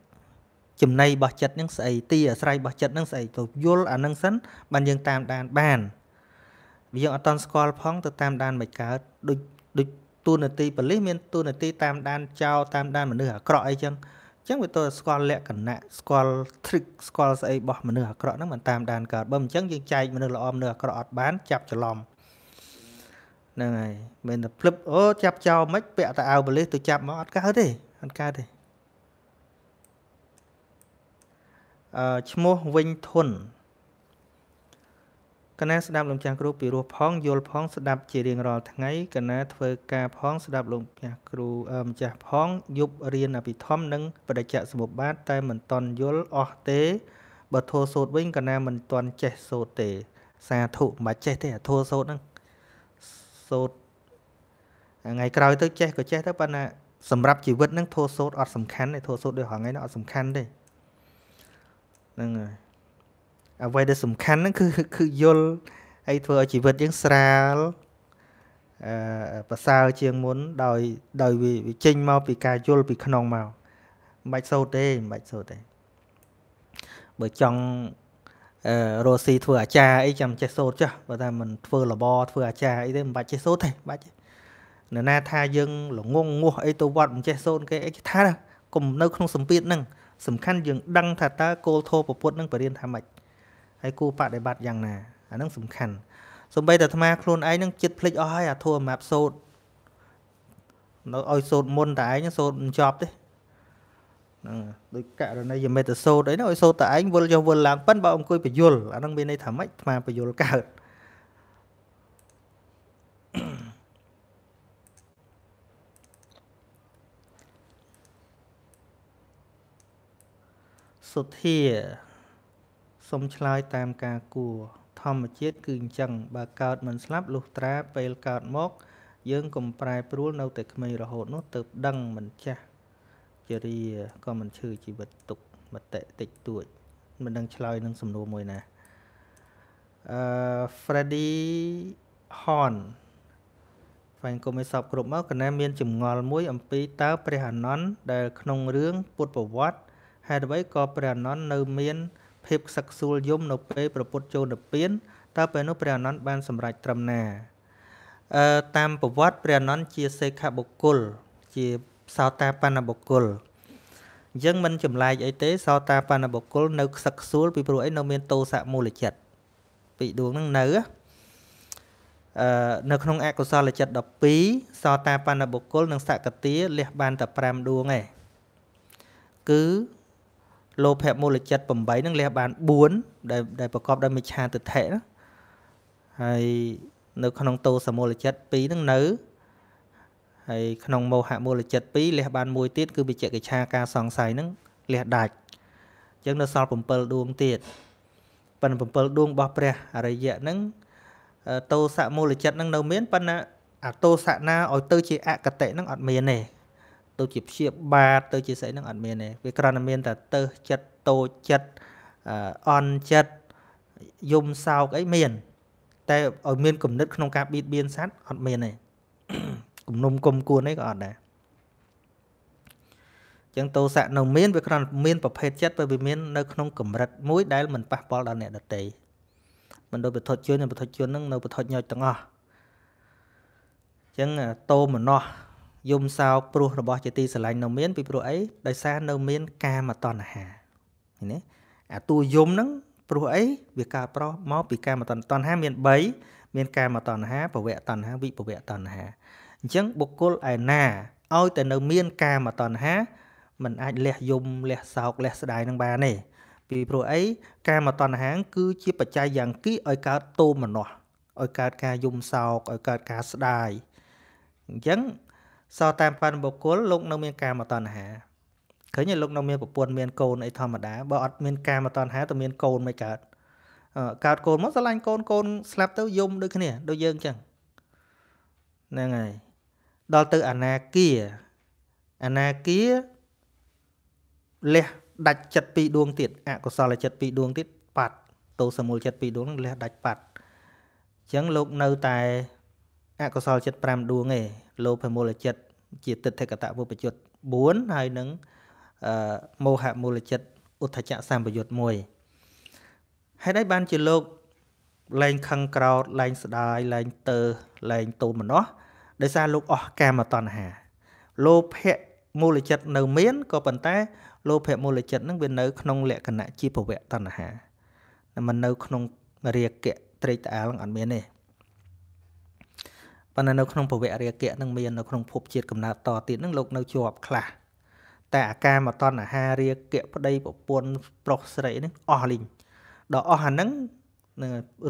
ចំណៃរបស់ចិត្តនឹងស្អីទីអាស្រ័យរបស់ចិត្តនឹងស្អីទៅយល់អានឹងសិនបានយើងតាមដាន បានយើងអត់តន់ស្គាល់ផងទៅតាមដានមិនកើតដូចដូចទូនាទីប៉ូលីសមានទូនាទីតាមដានចោរតាមដានមនុស្សអាក្រក់អីចឹងអញ្ចឹងវាទៅស្គាល់លក្ខណៈស្គាល់ trick ស្គាល់ស្អីរបស់មនុស្សអាក្រក់ហ្នឹងមិនតាមដានកើតបើមិនអញ្ចឹងយើងចែកមនុស្សល្អមនុស្សអាក្រក់អត់បានចាប់ច្រឡំហ្នឹងហើយមិនតែភ្លឹបអូចាប់ចោរមិនពាក់តែអាវប៉ូលីសទៅចាប់មកអត់កើតទេអត់កើតទេអឺឈ្មោះវិញធុនកណាស្ដាប់លោកចាស់គ្រូពីរោះផងយល់ផងស្ដាប់ជារៀងរាល់ថ្ងៃកណាធ្វើការផងស្ដាប់លោកចាស់គ្រូម្ចាស់ផងយប់រៀនអភិធម្មនិងបដិច្ចសមុបាទតែមិនតន់យល់អស់ទេបើធោសោតវិញកណាមិនតន់ចេះសោតទេ សាធុមិនចេះទេអាធោសោតហ្នឹងសោតថ្ងៃក្រោយទៅចេះក៏ចេះទៅប៉ុន្តែសម្រាប់ជីវិតហ្នឹងធោសោតអត់សំខាន់ទេធោសោតដូចហងៃហ្នឹងអត់សំខាន់ទេហ្នឹងហើយអ្វីដែលសំខាន់ហ្នឹងគឺគឺយល់ហើយធ្វើឲ្យជីវិតយើងស្រាលអឺប្រសើរជាងមុនដោយដោយវាចេញមកពីការយល់ពីក្នុងមកមិនបាច់សូត្រទេមិនបាច់សូត្រទេបើចង់អឺរស់ស៊ីធ្វើអាចារ្យអីចាំចេះសូត្រចុះបើថាមិនធ្វើលបធ្វើអាចារ្យអីទេមិនបាច់ចេះសូត្រទេបាច់នៅណាថាយើងល្ងងងាស់អីទៅវត្តមិនចេះសូត្រគេអីគេថាកុំនៅក្នុងសម្ពាធហ្នឹងសំខាន់យើង ដឹង ថាតើគោលធម៌ពុទ្ធនឹងបរៀនថាម៉េចហើយគួរបដិបត្តិយ៉ាងណាអាហ្នឹងសំខាន់សំបីតែអាត្មាខ្លួនឯងនឹងចិត្តភ្លេចអស់ហើយអាធัวម៉ាប់សូត្រនៅឲ្យសូត្រមុនតែឯងសូត្រមិនចប់ទេហ្នឹងដូចករណីយមេតសូត្រអីនោះឲ្យសូត្រតែឯងវិលចុះវិលឡើងប៉ិនបើអង្គុយបយល អាហ្នឹងមានន័យថាម៉េចអាត្មាបយលកើតសុធាសូមឆ្លើយតាមការគួរធម្មជាតិគឺអញ្ចឹងបើកើតមិនស្លាប់លុះត្រា ពេលកើតមក យើងកុំប្រែប្រួលនៅតែក្មេងរហូតនោះទៅដឹងមិនចាស់ជារាក៏មិនឈឺជីវិតទុកមតិតិចតួច មិនដឹងឆ្លើយនឹងសំណួរមួយណាអឺ Freddy Horn ្វែងគុំឲ្យសពគ្រប់មកកណែមានចម្ងល់មួយ អំពីតើព្រះអនន្តដែលក្នុងរឿងពុទ្ធប្រវត្តិហេតុអ្វីក៏ព្រះអនន្តនៅមានភាពខ្សឹកខ្សួលយំនៅពេលប្រពុតចូលនិព្វានតើពេលនោះព្រះអនន្តបាន សម្រេចត្រឹមណាអឺតាមប្រវត្តិព្រះអនន្តជាសេខបុគ្គលជាសោតាបណ្ណបុគ្គលអញ្ចឹងមិនចម្លែកអីទេសោតាបណ្ណបុគ្គលនៅខ្សឹកខ្សួលពីព្រោះអីនៅមានតោសៈមូលចិត្តពីដួងហ្នឹងនៅអឺនៅក្នុងអកុសលចិត្ត12សោតាបណ្ណបុគ្គលនិងសកតាលះ បានតែ5ដួងឯងគឺលោភៈមូលចិត្ត8នឹងលះបាន4ដែលដែលប្រកបដោយមិច្ឆាទិដ្ឋិណាហើយនៅក្នុងទោសមូលចិត្ត2នឹងនៅហើយក្នុងមោហៈមូលចិត្ត2លះបានមួយទៀតគឺវិជ្ជកិច្ឆាការសង្ស័យនឹងលះដាច់អញ្ចឹងនៅសល់7ដួងទៀតប៉ុន្តែ7ដួងរបស់ព្រះអរិយៈនឹងតោសៈមូលចិត្តនឹងនៅមានប៉ុន្តែអតោសៈណាឲ្យទៅជាអកតៈនឹងអត់មានទេទៅជាព្យាបាទទៅជាស្អីហ្នឹងអត់មានទេវាគ្រាន់តែមានតែទៅចិត្តតូចចិត្តអន់ចិត្តយំសោកអីមាន តែឲ្យមានគំនិតក្នុង ការបៀតបៀនសัตว์អត់មានទេគំនុំគុំគួនអីក៏អត់ដែរចឹងតោសៈនៅមានវាគ្រាន់មាន ប្រភេទចិត្តទៅវាមាននៅក្នុងកម្រិតមួយដែលមិនប៉ះពាល់ដល់អ្នកដទៃមិនដូចពុទ្ធជនពុទ្ធជននឹងនៅពុទ្ធញោចទាំងអស់ចឹងតោមនោះយំសោកព្រោះរបស់ជាទីស្រឡាញ់នៅមានពីព្រោះអីដោយសារនៅ មានកាមតណ្ហាឃើញទេអាតួយំហ្នឹង ព្រោះអីវាកើតប្រោះមកពីកាមតណ្ហាតណ្ហាមាន3មានកាមតណ្ហាភវៈតណ្ហាវិភវៈតណ្ហាអញ្ចឹងបុគ្គលឯណាឲ្យតែនៅមានកាមតណ្ហាมันអាចលះយំលះសោកលះស្ដាយនឹងបានទេពីព្រោះអីកាមតណ្ហាគឺជាបច្ច័យយ៉ាងគីឲ្យកើតតោមនោះឲ្យកើតការយំសោកឲ្យកើតការស្ដាយអញ្ចឹងសតាមប៉ានបុគ្គលលោកនៅមានកាមតណ្ហាឃើញលោកនៅមានប្រពន្ធមានកូនអីធម្មតាបើអត់មានកាមតណ្ហាតើមានកូនមិនកើតកើតកូនមកស្រឡាញ់កូនកូនស្លាប់ទៅយំដូចគ្នាដូចយើងចឹងហ្នឹងហើយដល់ទៅអាណាគាអាណាគាលះដាច់ចិត្តពីរដួងទៀតអកុសលចិត្តពីរដួងទៀតប៉ាត់ទោសមូលចិត្តពីរដួងនឹងលះដាច់ប៉ាត់អញ្ចឹងលោកនៅតែអកុសលចិត្ត5ដួងឯលោភមូលចិត្តជាទិដ្ឋិកតវុបយុត្ត4ហើយនឹងអឺមោហមូលចិត្តឧទ្ធចៈសម្បយុត្ត1ហេតុអីបានជាលោកលែងខឹងក្រោតលែងស្ដាយលែងតើលែងទូលម្នាស់ដោយសារលោកអស់កាមតណ្ហាលោភៈមូលចិត្តនៅមានក៏ប៉ុន្តែលោភៈមូលចិត្តនឹងវានៅក្នុងលក្ខណៈជាភវៈតណ្ហាមិននៅក្នុងរាគៈត្រេកត្អាលអត់មានទេប៉ុន្តែនៅក្នុងពវៈរាគៈនឹងមាននៅក្នុងភពជាតិកំណើតតទៀតនឹងលោកនៅជាប់ខ្លះតែអាការមកតណ្ហារាគៈប្តីប្រពន្ធប្រុសស្រីនឹងអស់លីងដល់អស់អាហ្នឹង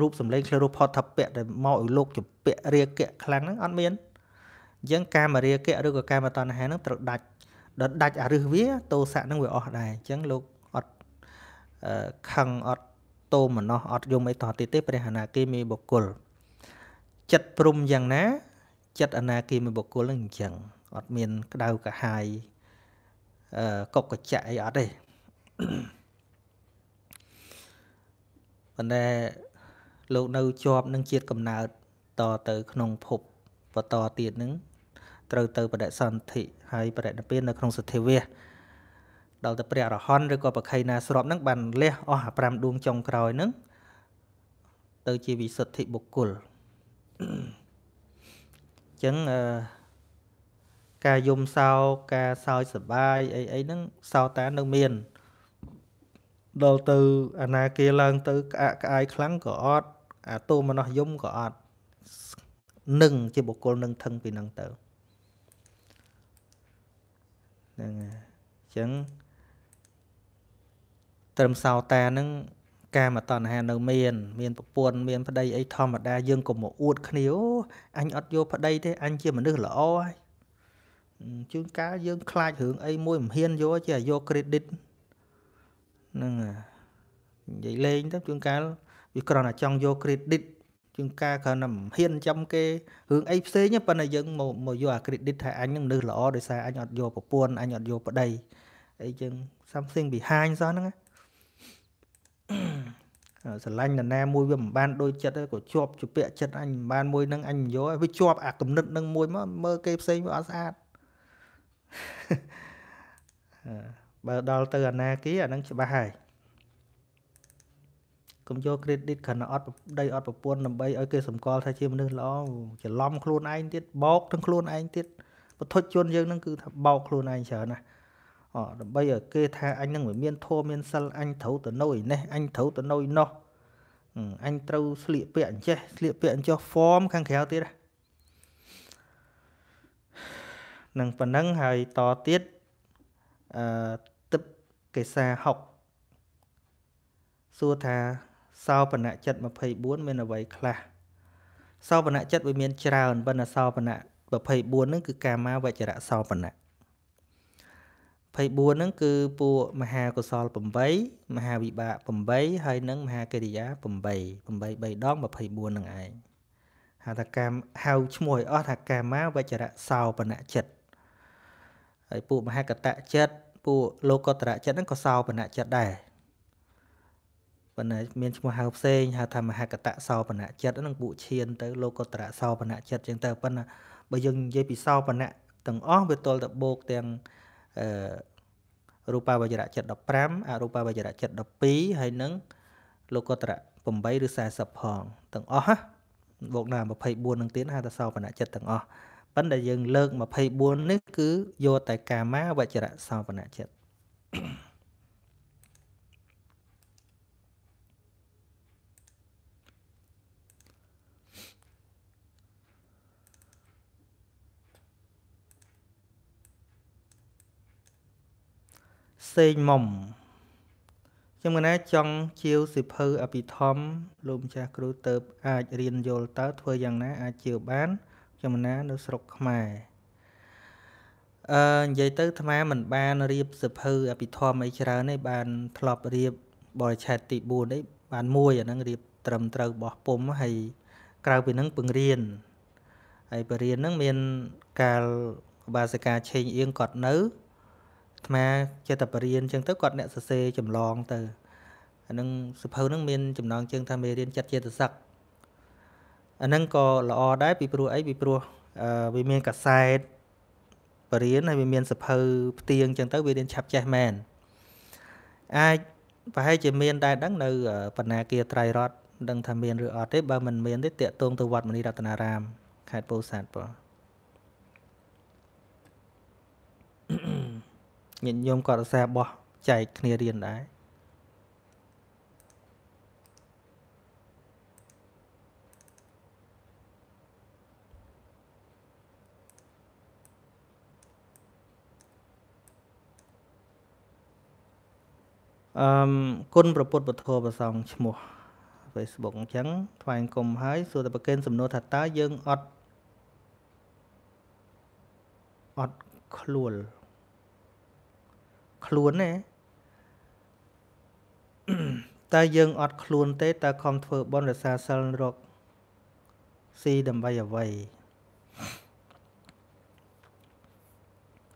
រូបសម្លេងឆ្លឺរូបផតថាពៈដែលមកឲ្យលោកជាពៈរាគៈខ្លាំងហ្នឹងអត់មានអញ្ចឹងកាមរាគៈឬក៏កាមតណ្ហាហ្នឹងត្រូវដាច់ដល់ដាច់អរិសវាទោសៈហ្នឹងវាអស់ដែរអញ្ចឹងលោកអត់ខឹងអត់តោមនោអត់យំអីតោះទៀតទេព្រះអនាគីមីបុគ្គលចិត្តព្រំយ៉ាងណាចិត្តអនាគាមីបុគ្គលនឹងអញ្ចឹងអត់មាន ក្តៅកាហាយអឺកុកកច្ចៈអីអត់ទេប៉ុន្តែលោកនៅជាប់នឹងជាតិកំណើត តទៅ ក្នុងភពបន្តទៀតនឹងត្រូវទៅបដិសន្ធិហើយបរិណិព្វាននៅក្នុងសទ្ធាវាសដល់ទៅព្រះអរហន្តឬក៏ប្រខៃណាស្របនឹងបានលះអស់5ដួងចុងក្រោយនឹងទៅជាវិសុទ្ធិបុគ្គលចឹងអឺការយំសោកការសោយសបាយអីអីហ្នឹងសោតានៅមានដល់ទៅអាណាគេឡើងទៅក្អាក់ក្អាយខ្លាំងក៏អត់អាទោមនោះយំក៏អត់នឹងជាបុគ្គលនឹងថឹងពីនឹងទៅហ្នឹងអញ្ចឹងត្រឹមសោតាហ្នឹងកាមតណ្ហានៅមានមានប្រពន្ធមានប្តីអីធម្មតាយើងក៏មកអួតគ្នាអូអញអត់យកប្តីទេអញជាមនុស្សល្អហើយជួនកាលយើង ខ្លាចរឿងអីមួយមិនហ៊ានយកជាយក credit ហ្នឹងនិយាយលេងទៅជួនកាលវាគ្រាន់តែចង់យក credit ជួនកាលគ្រាន់តែមិនហ៊ានចាំគេរឿងអីផ្សេងប៉ុន្តែយើងមកមកយកអា credit ថាអញនឹងមនុស្សល្អដោយសារអញអត់យកប្រពន្ធអញអត់យកប្តីអីចឹង something behind សោះហ្នឹងណាស្រឡាញ់នរណាមួយវាមិនបានដូចចិត្តទេក៏ជាប់ជាពាក់ចិត្តអញមិនបានមួយនឹងអញមិនយកវាជាប់អាគំនិតនឹងមួយមកមើលគេផ្សេងវាអត់ស្អាតបើដល់ទៅអាណាគេអានឹងច្បាស់ហើយកុំយក credit គ្រាន់តែអត់ដីអត់ប្រពន្ធដើម្បីឲ្យគេសម្គាល់ថាជាមនុស្សល្អច្រឡំខ្លួនឯងទៀតបោកទាំងខ្លួនឯងទៀតពធុជនយើងនឹងគឺថាបោកខ្លួនឯងច្រើនណាស់អដើម្បីឲ្យគេ ថាអញនឹងមានធម៌មានសិលអញត្រូវទៅនៅឯនេះអញត្រូវទៅនៅឯនោះអញត្រូវស្លៀកពាក់អញ្ចេះស្លៀកពាក់អញ្ចោះ form ខាងក្រៅទៀតនឹងប៉ុណ្ណឹងហើយតទៀតអឺទឹកកេសា6សួរថាសោបនៈចិត្ត24មានអ្វីខ្លះសោបនៈចិត្តវាមានច្រើនប៉ុន្តែសោបនៈ24ហ្នឹងគឺកាមាវចរៈសោបនៈ24ហ្នឹងគឺពួកមហាកុសល8មហាវិបាក8ហើយនឹងមហាកិរិយា8 8 3ដង24ហ្នឹងឯងហៅថាកម្មហៅឈ្មោះឲ្យអស់ថាកាមាវចរៈសោបនៈចិត្តហើយពួកមហាកតៈចិត្តពួកលោកតរៈចិត្តហ្នឹងក៏សោបនៈចិត្តដែរប៉ុន្តែមានឈ្មោះហៅផ្សេងហៅថាមហាកតៈសោបនៈចិត្តហ្នឹងពួកឈានទៅលោកតរៈសោបនៈចិត្តចឹងទៅប៉ុន្តែបើយើងនិយាយពីសោបនៈទាំងអស់វាទល់តែបូកទាំងអឺរូបាវចរៈចិត្ត15អរូបាវចរៈចិត្ត12ហើយនឹងលោកតរៈ8ឬ40ផងទាំងអស់ណាបូកណា24នឹងទៀតហៅថាសោបនៈចិត្តទាំងអស់ប៉ុន្តែយើងលើក24នេះគឺយកតែកាមាវចរៈសោបនៈចិត្ត Mm-hmm. សេងមុំខ្ញុំកណែចង់ជាវសិភៅអភិធម្មលោកម្ចាស់គ្រូទៅអាចរៀនយល់តើធ្វើយ៉ាងណា អាចជាវបានខ្ញុំណានៅស្រុកខ្មែរអឺនិយាយទៅអាត្មាមិនបានរៀបសិភៅអភិធម្មអីច្រើនទេបាន ធ្លាប់រៀបបរិឆេទទី4នេះបានមួយអាហ្នឹងរៀបត្រឹមត្រូវរបស់ពុំហើយក្រៅពីហ្នឹងពង្រៀនហើយបរិញ្ញាហ្នឹងមានកាលបាសិកាឆេងអៀងគាត់នៅអាមាចេះតែបរៀនអញ្ចឹងទៅគាត់អ្នកសរសេរចម្លងទៅអានឹងសភៅនឹងមានចំណងជើងថាមេរៀនចិត្តចេតសិកអានឹងក៏ល្អដែរពីព្រោះអីពីព្រោះវាមានកសែតបរៀនហើយវាមានសភៅផ្ទៀងអញ្ចឹងទៅវារៀនឆាប់ចេះមែនអាចប្រហែលជាមាន ដែរដឹងនៅបណ្ណាគារត្រៃរដ្ឋដឹងថាមានឬអត់ទេបើមិនមានទេតាកតងទៅវត្តមនីរតនារាមខេត្តពោធិ៍សាត់បងញាតិញោមក៏រសាបោះចែកគ្នារៀនដែរអឺគុណប្រពុតពធប្រសងឈ្មោះ Facebook អញ្ចឹងថ្លែងគុំហើយសួរតែប្រកេនសំណួរថាតើយើងអត់អត់ខ្លួនខ្លួនទេតើយើងអត់ខ្លួនទេតើខំធ្វើបនរសាសិលរកស៊ីដើម្បីអ្វី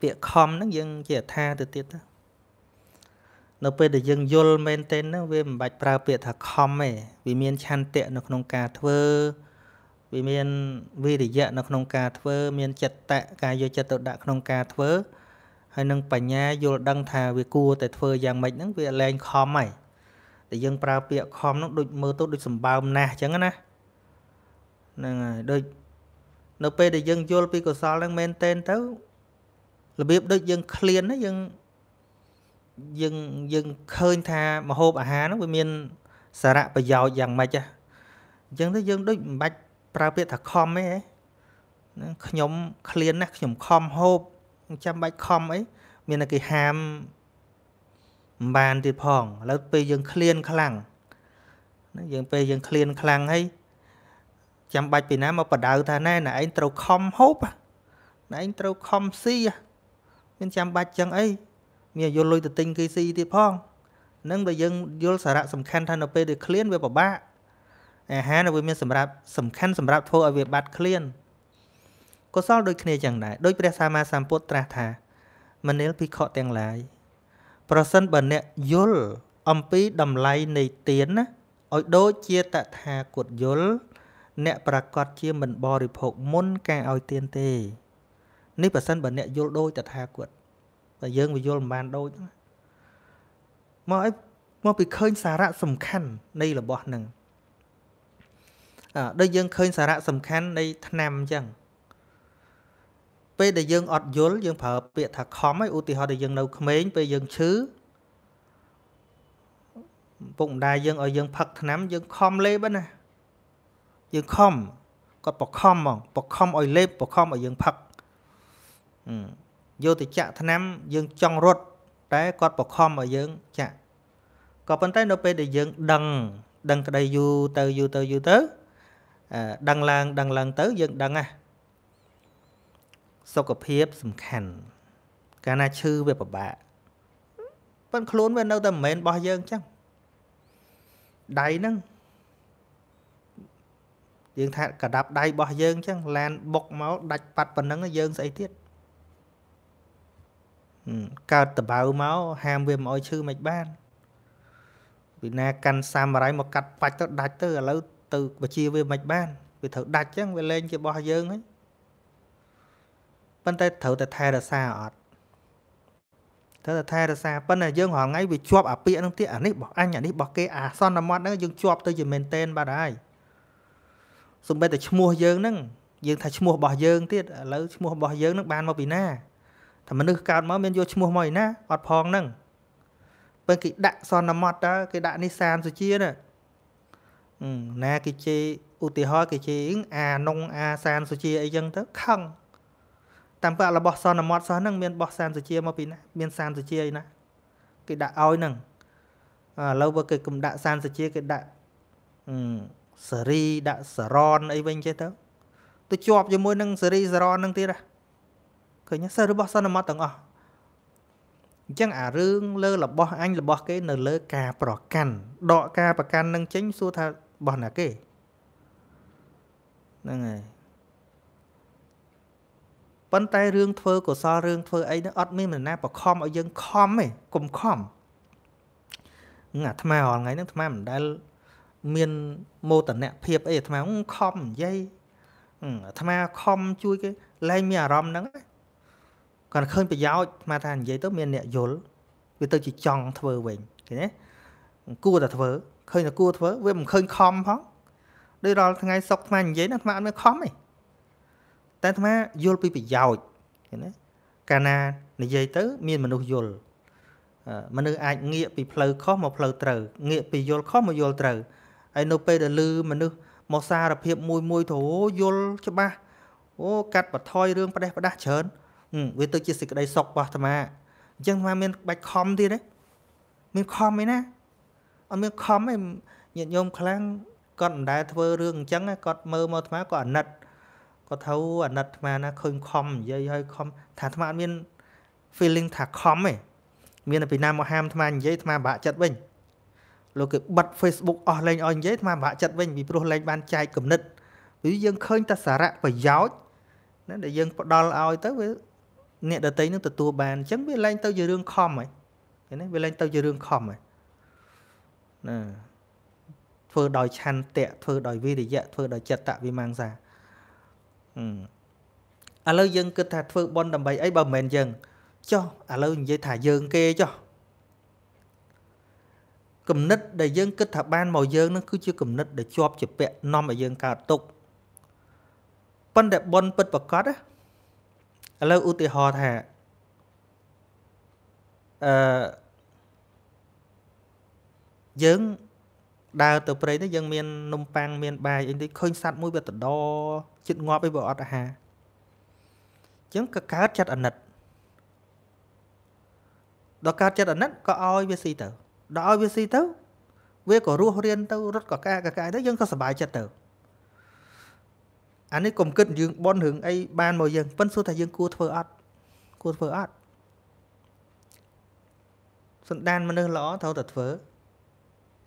ពាក្យខំហ្នឹងយើងជាថាទៅទៀតទៅនៅពេលដែលយើងយល់មែនទែនហ្នឹងវាមិនបាច់ប្រើពាក្យថាខំទេវាមានឆន្ទៈនៅក្នុងការធ្វើ វាមានវិរិយៈនៅក្នុងការធ្វើ មានចិត្តតៈការយកចិត្តទៅដាក់ក្នុងការធ្វើហើយនឹងបញ្ញាយល់ដឹងថាវាគួរតែធ្វើយ៉ាងម៉េចហ្នឹងវាលែងខំហើយតែយើងប្រើពាក្យខំហ្នឹងដូចមើលទៅដូចសម្បើមណាស់អញ្ចឹងណាហ្នឹងហើយដូចនៅពេលដែលយើងយល់ពីកុសលហ្នឹងមែនតែនទៅរបៀបដូចយើងឃ្លានណាយើងយើងយើងឃើញថាម្ហូបអាហារហ្នឹងវាមានសារៈប្រយោជន៍យ៉ាងម៉េចហ៎អញ្ចឹងទៅយើងដូចមិនបាច់ប្រើពាក្យថាខំទេហ្នឹងខ្ញុំឃ្លានណាស់ខ្ញុំខំហូបចាំបាច់ខំអីមានតែគេហាមមិនបានទៀតផងឥឡូវពេលយើងឃ្លានខ្លាំងណាយើងពេលយើងឃ្លានខ្លាំងហើយចាំបាច់ពីណាមកបដៅថាណែណែឯងត្រូវខំហូបណែឯងត្រូវខំស៊ីមានចាំបាច់ចឹងអីមានយល់លុយទៅទិញគេស៊ីទៀតផងនឹងបើយើងយល់សារៈសំខាន់ថានៅពេលដែលឃ្លានវាពិបាកអាហារវាមានសម្រាប់សំខាន់សម្រាប់ធ្វើឲ្យវាបាត់ឃ្លានកុសលដូចគ្នាយ៉ាងដែរដោយព្រះសម្មាសម្ពុទ្ធត្រាស់ថា មនាលភិក្ខុទាំងឡាយប្រសិនបើអ្នកយល់អំពីតម្លៃនៃទានណាឲ្យដូចជាតថាគតយល់អ្នកប្រកាសជាមិនបរិភោគមុនការឲ្យទានទេនេះប្រសិនបើអ្នកយល់ដូចតថាគតបើយើងវាយល់មិនបានដូចមកឲ្យមកពីឃើញសារៈសំខាន់ នៃរបស់នឹងអឺដូចយើងឃើញសារៈសំខាន់នៃឆ្នាំអញ្ចឹងពេលដែលយើងអត់យល់យើងប្រើពាក្យថាខំឲ្យឧទាហរណ៍ដែលយើងនៅក្មេងពេលយើងឈឺពុកម្ដាយយើងឲ្យយើងផឹកថ្នាំយើងខំលេបណាយើងខំគាត់បខំហ្មងបខំឲ្យលេបបខំឲ្យយើងផឹកយកទៅចាក់ថ្នាំយើងចង់រត់តែគាត់បខំឲ្យយើងចាក់ក៏ប៉ុន្តែនៅពេលដែលយើងដឹងដឹងក្តីយូរទៅយូរទៅយូរទៅដឹងឡើងដឹងឡើងទៅយើងដឹងណាសុខភាពសំខាន់កាលណាឈឺវាពិបាកប៉ុន្តែខ្លួនវានៅតែមិនមែនរបស់យើងចឹងដៃហ្នឹងយើងថាកដាប់ដៃរបស់យើងចឹងឡានបុកមកដាច់ប៉ាត់ប៉ុណ្ណឹងយើងស្អីទៀតកើតតបៅមកហាមវាមិនអោយឈឺមិនបានពីណា កាន់សាមរៃមកកាត់បាច់ទៅដាច់ទៅឥឡូវទៅបជាវាមិនបានវាត្រូវដាច់ចឹងវាលែងជារបស់យើងហ្នឹងប៉ុន្តែត្រូវតែថែរក្សាអត់ត្រូវតែថែរក្សាប៉ុន្តែយើងរាល់ថ្ងៃវាជាប់អាពាកនឹងទៀតអានេះរបស់អញអានេះរបស់គេអាសន្នមាត់ហ្នឹងយើងជាប់ទៅជាមែនតែនបាត់ហើយសម្បីតែឈ្មោះយើងហ្នឹងយើងថាឈ្មោះរបស់យើងទៀតឥឡូវឈ្មោះរបស់យើងហ្នឹងបានមកពីណាថាមនុស្សកើតមកមានយកឈ្មោះមកពីណាអត់ផងហ្នឹងពេលគេដាក់សន្មត់តើគេដាក់នេះសានសុជាណាណាគេជេរឧទាហរណ៍គេជេរអានុងអាសានសុជាអីចឹងទៅខឹងតាមពាក់របស់សន្មតសោះហ្នឹងមានបោះសានសជាមកពីណាមានសានសជាឯណាគេដាក់ឲ្យហ្នឹងឥឡូវបើគេកំដាក់សានសជាគេដាក់សរីដាក់សរនអីវិញចេះទៅទៅជាប់ជាមួយនឹងសេរីសរននឹងទៀតឃើញសិស្សរបស់សន្មតទាំងអស់អញ្ចឹងអារឿងលើរបស់អញរបស់គេ នៅលើការប្រកាន់ដកការប្រកាន់នឹងចេញសួរថារបស់ណាគេហ្នឹងហើយប៉ុន្តែរឿងធ្វើកុសលរឿងធ្វើអីហ្នឹងអត់មាននរណាបខំឲ្យយើងខំទេកុំខំអាអាត្មារាល់ថ្ងៃហ្នឹងអាត្មាមិនដែលមានមោទនភាពអីអាត្មាខំនិយាយអាត្មាខំជួយគេលែងមានអារម្មណ៍ហ្នឹងគាត់ឃើញប្រយោជន៍អាត្មាថានិយាយទៅមានអ្នកយល់វាទៅជាចង់ធ្វើវិញឃើញទេគួរតែធ្វើឃើញតែគួរធ្វើវាមិនឃើញខំផងដូចរាល់ថ្ងៃសុកអាត្មានិយាយអាត្មាអត់មានខំទេតែអាត្មាយល់ពីប្រយោជន៍ឃើញណាកាលណានិយាយទៅ មានមនុស្សយល់មនុស្សអាចងាកពីផ្លូវខុសមកផ្លូវត្រូវងាកពីយល់ខុសមកយល់ត្រូវហើយនៅពេលដែលឮមនុស្សមកសារភាពមួយមួយទៅយល់ច្បាស់អូកាត់បន្ថយរឿងផ្ដេសផ្ដាស់ច្រើនវាទៅជាសេចក្តីសុខរបស់អាត្មាអញ្ចឹងអាមានបាច់ខំទៀតទេមានខំឯណាអត់មានខំឯញាតិញោមខ្លាំងគាត់មិនដែលធ្វើរឿងអញ្ចឹងគាត់មើលមកអាត្មាគាត់អាណិតគាត់ទៅអាណិតអាត្មាណាឃើញខំនិយាយឲ្យខំថាអាត្មាអត់មាន feeling ថាខំទេមានតែពីណាមកហាមអាត្មានិយាយអាត្មាបាក់ចិត្តវិញលោកគេបិទ Facebook អស់លែងអស់និយាយអាត្មាបាក់ចិត្តវិញពីព្រោះលែងបានចែកគំនិតពីយើងឃើញតែសារៈប្រយោជន៍ណាដែលយើងផ្ដល់ឲ្យទៅវាអ្នកដតីនឹងទទួលបានអញ្ចឹងវាឡើងទៅជារឿងខំហើយឃើញទេវាឡើងទៅជារឿងខំហើយណាធ្វើដោយឆន្ទៈធ្វើដោយវិរិយៈធ្វើដោយចិត្តវិមង្សាឥឡូវយើងគិតថាធ្វើប៉ុនដើម្បីអីបើមិនមែនយើងចុះឥឡូវនិយាយថាយើងគេចុះគំនិតដែលយើងគិតថាបានមកយើងនឹងគឺជាគំនិតដែលជាប់ជាពាក់នាំឲ្យយើងកើតទុកប៉ុន្តែប៉ុនពិតប្រកបឥឡូវឧទាហរណ៍ថាអឺយើងដើរទៅព្រៃទៅយើងមាននំប៉័ងមានបាយអីតិចឃើញសัตว์មួយវាទៅដជិតងាប់អីបើអត់អាហារអញ្ចឹងក៏កើតចិត្តអាណិតដល់កើតចិត្តអាណិតក៏ឲ្យវាស៊ីទៅដល់ឲ្យវាស៊ីទៅ វាក៏រស់រៀនទៅរត់ក៏កាកកាយទៅយើងក៏សប្បាយចិត្តទៅអានេះកុំគិតយើងបនរឿងអីបានមកយើងប៉ិនសួរថាយើងគួរធ្វើអត់គួរធ្វើអត់សន្តានមនុស្សល្អត្រូវតែធ្វើ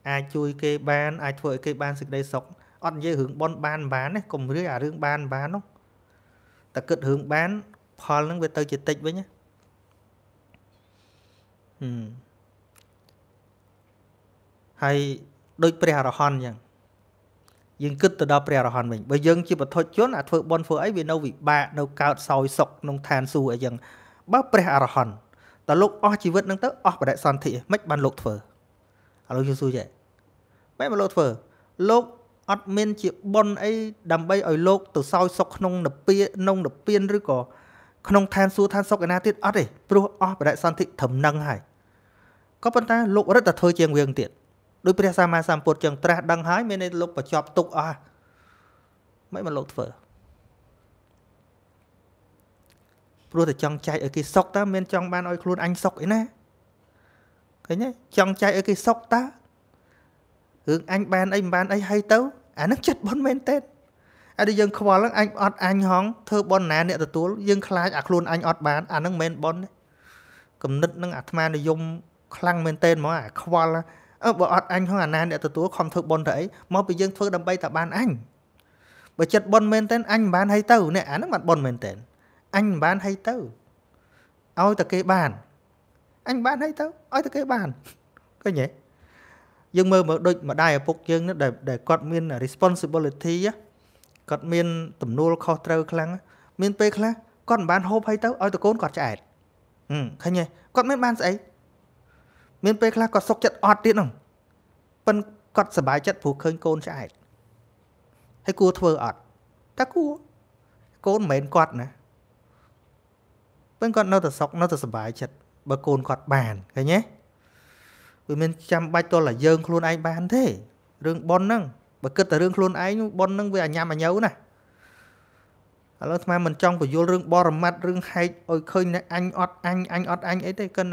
អាចជួយគេបានអាចធ្វើឲ្យគេបានសេចក្តីសុខអត់និយាយរឿងបនបានបានណាកុំរឿយអារឿងបានបាននោះតែគិតរឿងបានផលនឹងវាទៅជាតិចវិញណាហឹមហើយដូចព្រះអរហន្តអញ្ចឹងយើងគិតទៅដល់ព្រះអរហន្តវិញបើយើងជាបធុជនអាធ្វើបនធ្វើអីវានៅវិបាកនៅកើតសោយសុខក្នុងឋានសួគ៌អីចឹងបើព្រះអរហន្តតើលោកអស់ជីវិតនឹងទៅអស់បដិសន្ធិមិនបានលោកធ្វើឥឡូវយើងសួរចេះបែបលោកធ្វើលោកអត់មានជាប៉ុនអី ដើម្បីឲ្យលោកទៅសោយសុខក្នុងនពៀក្នុងនពៀនឬក៏ក្នុងឋានសួគ៌ឋានសុខឯណាទៀតអត់ទេព្រោះអស់បរិសន្ធិត្រឹមនឹងហើយក៏ប៉ុន្តែលោករឹតតែធ្វើជាងវៀងទៀតដោយព្រះសម្មាសម្ពុទ្ធចឹងត្រាស់ដឹងហើយមានន័យលោកបញ្ចប់ទុកអស់មិនមកលោកធ្វើព្រោះតែចង់ចែកឲ្យគេសុខតើមានចង់បានឲ្យខ្លួនអញសុខអីណាឃើញទេចង់ចែកឲ្យគេសុខតើរឿងអញបានអីមិនបានអីហើយទៅអានឹងចិត្តបនមែនទេហើយដែលយើងខ្វល់ហ្នឹងអញអត់អញហងធ្វើបនណាអ្នកទទួលយើងខ្លាចអាខ្លួនអញអត់បានអានឹងមិនមែនបនគំនិតនឹងអាត្មានិយមខ្លាំងមែនទេហ្មងអាខ្វល់អើបើអត់អញហងអាណាអ្នកទទួលខំធ្វើបនទៅអីមកពីយើងធ្វើដើម្បីតែបានអញបើចិត្តបនមែនទេអញមិនបានហើយទៅអ្នកអានឹងមិនបនមែនទេអញមិនបានហើយទៅឲ្យតែគេបានអញបានហើយទៅឲ្យតែគេបានឃើញទេយើងមើលមើលដូចម្ដាយឪពុកយើងនេះដែលគាត់មាន responsibility គាត់មាន ទំនួលខុសត្រូវខ្លាំងមានពេលខ្លះគាត់មិនបានហូបអីទៅឲ្យតកូនគាត់ឆ្អែតឃើញទេគាត់មិនបានស្អីមានពេលខ្លះគាត់សុកចិត្តអត់ទៀតហ្នឹងប៉ិនគាត់សុបាយចិត្តព្រោះឃើញកូនឆ្អែតហើយគួរធ្វើអត់តែគួរកូនមិនមែនគាត់ណាពេលគាត់នៅតែសុកនៅតែសុបាយចិត្តបើកូនគាត់បានឃើញទេវាមានចាំបាច់តលតែយើងខ្លួនឯងបានទេរឿងប៉ុនហ្នឹងបើគិតតែរឿងខ្លួនឯងប៉ុនហ្នឹងវាអាញ៉ាំអាញ៉ូវណាឥឡូវស្មានមិនចង់ពយល់រឿងបរមត្តរឿងហែកឲ្យឃើញអ្នកអញអត់អញអញអត់អញអីទេគិន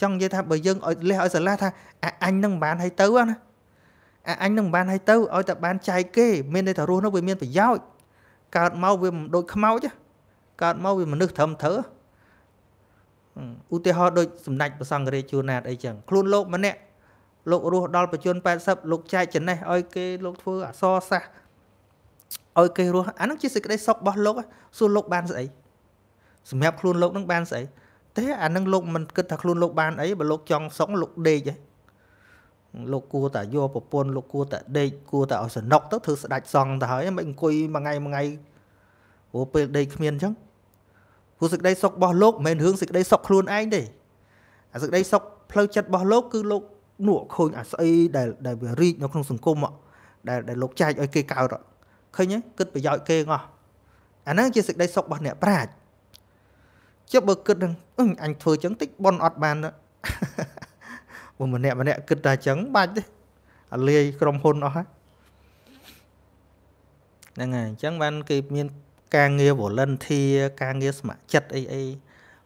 ចង់និយាយថាបើយើងឲ្យលះឲ្យស្រឡះថាអាអញនឹងមិនបានឲ្យទៅណាអាអញនឹងមិនបានឲ្យទៅឲ្យតែបានចែកគេ មានន័យថារស់នោះវាមានប្រយោជន៍កើតមកវាមិនដូចខ្មោចកើតមកវាមនុស្សត្រឹមត្រូវឧទាហរណ៍ដូចសម្ដេចព្រះសង្ឃរាជជួនណាតអីចឹងខ្លួនលោកម្នាក់លោករស់ដល់ប្រជជន80លោកចែកចំណេះឲ្យគេលោកធ្វើអសរសាស្ត្រឲ្យគេរស់អានឹងជាសេចក្តីសុខរបស់លោក សួរលោកបានស្អីសម្រាប់ខ្លួនលោកនឹងបានស្អីទេអានឹងលោកមិនគិតថាខ្លួនលោកបានអីបើលោកចង់សុខលោកដេកឯងលោកគួរតែយកប្រពន្ធលោកគួរតែដេកគួរតែឲ្យសំណុកទៅធ្វើស្ដាច់សង់ទៅហើយមិនអង្គុយមួយថ្ងៃមួយថ្ងៃព្រោះពេលដេកគ្មានអញ្ចឹងព្រោះសេចក្តីសុខរបស់លោកមិនមែនរឿងសេចក្តីសុខខ្លួនឯងទេអាសេចក្តីសុខផ្លូវចិត្តរបស់លោកគឺលោកនោះឃើញអាស្អីដែលដែលវារីកនៅក្នុងសង្គមដែលដែលលោកចែកឲ្យគេកើតឃើញគិតប្រយោជន៍គេងោះអាហ្នឹងជាសេចក្តីសុខរបស់អ្នកប្រាជ្ញចុះបើគិតនឹងអញធ្វើចឹងតិចប៉ុនអត់បានបើម្នាក់ម្នាក់គិតតែចឹងបាច់ទេអាលាយក្រុមហ៊ុនអស់ហ្នឹងហើយអញ្ចឹងបានគេមានការងារ volunteer ការងារស្ម័គ្រចិត្តអីអី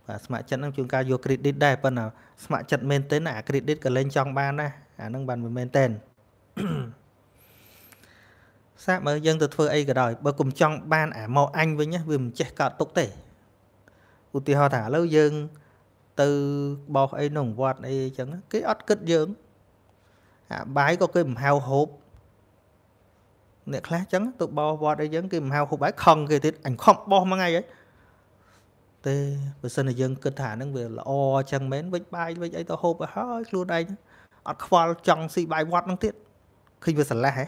បាទស្ម័គ្រចិត្តហ្នឹងជួនកាលយក credit ដែរប៉ុន្តែស្ម័គ្រចិត្តមែនទែនអា credit ក៏លែងចង់បានដែរអាហ្នឹងបានមែនទែនសាក់មើលយើងទៅធ្វើអីក៏ដោយបើកុំចង់បានអាមកអញវិញណាវាមិនចេះកត់ទុកទេឧទាហរណ៍ថាឥឡូវយើងទៅបោះអីក្នុងវត្តអីអញ្ចឹងគេអត់គិតយើងអាបាយក៏គេមិនហៅហូបអ្នកខ្លះអញ្ចឹងទៅបោវត្តអីចឹងគេមិនហៅហូបហើយខំគេទៀតអញខំបោះមួយថ្ងៃហីទេបើសិនតែយើងគិតថាហ្នឹងវាល្អអញ្ចឹងមែនវិចបាយវិចអីទៅហូបទៅហើយខ្លួនឯងអត់ខ្វល់ចង់ស៊ីបាយវត្តហ្នឹងទៀតឃើញវាស្រឡះហ៎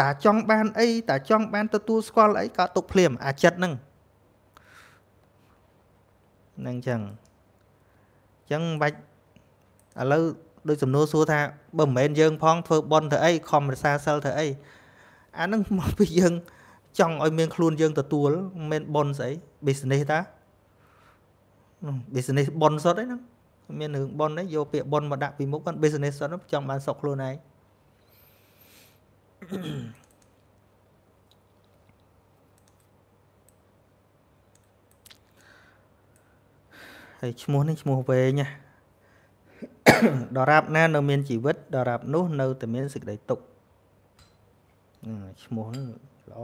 តាចង់បានអីតាចង់បានទទួលស្គាល់អីក៏ទុកភ្លាមអាចិត្តហ្នឹងហ្នឹងអញ្ចឹងអញ្ចឹងបាច់ឥឡូវដូចសំណួរសួរថា បើមិនមែនយើង ផងធ្វើប៉ុនធ្វើអីខំរសាសិលធ្វើអីអានឹងមកពីយើងចង់ឲ្យមានខ្លួនយើងទទួលមិនប៉ុនស្អី business តា business ប៉ុនសុទ្ធអីហ្នឹងមានរឿងប៉ុនហ្នឹងយកពាក្យប៉ុនមកដាក់ពីមុខគាត់ business សុទ្ធចង់បានសុខខ្លួនឯងហើយឈ្មោះនេះឈ្មោះវែងណាដរាបណានៅមានជីវិតដរាបនោះនៅតែមានសេចក្តីទុក្ខឈ្មោះហ្នឹងល្អ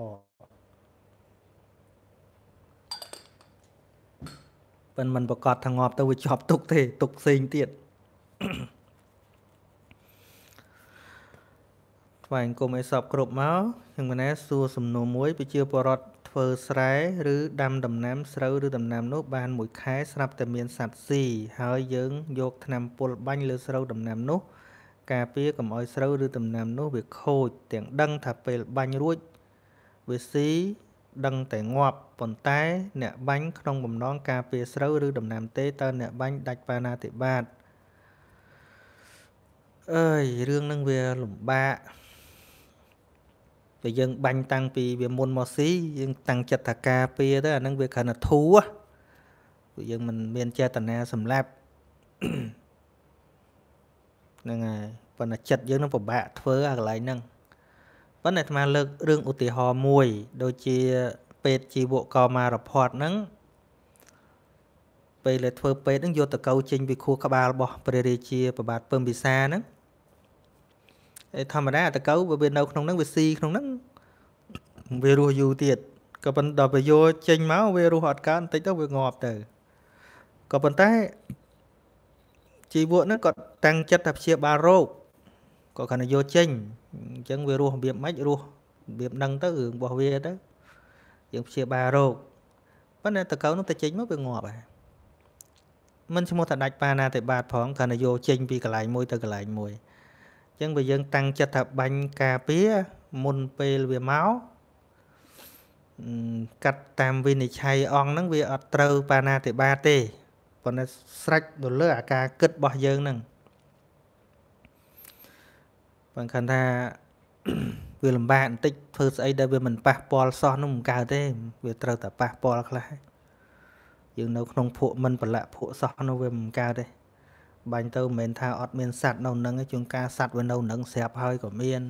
ប៉ិនមិនប្រកាសថាងាប់ ទៅវាជាប់ទុកទេទុកផ្សេងទៀតថ្វាយអង្គមឲ្យសពគ្រប់មកយ៉ាងណា សួរសំណួរមួយពជាពរដ្ឋធ្វើស្រែឬដាំដំណាំស្រូវឬដំណាំនោះបានមួយ ខែស្រាប់តែមានសត្វស៊ីហើយយើងយកថ្នាំពុលបាញ់លើស្រូវដំណាំនោះការពារកុំឲ្យស្រូវឬដំណាំនោះវាខូចទាំងដឹងថាពេលបាញ់រួចវាស៊ីដឹងតែងាប់ប៉ុន្តែ អ្នកបាញ់ក្នុងបំណងការពារស្រូវឬ ដំណាំទេតើអ្នកបាញ់ដាច់បាណាតិបាតអើយរឿងហ្នឹងវាលំបាកតែយើង បាញ់តាំងពីវាមុនមកស៊ីយើងតាំងចិត្តថាការពារទៅអាហ្នឹងវាគ្រាន់តែធូរយើងមិនមានចេតនាសម្លាប់ Mm-hmm. ហ្នឹងហើយប៉ុន្តែចិត្តយើងនឹងពិបាកធ្វើ អាកន្លែងហ្នឹងប៉ុន្តែអាត្មាលើករឿងឧទាហរណ៍មួយ ដូចជាពេទ្យជីវកមករផាត់ហ្នឹងពេលដែលធ្វើពេទ្យហ្នឹងយកតកៅចេញពីខួរក្បាលរបស់ព្រះរាជាប្របាទពឹមពិសាហ្នឹងធម្មតាតកៅវានៅក្នុងហ្នឹងវាស៊ីក្នុងហ្នឹងវារស់យូរទៀតក៏ប៉ុន្តែដល់ពេលយកចេញមកវារស់អត់កើតបន្តិចទៅវាងាប់ទៅក៏ប៉ុន្តែជីវកហ្នឹងគាត់តាំងចិត្តថាព្យាបាលរោគគាត់គាត់យកចេញអញ្ចឹងវារស់របៀបម៉េចរស់របៀបហ្នឹង ទៅរឿងរបស់វាទៅយើងព្យាបាលរោគប៉ុន្តែតកៅនោះតែចេញមកវាងាប់ហើយມັນឈ្មោះថាដាច់បាណាតិបាត ផងគាត់យកចេញពីកន្លែងមួយទៅកន្លែងមួយអញ្ចឹងបើយើងតាំងចិត្តថាបាញ់ការពារមុនពេលវាមកកាត់តាមវិនិច្ឆ័យអង្គហ្នឹងវាអត់ត្រូវបាណាតិបាទេប៉ុន្តែស្រេចទៅលើអាការគិតរបស់យើងហ្នឹងបើខណ្ឌថាវាលំបាកបន្តិចធ្វើស្អីដែលវាមិនប៉ះពាល់សោះនោះមិនកើតទេ វាត្រូវតែប៉ះពាល់ខ្លះយើងនៅក្នុងភក់មិន ប្រឡាក់ភក់សោះនោះវាមិនកើតទេបាញ់ទៅមិនមែនថាអត់មានសัตว์នៅនឹងជួនកាលសัตว์វានៅនឹងស្រាប់ហើយក៏មាន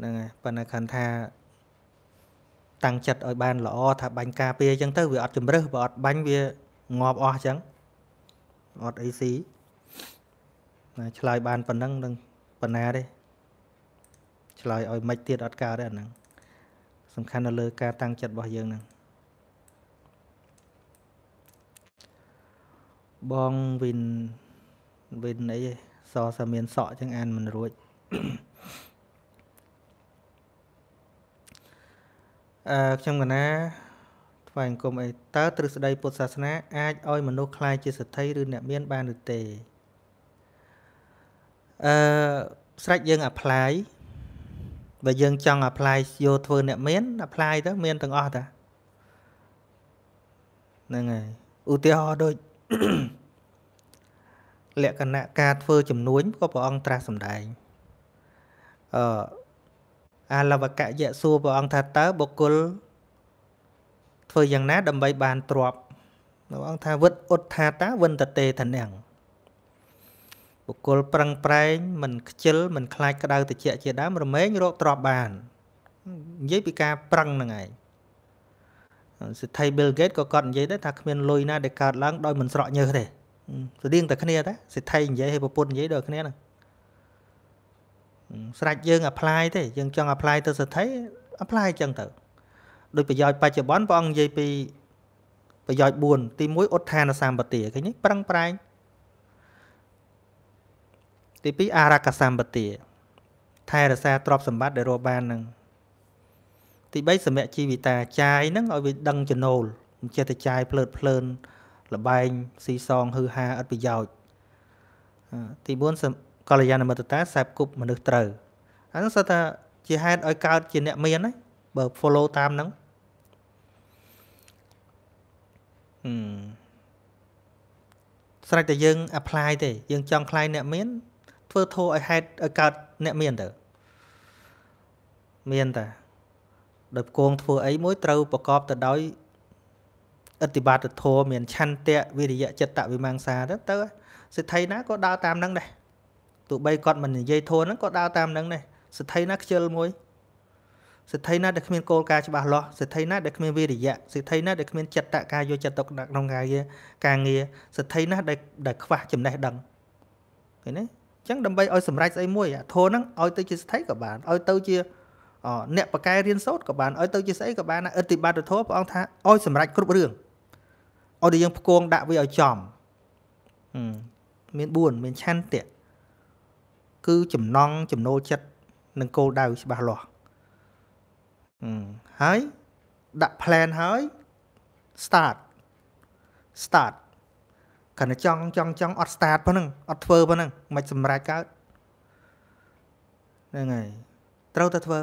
ហ្នឹងហើយប៉ុន្តែខណ្ឌថាតាំងចិត្តឲ្យបានល្អថាបាញ់ការពារអញ្ចឹងទៅវាអត់ជំរឹះបើអត់បាញ់វាងាប់អស់ចឹងអត់អីស៊ីណាឆ្លើយបានប៉ុណ្ណឹងនឹងប៉ុណ្ណាទេឆ្លើយឲ្យមិនទៀតអត់កើតទេអាហ្នឹងសំខាន់នៅលើការតាំងចិត្តរបស់យើងហ្នឹងបងវិនវិនអីសសាមានសក់ចឹងអានមិនរួចអឺខ្ញុំកណាវ៉ៃអង្គមអីតើទ្រឹស្ដីពុទ្ធសាសនា អាចឲ្យមនុស្សក្លាយជាសេដ្ឋីឬអ្នកមានបានឬទេអឺស្រេចយើងអាប់ឡាយបើយើងចង់អាប់ឡាយយកធ្វើអ្នកមានអាប់ឡាយទៅមានទាំងអស់តាហ្នឹងហើយឧទាហរណ៍ដូចលក្ខណៈការធ្វើចំនួនក៏ព្រះអង្គត្រាស់សម្ដែងអឺអាលវកៈយៈសួរព្រះអង្គថាតើបុគ្គលធ្វើយ៉ាងណាដើម្បីបានទ្រពព្រះអង្គថាវិតឧទ្ថាតាវិនតទេធនាំងបុគ្គលប្រឹងប្រែងមិនខ្ជិលមិនខ្លាចក្តៅតិចជាដើមរមែងរកទ្រពបាននិយាយពីការប្រឹងហ្នឹងឯងសិទ្ធិ Bill Gates ក៏គាត់និយាយដែរថាគ្មានលុយណាដែលកើតឡើងដោយមិនស្រក់ញើសទេស្តៀងតែគ្នាតាសិទ្ធិនិយាយឲ្យប្រពន្ធនិយាយដូចគ្នាហ្នឹងស្រេចយើង apply ទេយើងចង់ apply ទៅសិទ្ធិ apply អញ្ចឹងទៅដោយប្រយោជន៍បច្ចុប្បន្នព្រះអង្គនិយាយពីប្រយោជន៍4ទី1ឧទ្ធានសម្បទាឃើញនេះប្រឹងប្រែងទី2អរកសម្បទាថែរក្សាទ្រព្យសម្បត្តិដែលរកបាននឹងទី3សម្រាប់ជីវិតាចាយនឹងឲ្យវាដឹងចំណូលមិនចេះតែចាយភ្លើតភ្លើនលបែងស៊ីសងហឺហាឥតប្រយោជន៍ទី4កល្យាណមិត្តតា សាបគប់មនុស្សត្រូវអានោះសិតថាជាហេតុឲ្យកើតជាអ្នកមានណាបើ follow តាមហ្នឹងស្រេចតែយើង apply ទេ យើងចង់ខ្លាយអ្នកមានធ្វើធោឲ្យហេតុឲ្យកើតអ្នកមានទៅមានតាដោយគងធ្វើអីមួយត្រូវប្រកបទៅដោយអតិបត្តិធម៌មាន ឆន្ទៈវិរិយៈចិត្តវិមង្សាទៅទៅសិទ្ធិណាក៏ដើរតាមនឹងដែរទោះបីគាត់មិននិយាយធម៌ហ្នឹងក៏ដើរតាមនឹងដែរសិទ្ធិណាខ្ជិលមួយសិទ្ធិណាដែលគ្មានគោលការណ៍ច្បាស់លាស់សិទ្ធិណាដែលគ្មានវិរិយៈសិទ្ធិណាដែលគ្មានចិត្តការយកចិត្តទុកដាក់ក្នុងការងារការងារសិទ្ធិណាដែលដែលខ្វះចំណេះដឹងឃើញទេអញ្ចឹងដើម្បីឲ្យសម្រេចស្អីមួយអាធរហ្នឹងឲ្យទៅជាសិទ្ធិក៏បានឲ្យទៅជាអ្នកបកែរៀនសូត្រក៏បានឲ្យទៅជាស្អីក៏បានអតិបត្តិធម៌ព្រះអង្គថាឲ្យសម្រេចគ្រប់រឿងឲ្យតែយើងផ្គងដាក់វាឲ្យចំមាន4មានឆន្ទៈគឺចំណងចំណូលចិត្តនិងគោលដៅច្បាស់លាស់ហើយដាក់ plan ហើយ start start កាន់តែចង់ចង់ចង់អត់ start ប៉ុណ្ណឹងអត់ធ្វើប៉ុណ្ណឹងមិនសម្រេចកើតហ្នឹងហើយត្រូវតែធ្វើ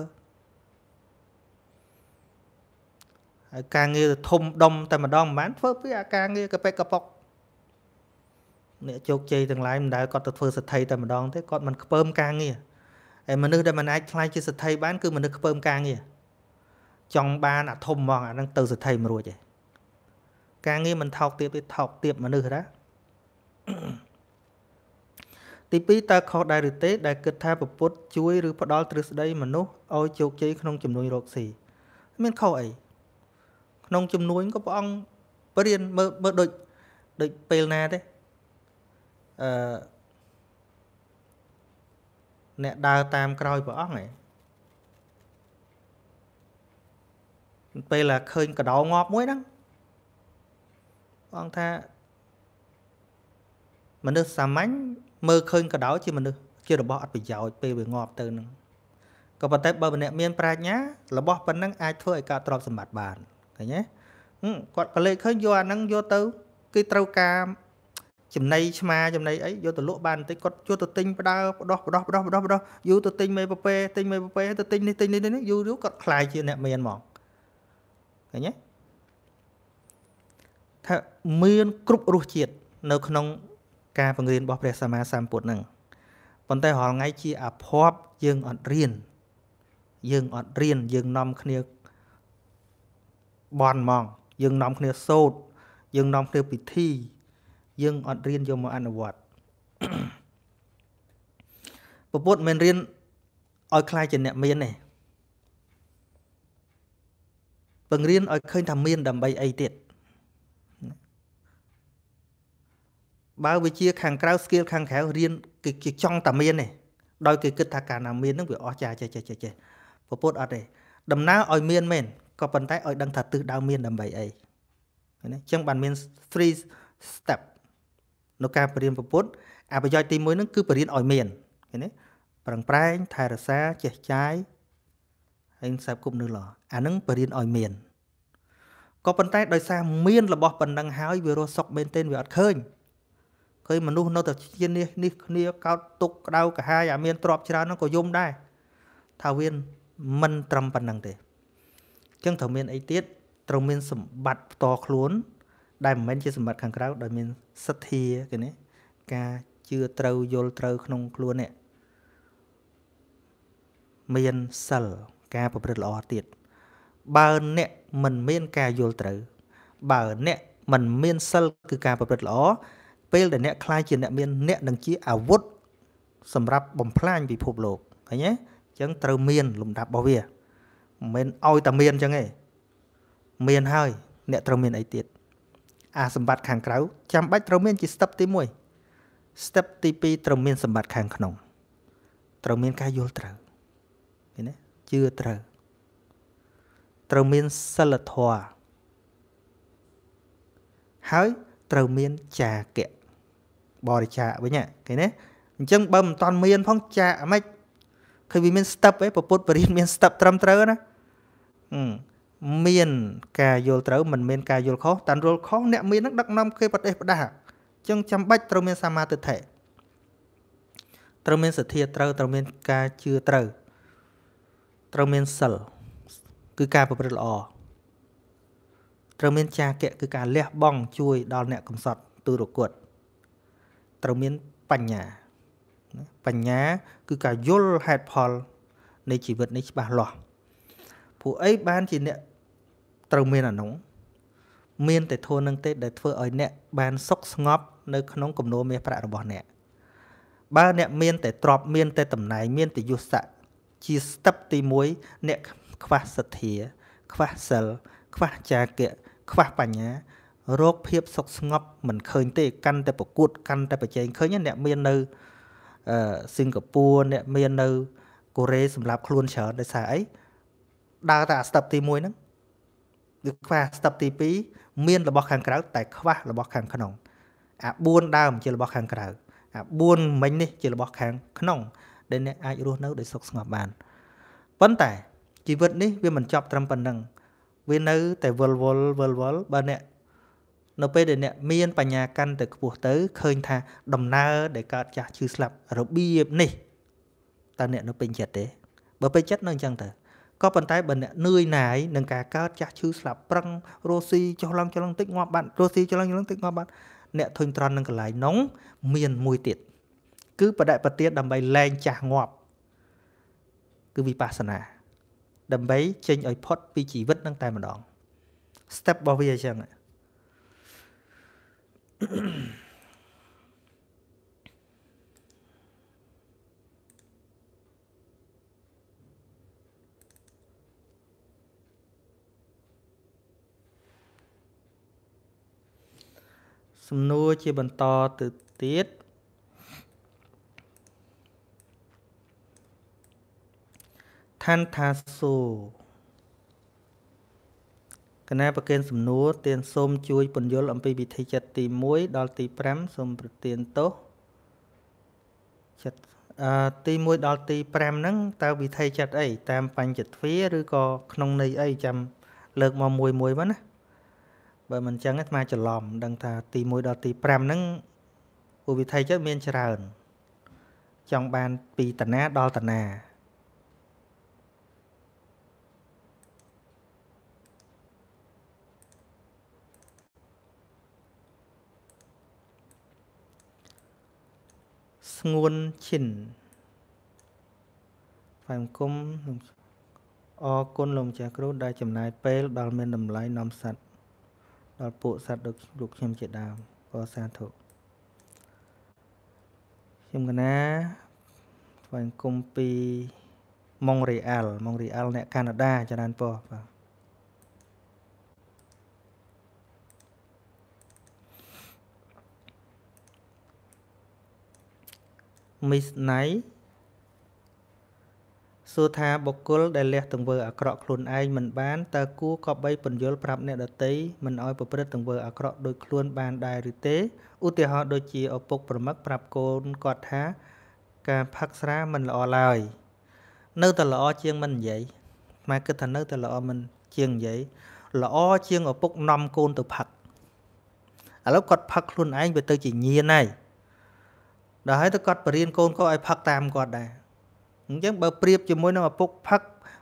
ហើយការងារទៅធំដុំតែម្ដងមិនបានធ្វើពីអាការងារកប៉ិកកប៉ុកអ្នកជោគជ័យទាំងឡាយមិនដែលគាត់ទៅធ្វើសិទ្ធិតែម្ដងទេគាត់មិនខ្ពើមការងារហើយមនុស្សដែលមិនអាចខ្លាយជាសិទ្ធិបានគឺមនុស្សខ្ពើមការងារចង់បានអាធំហ្មងអានឹងទៅសិទ្ធិមិនរួចទេការងារមិនថោកទៀតទេថោកទៀតមនុស្សណាទី2តើខុសដែរឬទេដែលគិតថាពពុទ្ធជួយឬផ្ដល់ទ្រឹស្ដីមនុស្សឲ្យជោគជ័យក្នុងជំនួយរកស៊ីមានខុសអីក្នុងជំនួយក៏ព្រះអង្គព្រានមើលមើលដូចដូចពេលណាទេអឺអ្នកដើរតាមក្រោយព្រះអង្គហ្នឹងពេលតែឃើញកដោងាប់មួយហ្នឹងបងថាមនុស្សសាមញ្ញមើលឃើញកដោជាមនុស្សជារបស់អត់ប្រយោជន៍ពេលវាងាប់ទៅហ្នឹងក៏ប៉ុន្តែបើម្នាក់មានប្រាជ្ញារបស់ប៉ុណ្ណឹងអាចធ្វើឲ្យកើតទ្រព្យសម្បត្តិបានឃើញទេគាត់ក៏លេចឃើញយកអាហ្នឹងយកទៅគឺត្រូវការចំណីឆ្មាចំណីអីយកទៅលក់បានបន្តិចគាត់យកទៅទិញផ្ដើផ្ដោះផ្ដោះផ្ដោះផ្ដោះផ្ដោះយូរទៅទិញមេប៉ាពេទិញមេប៉ាពេទៅទិញនេះទិញនេះនេះយូរយូរគាត់ខ្លាយជាអ្នកមានហ្មងឃើញទេថាមានគ្រប់រសជាតិនៅ ក្នុង ការបង្រៀនរបស់ព្រះសម្មាសម្ពុទ្ធហ្នឹងប៉ុន្តែរាល់ថ្ងៃជាអភ័ព្វយើងអត់រៀនយើងអត់រៀន យើងនាំគ្នាបន់ហ្មង យើងនាំគ្នាសោតយើងនាំគ្នាពិធី យើងអត់រៀនយកមកអនុវត្តពពុទ្ធមិនរៀនឲ្យខ្លាចជាអ្នកមានទេបង្រៀនឲ្យឃើញថាមានដើម្បីអីទៀតបើវិជាខាងក្រៅ skill ខាងក្រៅរៀនគេគេចង់តែមានទេដោយគេគិតថាការណាមាននឹងវាអស់ចាចេះចេះចេះចេះពពុតអត់ទេដំណើរឲ្យមានមែនក៏ប៉ុន្តែឲ្យដឹងថាទិសដៅមានដើម្បីអីណាចឹងបានមាន3 step នៅការបរៀនពពុតអបយោជន៍ទី1នឹង គឺបរៀនឲ្យមានឃើញទេប្រឹងប្រែងថែរក្សាចេះចាយហើយខ្សែគប់នៅឡអានឹងបរៀនឲ្យមានក៏ប៉ុន្តែដោយសារមានរបស់ប៉ុណ្ណឹងហើយវារស់សុកមែនទែនវាអត់ឃើញឃើញមនុស្សនៅតែជានេះនេះគ្នាកោតទុកក្តៅកាហាយអាមានទ្រពច្រើនហ្នឹងក៏យំដែរថាវាមិនត្រឹមប៉ុណ្ណឹងទេអញ្ចឹងត្រូវមាន អីទៀតត្រូវមាន សម្បត្តិផ្ទាល់ខ្លួន ដែលមិនមែនជាសម្បត្តិខាងក្រៅដោយមានសទ្ធាគេនេះការជឿត្រូវយល់ត្រូវក្នុងខ្លួននេះមានសិល្ប៍ការប្រព្រឹត្តល្អទៀតបើអ្នកមិនមានការយល់ត្រូវបើអ្នកមិនមាន សិលគឺការប្រព្រឹត្តល្អពេលដែលអ្នកខ្លាយជា អ្នកមានអ្នកនឹងជាអាវុធសម្រាប់បំផ្លាញពិភពលោកឃើញទេអញ្ចឹងត្រូវមានលំដាប់របស់វាមិនមែនឲ្យតែមានអញ្ចឹងទេមានហើយ អ្នកត្រូវមានអីទៀតអាសម្បត្តិខាងក្រៅចាំបាច់ត្រូវមាន ជា step ទី1 step ទី2ត្រូវមានសម្បត្តិខាងក្នុង ត្រូវមាន ការយល់ត្រូវជឿត្រូវត្រូវមានសិលធម៌ហើយត្រូវមានចាគៈបរិច្ចាគវិញគេណាអញ្ចឹងបើមិនតាន់មាន ផងចាហ្មិចឃើញវាមាន ស្ទឹកឯងពុទ្ធបរិញ្ញាមានស្ទឹកត្រឹមត្រូវណាមានការយល់ត្រូវមិនមាន ការយល់ខុសតាន់យល់ខុសអ្នកមាននឹងដឹកនាំគេប្រទេសផ្ដាស់អញ្ចឹងចាំបាច់ត្រូវមានសមាទិដ្ឋិត្រូវមានសទ្ធាត្រូវត្រូវមាន ការជឿត្រូវត្រូវមានសិលគឺការប្រព្រឹត្តល្អត្រូវមានចាគៈគឺការលះបង់ជួយដល់អ្នកកំសត់ទុរគតត្រូវមានបញ្ញាបញ្ញា គឺការយល់ហេតុផលនៃជីវិតនេះច្បាស់លាស់ពួកអីបានជាអ្នកត្រូវមានអានោះមានតែធូរនឹងទេដែលធ្វើឲ្យអ្នកបានសុខស្ងប់នៅក្នុងគំនោមាសប្រាក់របស់អ្នកបើអ្នកមានតែទ្រពមានតែតំណែងមានតែយសស័ក្តិជាស្ទឹកទី1អ្នកខ្វះសទ្ធាខ្វះសិលខ្វះចាគៈខ្វះបញ្ញារោគភាពសុខស្ងប់មិនឃើញ ទេកាន់តែប្រកួត កាន់តែប្រជែងឃើញអ្នកមាននៅអឺសិង្ហបុរីអ្នកមាននៅកូរ៉េសម្រាប់ខ្លួនច្រើនដោយសារអីដើរតែអាស្ទឹកទី1ហ្នឹងវាខ្វះស្ទឹកទី2មានរបស់ខាងក្រៅតែខ្វះរបស់ខាងក្នុងអា4ដើមជារបស់ខាងក្រៅអា4មិញនេះជារបស់ខាងក្នុងដែលអ្នកអាចរស់នៅដោយសុខស្ងប់បានប៉ុន្តែជីវិតនេះវាមិនចប់ត្រឹមប៉ុណ្ណឹងវានៅតែវល់វល់វល់វល់បើអ្នកនៅពេលដែលអ្នកមានបញ្ញាកាន់តែខ្ពស់ទៅឃើញថាដំណើរដែលកើតចាស់ឈឺស្លាប់របៀបនេះតើអ្នកនៅពេញចិត្តទេបើពេញចិត្តនៅអញ្ចឹងទៅក៏ប៉ុន្តែបើអ្នកនឿយណាយនឹងការកើតចាស់ឈឺស្លាប់ប្រឹងរស់ស៊ីចុះឡើងចុះឡើងតិចងាប់បាត់រស់ស៊ីចុះឡើងចុះឡើងតិចងាប់បាត់អ្នកធុញទ្រាន់នឹងកន្លែងនោះមានមួយទៀតគឺបដិបទាដើម្បីលែងចាស់ងាប់គឺវិបស្សនាដើម្បីចេញឲ្យផុត ពីជីវិតនឹងតែម្ដង step របស់វាអញ្ចឹងសំណួរជាបន្តទៅទៀតខណ្ឌថាសួរគណៈប្រគិនសំណួរទានសូមជួយពន្យល់អំពីវិធីចិត្តទី1ដល់ទី5សូមប្រទានទោសចិត្តអឺទី1ដល់ទី5ហ្នឹងតើវិធីចិត្តអីតាម បញ្ចទ្វាឬក៏ក្នុងន័យអីចាំលើកមកមួយមួយមកណា បើមិនចឹងអាត្មាច្រឡំដឹងថា ទី1ដល់ទី5ហ្នឹងឧបវិធីចិត្តមានច្រើន ចង់បានពីតណាដល់តណាស្ងួនឈិនថ្វាយបង្គំអរគុណលោកម្ចាស់គ្រូដែលចំណាយពេលដល់មានតម្លៃនាំសัตว์ដល់ពួកសัตว์ដូចលោកខ្ញុំជាដើមក៏សាធុខ្ញុំកណាថ្វាយបង្គំពីម៉ុងរីអាល់ម៉ុងរីអាល់អ្នកកាណាដាចរានពោះបាទមីសណៃសួរថាបុគ្គលដែលលះទង្វើអាក្រក់ខ្លួនឯងមិនបានតើគួរក៏បីពន្យល់ប្រាប់អ្នកដទៃមិនឲ្យប្រព្រឹត្តទង្វើអាក្រក់ដោយខ្លួនបានដែរឬទេឧទាហរណ៍ដូចជាឪពុកប្រមឹកប្រាប់កូនគាត់ថាការផឹកស្រាមិនល្អឡើយនៅតែល្អជាងមិននិយាយខ្មែរគិតថានៅតែល្អមិនជាងនិយាយល្អជាងឪពុកនាំកូនទៅផឹកឥឡូវគាត់ផឹកខ្លួនឯងវាទៅជាញៀនហើយដល់ហើយទៅគាត់បរៀនកូនកូនឲ្យផឹកតាមគាត់ដែរអញ្ចឹងបើប្រៀបជាមួយនឹងឪពុកផឹក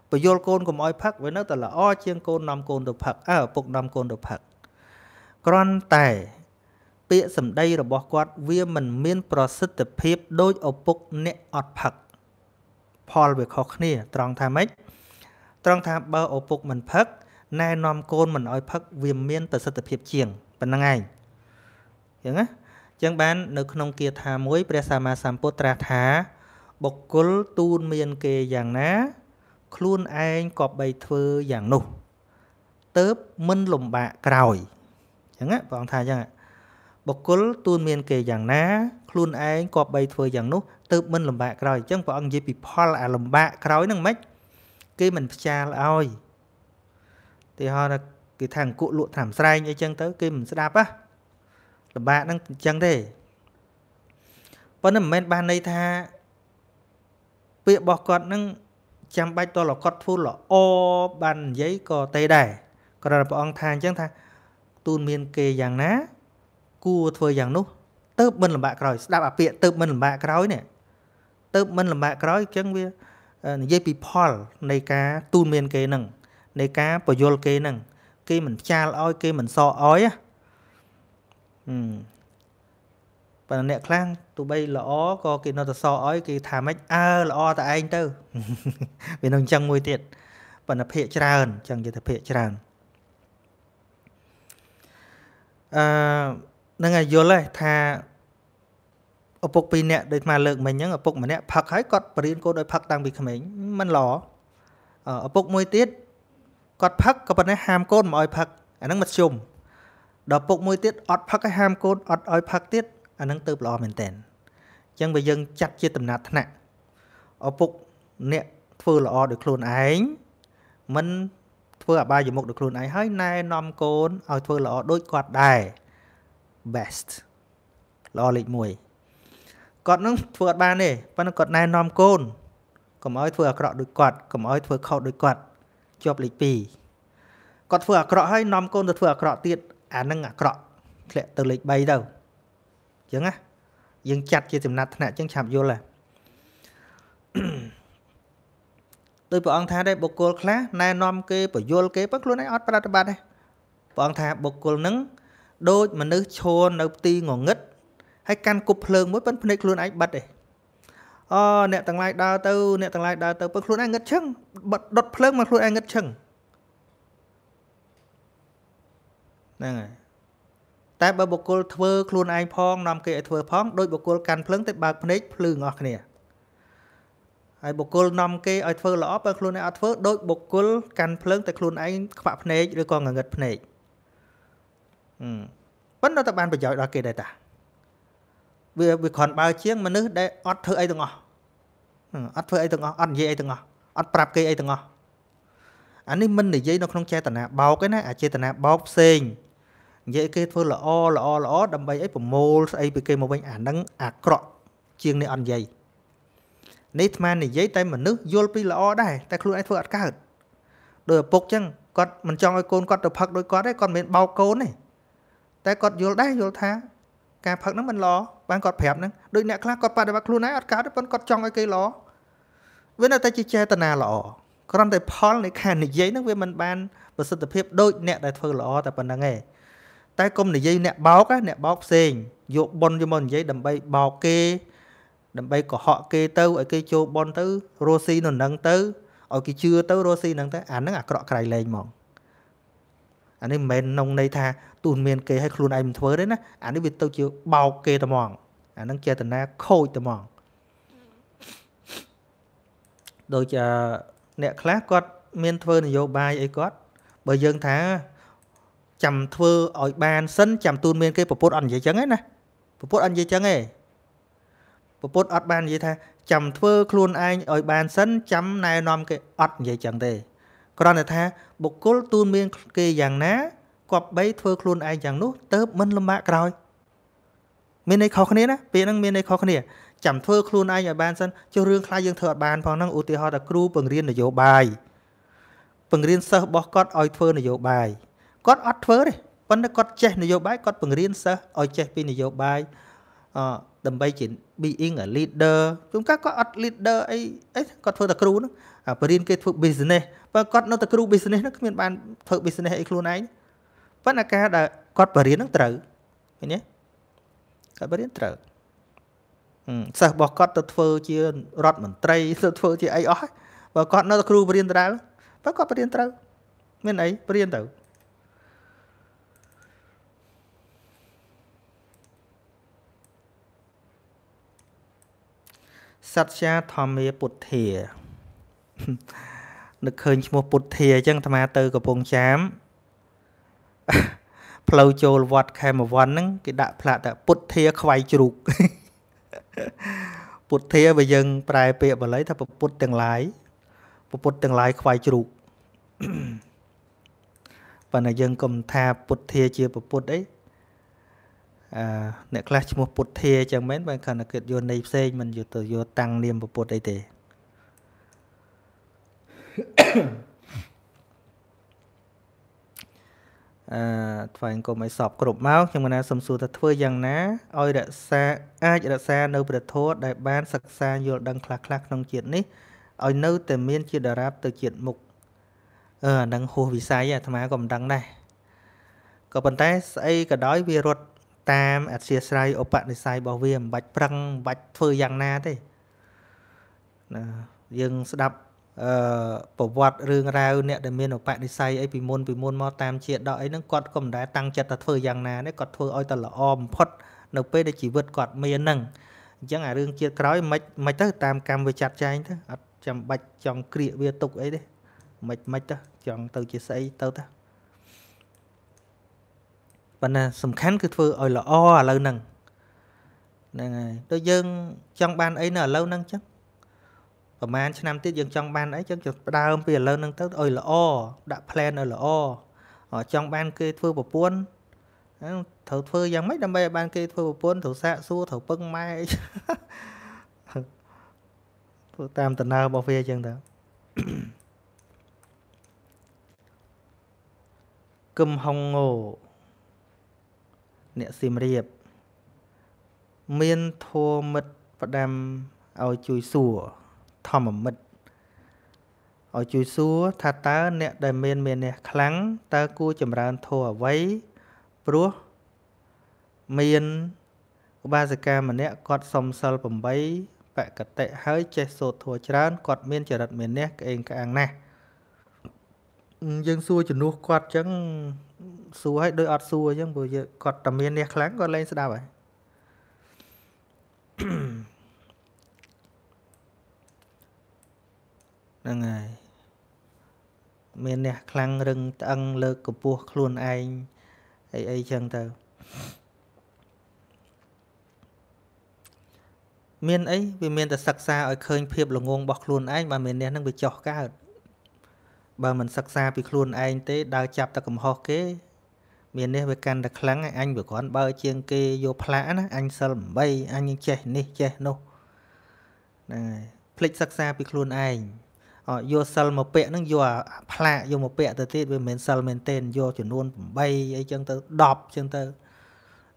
បយលកូនកុំឲ្យផឹកវានៅតែល្អជាងកូននាំកូនទៅផឹកអើឪពុកនាំកូនទៅផឹកគ្រាន់តែពាក្យសម្ដីរបស់គាត់វាមិនមាន ប្រសិទ្ធភាព ដូចឪពុកអ្នកអត់ផឹកផលវាខុសគ្នាត្រង់ថាម៉េចត្រង់ថាបើឪពុកមិនផឹកណែនាំកូនមិនឲ្យផឹកវាមានប្រសិទ្ធភាពជាងប៉ុណ្្នឹងឯងអញ្ចឹងណាចឹងបាន នៅក្នុងគាថាមួយព្រះសម្មាសម្ពុទ្ធត្រាស់ថា បុគ្គលទូនមានគេយ៉ាងណា ខ្លួនឯងក៏បីធ្វើយ៉ាងនោះទៅមិនលំបាកក្រោយចឹងណាព្រះអង្គថាចឹងបុគ្គលទូនមានគេយ៉ាងណាខ្លួនឯងក៏បីធ្វើយ៉ាងនោះទៅមិនលំបាកក្រោយចឹងព្រះអង្គនិយាយពីផលអាលំបាកក្រោយហ្នឹងមិនគេមិនផ្ចាលឲ្យទីហោថាគេថាអង្គក់លក់ត្រាំស្រែងអីចឹងទៅគេមិនស្ដាប់ហ៎លំបាកហ្នឹងអញ្ចឹងទេប៉ុន្តែមិនមែនបានន័យថាពាក្យរបស់គាត់ហ្នឹងចាំបាច់តលគាត់ធ្វើល្អបាននិយាយក៏ទេដែរគ្រាន់តែព្រះអង្គថាអញ្ចឹងថាទូនមានគេយ៉ាងណាគួរធ្វើយ៉ាងនោះ ទៅមិនលំបាកក្រោយស្ដាប់អាពាក្យទៅមិនលំបាកក្រោយនេះទៅមិនលំបាកក្រោយអញ្ចឹងវានិយាយពីផល នៃការទូនមាន គេនឹងនៃការបយលគេនឹងគេមិនផ្ចាលឲ្យគេមិនសអឲ្យប៉ុន្តែអ្នកខ្លាំងទោះបីល្អក៏គេនៅតែសអឲ្យគេថាម៉េចអើល្អតែឯងទៅវានឹងអញ្ចឹងមួយទៀតប៉ុន្តែភាកច្រើនអញ្ចឹងនិយាយថាភាកច្រើនអឺនឹងឲ្យយល់ទេថាឪពុកពីរនាក់ដូចមកលើកមិញអញ្ចឹងឪពុកម្នាក់ផឹកហើយគាត់បរៀនកូនឲ្យផឹកតាំងពីក្មេងມັນល្អឪពុកមួយទៀតគាត់ផឹកក៏ប៉ុន្តែហាមកូនមិនឲ្យផឹកអាហ្នឹងមធ្យមដល់ពុកមួយទៀតអត់ផឹកឲ្យហាមកូនអត់ឲ្យផឹកទៀតអានឹងទៅល្អមែនតែនអញ្ចឹងបើយើងចាត់ជាដំណាក់ថ្នាក់ឪពុកអ្នកធ្វើល្អដោយខ្លួនឯងមិន ធ្វើអបាយមុខដោយខ្លួនឯងហើយណែនាំកូនឲ្យធ្វើល្អដូចគាត់ដែរ best ល្អលេខ1គាត់នឹង ធ្វើអត់បានទេប៉ុន្តែគាត់ណែនាំកូនកុំឲ្យធ្វើអាក្រក់ដូចគាត់កុំឲ្យធ្វើខុសដូចគាត់ជាប់លេខ2គាត់ធ្វើអាក្រក់ហើយនាំកូនទៅធ្វើអាក្រក់ទៀតអានឹងអាក្រក់ធ្លាក់ទៅលេខ3ទៅអញ្ចឹងណាយើងចាត់ជាចំណាត់ថ្នាក់អញ្ចឹងឆាប់យល់ហើយដោយព្រះអង្គថាដែរបុគ្គលខ្លះណែនាំគេពយល់គេប៉ុន្តែខ្លួនឯងអត់ប្រតិបត្តិទេព្រះអង្គថាបុគ្គលនឹងដូចមនុស្សឈរនៅផ្ទីងងឹតហើយកាន់គប់ភ្លើងមួយប៉ុន្តែភ្នែកខ្លួនឯងបិទទេអូអ្នកទាំងឡាយដើរទៅអ្នកទាំងឡាយដើរទៅប៉ុន្តែខ្លួនឯងងឹតឈឹងបិទដុតភ្លើងមកខ្លួនឯងងឹតឈឹងហ្នឹងហើយតែបើបុគ្គលធ្វើខ្លួនឯងផងនាំគេឲ្យធ្វើផងដោយបុគ្គលកាន់ភ្លើងទៅបើកភ្នែកភ្លឺអស់គ្នាហើយបុគ្គលនាំគេឲ្យធ្វើល្អបើខ្លួនឯងអត់ធ្វើដោយបុគ្គលកាន់ភ្លើងតែខ្លួនឯងខ្វាក់ភ្នែកឬក៏ងងឹតភ្នែកអឺប៉ុន្តែតើបាន ប្រយោជន៍ដល់គេដែរតាវាវាគ្រាន់បើជាងមនុស្សដែលអត់ធ្វើអីទាំងអស់អត់ធ្វើអីទាំងអស់អត់និយាយអីទាំងអស់អត់ប្រាប់គេអីទាំងអស់អានេះមិននិយាយនៅក្នុងចេតនាបោកទេណាអាចេតនាបោកផ្សេងនិយាយគេធ្វើល្អល្អល្អដើម្បីអីប្រមូលស្អីពីគេមកវិញអាហ្នឹងអាក្រក់ជាងនេះអត់និយាយនេះអាត្មានិយាយតែមនុស្សយល់ពីល្អដែរតែខ្លួនឯងធ្វើអត់កើតដោយឪពុកចឹងគាត់មិនចង់ឲ្យកូនគាត់ទៅផឹកដោយគាត់ទេគាត់មិនបោកកូនទេតែគាត់យល់ដែរយល់ថា ការផឹកហ្នឹងមិនល្អបានគាត់ប្រាប់ហ្នឹងដូចអ្នកខ្លះគាត់បដិបត្តិខ្លួនឯងអត់កើតទេប៉ុន្តែគាត់ចង់ឲ្យគេល្អវានៅតែជាចេតនាល្អគ្រាន់តែផលនៃការនិយាយហ្នឹងវាមិនបានប្រសិទ្ធភាពដូចអ្នកដែលធ្វើល្អតែប៉ុណ្្នឹងឯងតែកុំនិយាយអ្នកបោកអ្នកបោកផ្សេងយកប៉ុនយកមកនិយាយដើម្បីបោកគេ ដើម្បីកុហកគេទៅឲ្យគេចូលប៉ុនទៅ រស់ស៊ីនៅនឹងទៅឲ្យគេជឿទៅរស់ស៊ីនឹង ទៅអាហ្នឹងអាក្រក់ក្រៃលែងមកអានេះមិនមែនក្នុងន័យថាទូនមាន គេឲ្យខ្លួនឯងមិនធ្វើទេណាអានេះវាទៅជាបោកគេតែហ្មងអាហ្នឹងចេតនាខូចតែហ្មងដូចអ្នកខ្លះគាត់ មានធ្វើនយោបាយអីគាត់បើយើងថាចាំធ្វើឲ្យបានសិនចាំទូនមានគេប្រពុតអត់និយាយចឹងឯណាប្រពុតអត់និយាយចឹងឯងប្រពុតអត់បាននិយាយថាចាំធ្វើខ្លួនឯងឲ្យបានសិនចាំណែនាំគេអត់និយាយចឹងទេគ្រាន់តែថាបុគ្គលទូនមានគេយ៉ាងណាគប្បីធ្វើខ្លួនឯងយ៉ាងនោះ ទៅមិនលំបាកក្រោយមានន័យខុសគ្នាណាពាក្យហ្នឹងមានន័យខុសគ្នាចាំធ្វើខ្លួនឯងឲ្យបានសិនចុះរឿងខ្លះយើងធ្វើអត់បានផងហ្នឹងឧទាហរណ៍ថាគ្រូបង្រៀននយោបាយបង្រៀនសិស្សរបស់គាត់ឲ្យធ្វើនយោបាយគាត់អត់ធ្វើទេប៉ុន្តែគាត់ចេះ នយោបាយគាត់បង្រៀនសិស្សឲ្យចេះពីនយោបាយអឺដើម្បីជា being a leader ជួនកាលគាត់អត់ leader អីអីគាត់ធ្វើតែគ្រូហ្នឹងអាបរៀនគេធ្វើ business បើគាត់ នៅតែគ្រូ business ហ្នឹងគ្មានបានធ្វើ business អីខ្លួនឯងប៉ុន្តែការដែលគាត់បរៀនហ្នឹងត្រូវឃើញទេគាត់បរៀនត្រូវសិស្សរបស់គាត់ទៅធ្វើជារដ្ឋមន្ត្រីទៅធ្វើជាអីអស់បើគាត់នៅតែគ្រូបរៀនដដែលបើគាត់បរៀនត្រូវមានអីបរៀនត្រូវសត្យាធម្មាពុទ្ធានឹកឃើញឈ្មោះពុទ្ធាអញ្ចឹងអាត្មាទៅកំពង់ចាម ផ្លូវចូលវត្តខេមវ័នហ្នឹងគេដាក់ផ្លាកថាពុទ្ធាខ្វាយជ្រូកពុទ្ធាបើយើង ប្រែ ពាក្យបាលីថាពុទ្ធទាំងឡាយពុទ្ធទាំងឡាយខ្វាយជ្រូកប៉ុន្តែយើងកុំថាពុទ្ធាជាពុទ្ធអីអ្នកខ្លះឈ្មោះពុទ្ធាអញ្ចឹងមែនបើគាត់គិតយកន័យផ្សេងមិនយកទៅយកតាំងនាមពុទ្ធអីទេអឺថ្វាយអង្គមឲ្យសពគ្រប់មកខ្ញុំណាសំសួរថាធ្វើយ៉ាងណាឲ្យរក្សាអាចរក្សានៅព្រះធម៌ដែលបានសិក្សាយល់ដឹងខ្លះៗក្នុងជាតិនេះឲ្យ នៅតែមានជាដរាបទៅជាតិមុខអឺអានឹងហួសវិស័យអាត្មាក៏មិនដឹងដែរក៏ប៉ុន្តែស្អីក៏ដោយវារត់តាមអធិស្ស្រ័យឧបនិស្ស័យរបស់វាមិនបាច់ប្រឹងមិនបាច់ធ្វើយ៉ាងណាទេណាយើងស្ដាប់អឺប្រវត្តិរឿងរ៉ាវអ្នកដែលមានឧបនិស្ស័យអីពីមុនពីមុនមកតាមជាដកអីហ្នឹងគាត់ក៏មិនដែលតាំងចិត្តថាធ្វើយ៉ាងណាទេគាត់ធ្វើឲ្យតែល្អបំផុតនៅពេលដែលជីវិតគាត់មានហ្នឹងអញ្ចឹងអារឿងជាតិក្រោយមិនមិនទៅតាមកម្មវិចាត់ចែងទៅអត់ចាំបាច់ចង់ក្រៀកវាទុកអីទេមិនមិនទៅចង់ទៅជាស្អីទៅទៅប៉ុន្តែសំខាន់គឺធ្វើឲ្យល្អឥឡូវហ្នឹងហ្នឹងហើយដូចយើងចង់បានអីនៅឥឡូវហ្នឹងចឹងប្រហែលឆ្នាំទៀតយើងចង់បានអីចឹងផ្ដើមពីឥឡូវហ្នឹងទៅឲ្យល្អដាក់ plan ឲ្យល្អចង់បានគេធ្វើប្រពន្ធត្រូវធ្វើយ៉ាងម៉េចដើម្បីឲ្យបានគេធ្វើប្រពន្ធត្រូវសាកសួរត្រូវពឹងម៉ែអីធ្វើតាមដំណើររបស់វាអញ្ចឹងទៅគឹមហុងងោអ្នកសៀមរាបមានធัวមិត្តផ្ដាំឲ្យជួយសួរធម្មមិត្តឲ្យជួយសួរថាតើអ្នកដែលមានមានះខ្លាំងតើគួរចម្រើនធัวអ្វីព្រោះមានឧបាសិកាម្នាក់គាត់សំសិល8បកតិហើយចេះសូត្រធัวច្រើនគាត់មានចរិតមានះក្អេងក្អាងណាស់យើងសួរជំនួសគាត់ចឹងសួរឲ្យដូចអត់សួរអញ្ចឹងព្រោះយើងគាត់តែមាននេះខ្លាំងគាត់លែងស្ដាប់ហើយហ្នឹងហើយមានអ្នកខ្លាំងរឹងត្អឹងលើកកំពស់ខ្លួនឯងអីអីចឹងទៅមានអីវាមានតែសិក្សាឲ្យឃើញភាពល្ងងរបស់ខ្លួនឯងបើមានអ្នកហ្នឹងវាចោះកើតបើមិនសិក្សាពីខ្លួនឯងទេដើរចាប់តែកំហុសគេមាននេះវាកាន់តែខ្លាំងឯងវាគ្រាន់បើ ជាងគេយកផ្លាកណាអញសិល8អញចេះនេះចេះនោះហ្នឹងហើយភ្លេចសិក្សាពីខ្លួនឯងអត់យកសិលមកពាក់ហ្នឹងយកផ្លាកយកមកពាក់ទៅទៀតវាមិនមែនសិលមែនទេយកចំនួន8អីចឹងទៅ10ចឹងទៅ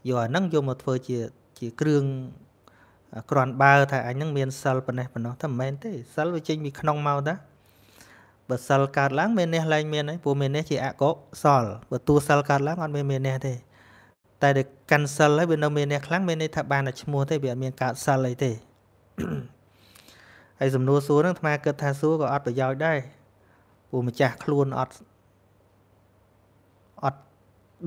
យកអាហ្នឹងយកមកធ្វើជាជាគ្រឿងក្រាន់បើថាអញហ្នឹងមានសិលប៉ុណ្ណេះប៉ុណ្ណោះតែមិនមែនទេសិលវាចេញពីក្នុងមកតាបើសិលកើតឡើងមាននេះឡើងមានហើយព្រោះមាននេះជាអកុសលបើទួសិលកើតឡើងអត់មានមាននេះទេតែដែលកាន់សិលហើយវានៅមាននេះខ្លាំងមានន័យថាបានតែឈ្មោះទេវាអត់មានកើតសិលអីទេហើយសំណួរសួរហ្នឹងអាត្មាគិតថាសួរក៏អត់ប្រយោជន៍ដែរព្រោះម្ចាស់ខ្លួនអត់អត់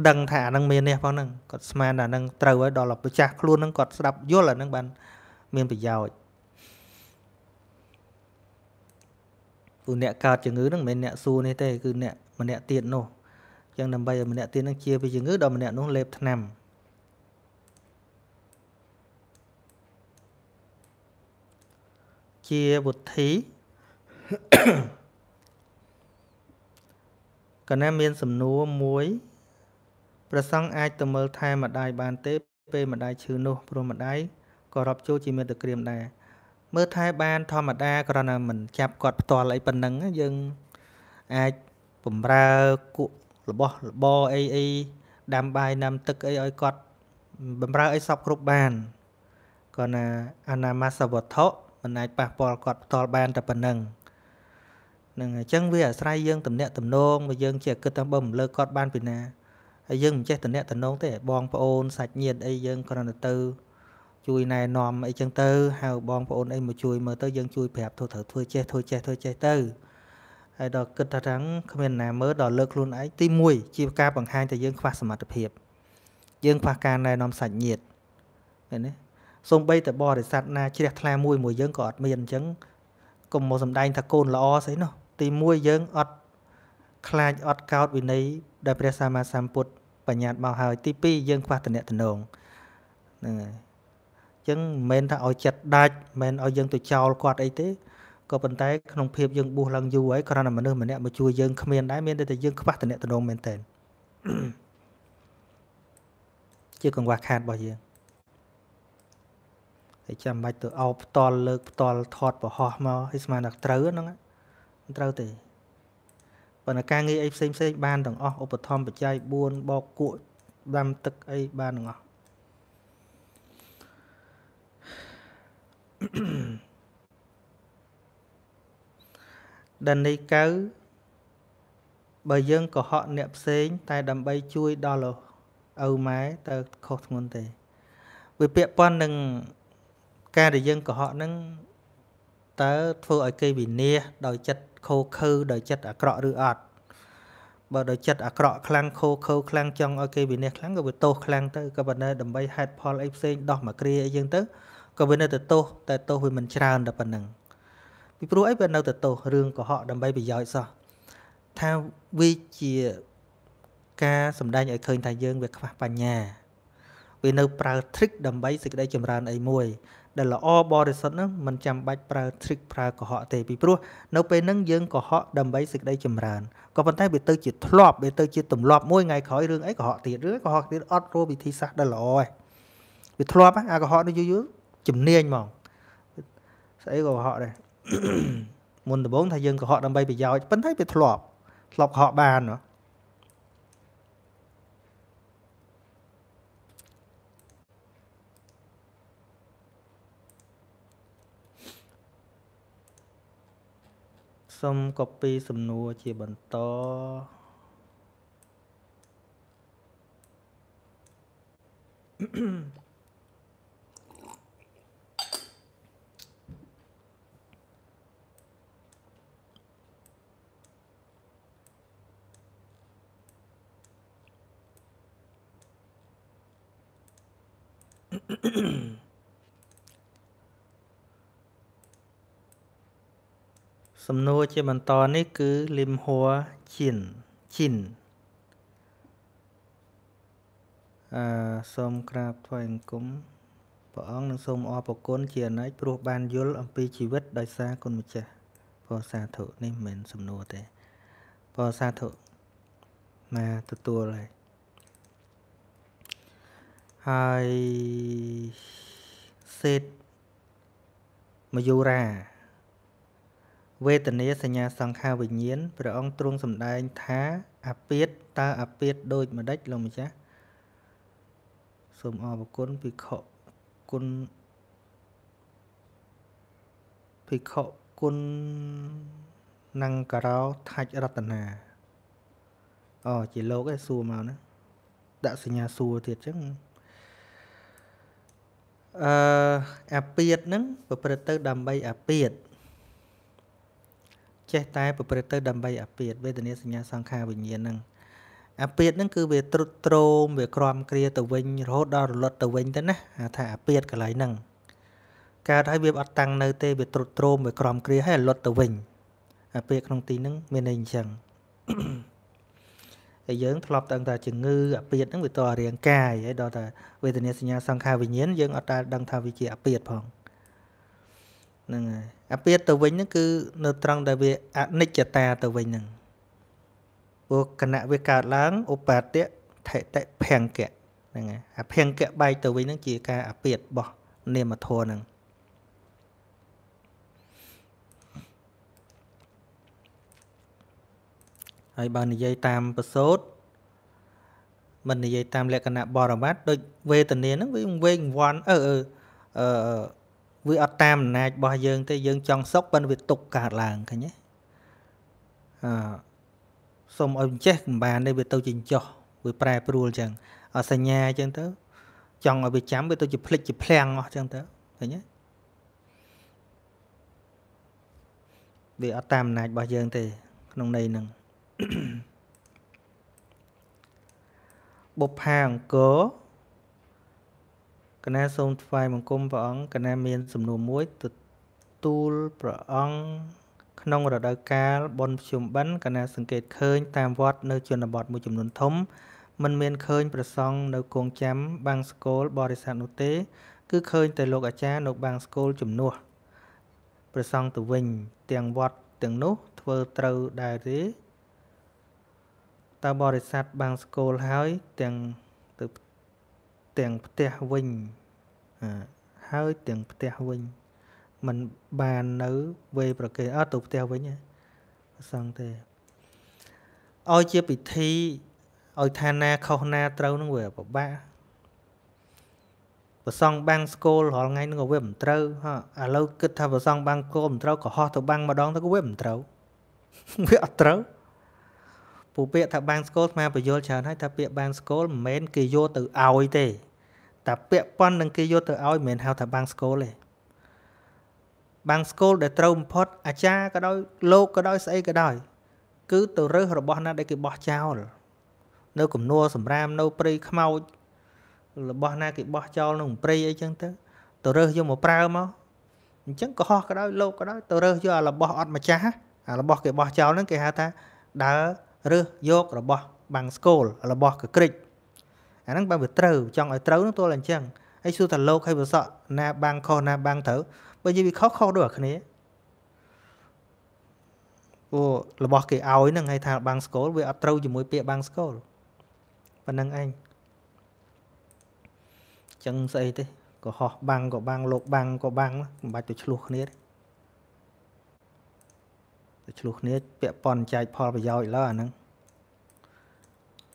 ដឹងថាអានឹងមាននេះផងហ្នឹងគាត់ស្មានថានឹងត្រូវហើយដល់ម្ចាស់ខ្លួនហ្នឹងគាត់ស្ដាប់យល់អានឹងបាន មានប្រយោជន៍គឺអ្នកកើតជំងឺហ្នឹងមិនមែនអ្នកសួរនេះទេគឺអ្នកម្នាក់ទៀតនោះអញ្ចឹងដើម្បីឲ្យម្នាក់ទៀតហ្នឹងជាពីជំងឺដល់ម្នាក់នោះលេបថ្នាំជាវុធីកណែមានសំណួរមួយព្រះសង្ឃអាចទៅមើលថែម្ដាយបាន ទេ ពេលម្ដាយឈឺនោះព្រោះម្ដាយក៏រាប់ចូលជាមេត្តក្រៀមដែរមើលថែបានធម្មតាគ្រាន់តែមិនចាប់គាត់ផ្ទាល់អីប៉ុណ្ណឹងយើងអាចបំរើគក់របស់របរអីអីដាំបាយដាំទឹកអីឲ្យគាត់បំរើអីសពគ្រប់បានគាត់ណាអនាមសវត្ថុមិនអាចប៉ះពាល់គាត់ផ្ទាល់បានតែប៉ុណ្ណឹងនឹងអញ្ចឹងវាអាស្រ័យយើងតំណាក់តំណងបើយើងជាគិតថាបើមិនលើគាត់បានពីណាហើយយើងមិនចេះតំណាក់តំណងទេ បងប្អូនសាច់ញាតិអីយើងគ្រាន់តែទៅជួយណែនាំអីចឹងទៅហៅបងប្អូនអីមកជួយមើលទៅយើង ជួយប្រាប់ធ្វើត្រូវធ្វើចេះធ្វើចេះធ្វើចេះទៅហើយដល់គិតថាទាំងគ្មានណាមើលដល់លើកខ្លួនឯងទី1ជាការបង្ហាញថាយើងខ្វះសមត្ថភាពយើងខ្វះការណែនាំសាច់ញាតិឃើញទេសូម្បីតែបរិស័ទណាជ្រះថ្លាមួយមួយយើងក៏អត់មានអញ្ចឹងកុំមកសំដែងថាកូនល្អស្អីនោះទី1យើងអត់ខ្លាចអត់កោតវិន័យដែលព្រះសម្មាសម្ពុទ្ធបញ្ញត្តិមកហើយទី2យើងខ្វះតំណែងហ្នឹងហើយចឹងមិនមែនថាឲ្យចិត្តដាច់មិនមែនឲ្យយើងទៅចោលគាត់អីទេក៏ប៉ុន្តែក្នុងភាពយើងបួសឡើងយូរហើយគ្រាន់តែមនុស្សម្នាក់មកជួយយើងគ្មានដែរមានតែតែយើងខ្វះតំណែងមែនតើជាកង្វះខាតរបស់យើងហើយចាំបាច់ទៅអោបផ្ទាល់លើក ផ្ទាល់ថត់ប្រហោះមកឲ្យស្មានថាត្រូវហ្នឹងមិនត្រូវទេប៉ុន្តែការងារអីផ្សេងផ្សេងបានទាំងអស់ឧបត្ថម្ភបច្ច័យ4បោកគក់ដាំទឹកអីបានទាំងអស់ដនីកៅបើយើងកុហកអ្នកផ្សេង តែដើម្បីជួយដល់ឪម៉ែតើខុសធ្ងន់ទេវាពាក់ព័ន្ធនឹងការដែលយើងកុហកហ្នឹងតើធ្វើឲ្យគេវិនាសដោយចិត្តខូខើដោយចិត្តអាក្រក់ឬអត់បើដោយចិត្តអាក្រក់ខ្លាំងខូខើខ្លាំងចង់ឲ្យគេវិនាសខ្លាំងក៏វាទោសខ្លាំងទៅក៏ប៉ុន្តែដើម្បីហេតុផលអីផ្សេងដោះមកគ្រាអីយើងទៅក៏វានៅតែទោសតែទោសវាមិនច្រើនដល់ប៉ុណ្ណឹងពីព្រោះអីវានៅតែទោសរឿងកុហកដើម្បីប្រយោជន៍សោះថាវាជាការសម្ដែងឲ្យឃើញថាយើង វាខ្វះបញ្ញាវានៅប្រើ trick ដើម្បីសេចក្តីចម្រើនអីមួយដែលល្អបរិសុទ្ធហ្នឹងមិនចាំបាច់ប្រើ trick ប្រើកុហកទេពីព្រោះនៅពេលហ្នឹងយើងកុហកដើម្បីសេចក្តីចម្រើនក៏ប៉ុន្តែវាទៅជាធ្លាប់វាទៅជាទម្លាប់មួយថ្ងៃក្រោយរឿងអីកុហកទៀតរឿងកុហកទៀតអត់រកវិធីសាស្ត្រដែលល្អឯងវាធ្លាប់អាកុហកនេះយូរយូរជំនាញហ្មងស្អីក៏កុហកដែរមុនដំបូងថាយើងកុហកដើម្បីប្រយោជន៍ប៉ុន្តែវាធ្លាប់ធ្លាប់កុហកបានហ៎សុំ copy សំណួរជាបន្តអឺសំណួរជាបន្តនេះ គឺលឹមហัวឈិនឈិនអឺសូមក្រាបថ្វាយអង្គមព្រះអង្គនឹងសូមអរព្រគុណជាអនេកព្រោះបានយល់អំពីជីវិតដោយសារគុណម្ចាស់ព្រះសាធុនេះមិនមែនសំណួរទេព្រះសាធុណាទទួលហើយហើយសេតមយូរាវេទនាសញ្ញាសង្ខារវិញ្ញាណព្រះអង្គទ្រង់សម្ដែងថា អាពាតតើអាពាតដូចម្ដេចលោកម្ចាស់សូមអរគុណភិក្ខុគុណភិក្ខុគុណនង្ការោថាច់រតនាអូជាលោកឯងសួរមកណាដាក់សញ្ញាសួរទៀតចឹងអឺអាពាតហ្នឹងប្រព្រឹត្តទៅដើម្បីអាពាតចេះតែប្រព្រឹត្តទៅដើម្បីអាពាតវេទនាសញ្ញាសង្ខារវិញ្ញាណហ្នឹងអាពាតហ្នឹងគឺវាត្រុតត្រោមវាក្រំគ្រាទៅវិញរហូតដល់រលត់ទៅវិញទៅណាហៅថាអាពាតកន្លែងហ្នឹងកើតហើយវាអត់តាំងនៅទេវាត្រុតត្រោមវាក្រំគ្រាហើយរលត់ទៅវិញអាពាតក្នុងទីហ្នឹងមានន័យអញ្ចឹង Mm-hmm. តែយើងធ្លាប់ដឹងថាជំងឺអាពាធហ្នឹងវាតរាងកាយហើយដល់តែវេទនាសញ្ញាសង្ខារវិញ្ញាណយើងអត់តែដឹងថាវាជាអាពាធផងហ្នឹងហើយអាពាធទៅវិញហ្នឹងគឺនៅត្រង់ដែលវាអនិច្ចតាទៅវិញហ្នឹងព្រោះគណៈវាកើតឡើងឧបាទិថិតិភង្គៈហ្នឹងហើយអាភង្គៈបែកទៅវិញហ្នឹងជាការអាពាធរបស់នាមធម៌ហ្នឹងហើយបើនិយាយតាមប្រសូតមិននិយាយតាមលក្ខណៈបរមត្តដូចវេទនាហ្នឹងវាវេងវាន់អឺអឺវាអត់តាមអំណាចរបស់យើងទេ យើងចង់សុខប៉ុន្តែវាទុកកើតឡើងឃើញទេអឺសូមឲ្យចេះកំបាននេះវាទៅជាចោះវាប្រែប្រួលចឹងអសញ្ញាចឹងទៅចង់ឲ្យវាចាំវាទៅជាភ្លេចជាភ្លាំងអស់ចឹងទៅឃើញទេវាអត់តាមអំណាចរបស់យើងទេក្នុងន័យហ្នឹងបុប្ផាអង្គរគណៈសូមថ្វាយបង្គំព្រះអង្គគណៈមានសំណួរមួយទទួលព្រះអង្គក្នុង រដូវកាលបុណ្យភ្ជុំបិណ្ឌគណៈសង្កេតឃើញ តាមវត្តនៅជនបទមួយចំនួនធំមិនមានឃើញប្រសង់នៅគង់ចាំបាំងស្គលបរិស័ទនោះទេគឺឃើញតែលោកអាចារ្យនៅបាំងស្គលជំនួសប្រសង់ទៅវិញ ទាំងវត្តទាំងនោះ ធ្វើត្រូវដែរទេតើបរិស័ទបានស្គលហើយ ទាំងទៅទាំងផ្ទះវិញហើយទាំងផ្ទះវិញมันបាននៅវេប្រកេអត់ទៅផ្ទះវិញប្រសងទេឲ្យជាពិធីឲ្យឋានាខុសណាត្រូវនឹងវាពិបាកប្រសងបាំងស្គលរាល់ថ្ងៃនឹងក៏វាមិនត្រូវហ៎ឥឡូវគិតថាប្រសងបាំងគោមិនត្រូវក៏ហោះ ទៅបាំងម្ដងទៅក៏វាមិនត្រូវវាអត់ត្រូវពូពាក្យថាបានស្គាល់ស្មាបញ្យលច្រើនហើយថា ពាក្យបានស្គាល់មិនមែនគេយកទៅឲ្យទេតែពាក្យប៉ុននឹងគេយកទៅឲ្យមិនមែនហៅថាបានស្គាល់ទេបាំងស្គូលដែលត្រូវបំផុតអាចារ្យក៏ដោយលោកក៏ដោយស្អីក៏ដោយគឺទៅរើសរបស់ណាដែលគេបោះចោលនៅគំនួសម្រាមនៅព្រៃខ្មោចរបស់ណាគេបោះចោលក្នុងព្រៃអីចឹងទៅទៅរើសយកមកប្រើមកអញ្ចឹងកុហកក៏ដោយលោកក៏ដោយទៅរើសយកអារបស់អត់ម្ចាស់អារបស់គេបោះចោលហ្នឹងគេហៅថាដើររើសយករបស់បាំងស្គលរបស់កក្រិចអាហ្នឹងបើវាត្រូវចង់ឲ្យត្រូវនោះទល់តែអញ្ចឹងហើយសួរថាលោកហើយប្រសក់ណា បាំងខុសណាបាំងត្រូវបើនិយាយវាខុសខុសដូចគ្នាព្រោះរបស់គេឲ្យហ្នឹងហើយថា បាំងស្គលវាអត់ត្រូវជាមួយពាក្យបាំងស្គលប៉ុណ្្នឹងឯងចឹងស្អីទេក៏ហោះបាំងក៏បាំងលោកបាំងក៏បាំងមិនបាច់ទៅឆ្លោះគ្នាទេទៅឆ្លោះគ្នាពាក់ប៉ុនចែកផលប្រយោជន៍ឥឡូវអាហ្នឹង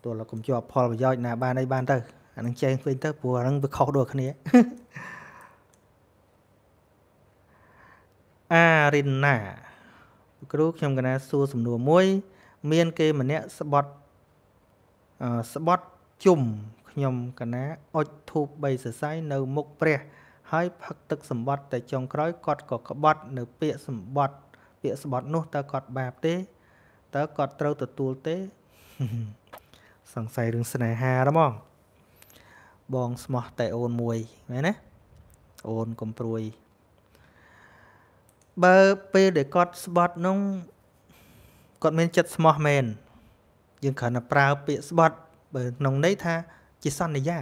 ទោះឡើយកុំជាប់ផលប្រយោជន៍ណាបានអីបានទៅអាហ្នឹងចេះឃើញទៅព្រោះអាហ្នឹងវាខុសដូចគ្នាអារិនណាគ្រូខ្ញុំកណាសួរសំណួរមួយ មានគេម្នាក់ស្បត់ស្បត់ជុំខ្ញុំកណាអុចធូប3សរសៃនៅមុខព្រះ ហើយផឹកទឹកសម្បត្តិតែចុងក្រោយគាត់ក៏ក្បត់ នៅពាកសម្បត្តិពាក្យស្បត់នោះតើគាត់បាបទេតើគាត់ត្រូវទទួលទេសង្ស័យរឿងស្នេហាហ្មងបងស្មោះតែអូនមួយមែនណាអូនកំព្រួយ បើពេលដែលគាត់ស្បត់នោះគាត់មានចិត្តស្មោះមែនយើងគ្រាន់តែប្រើពាក្យស្បត់បើក្នុងន័យថាជាសន្យា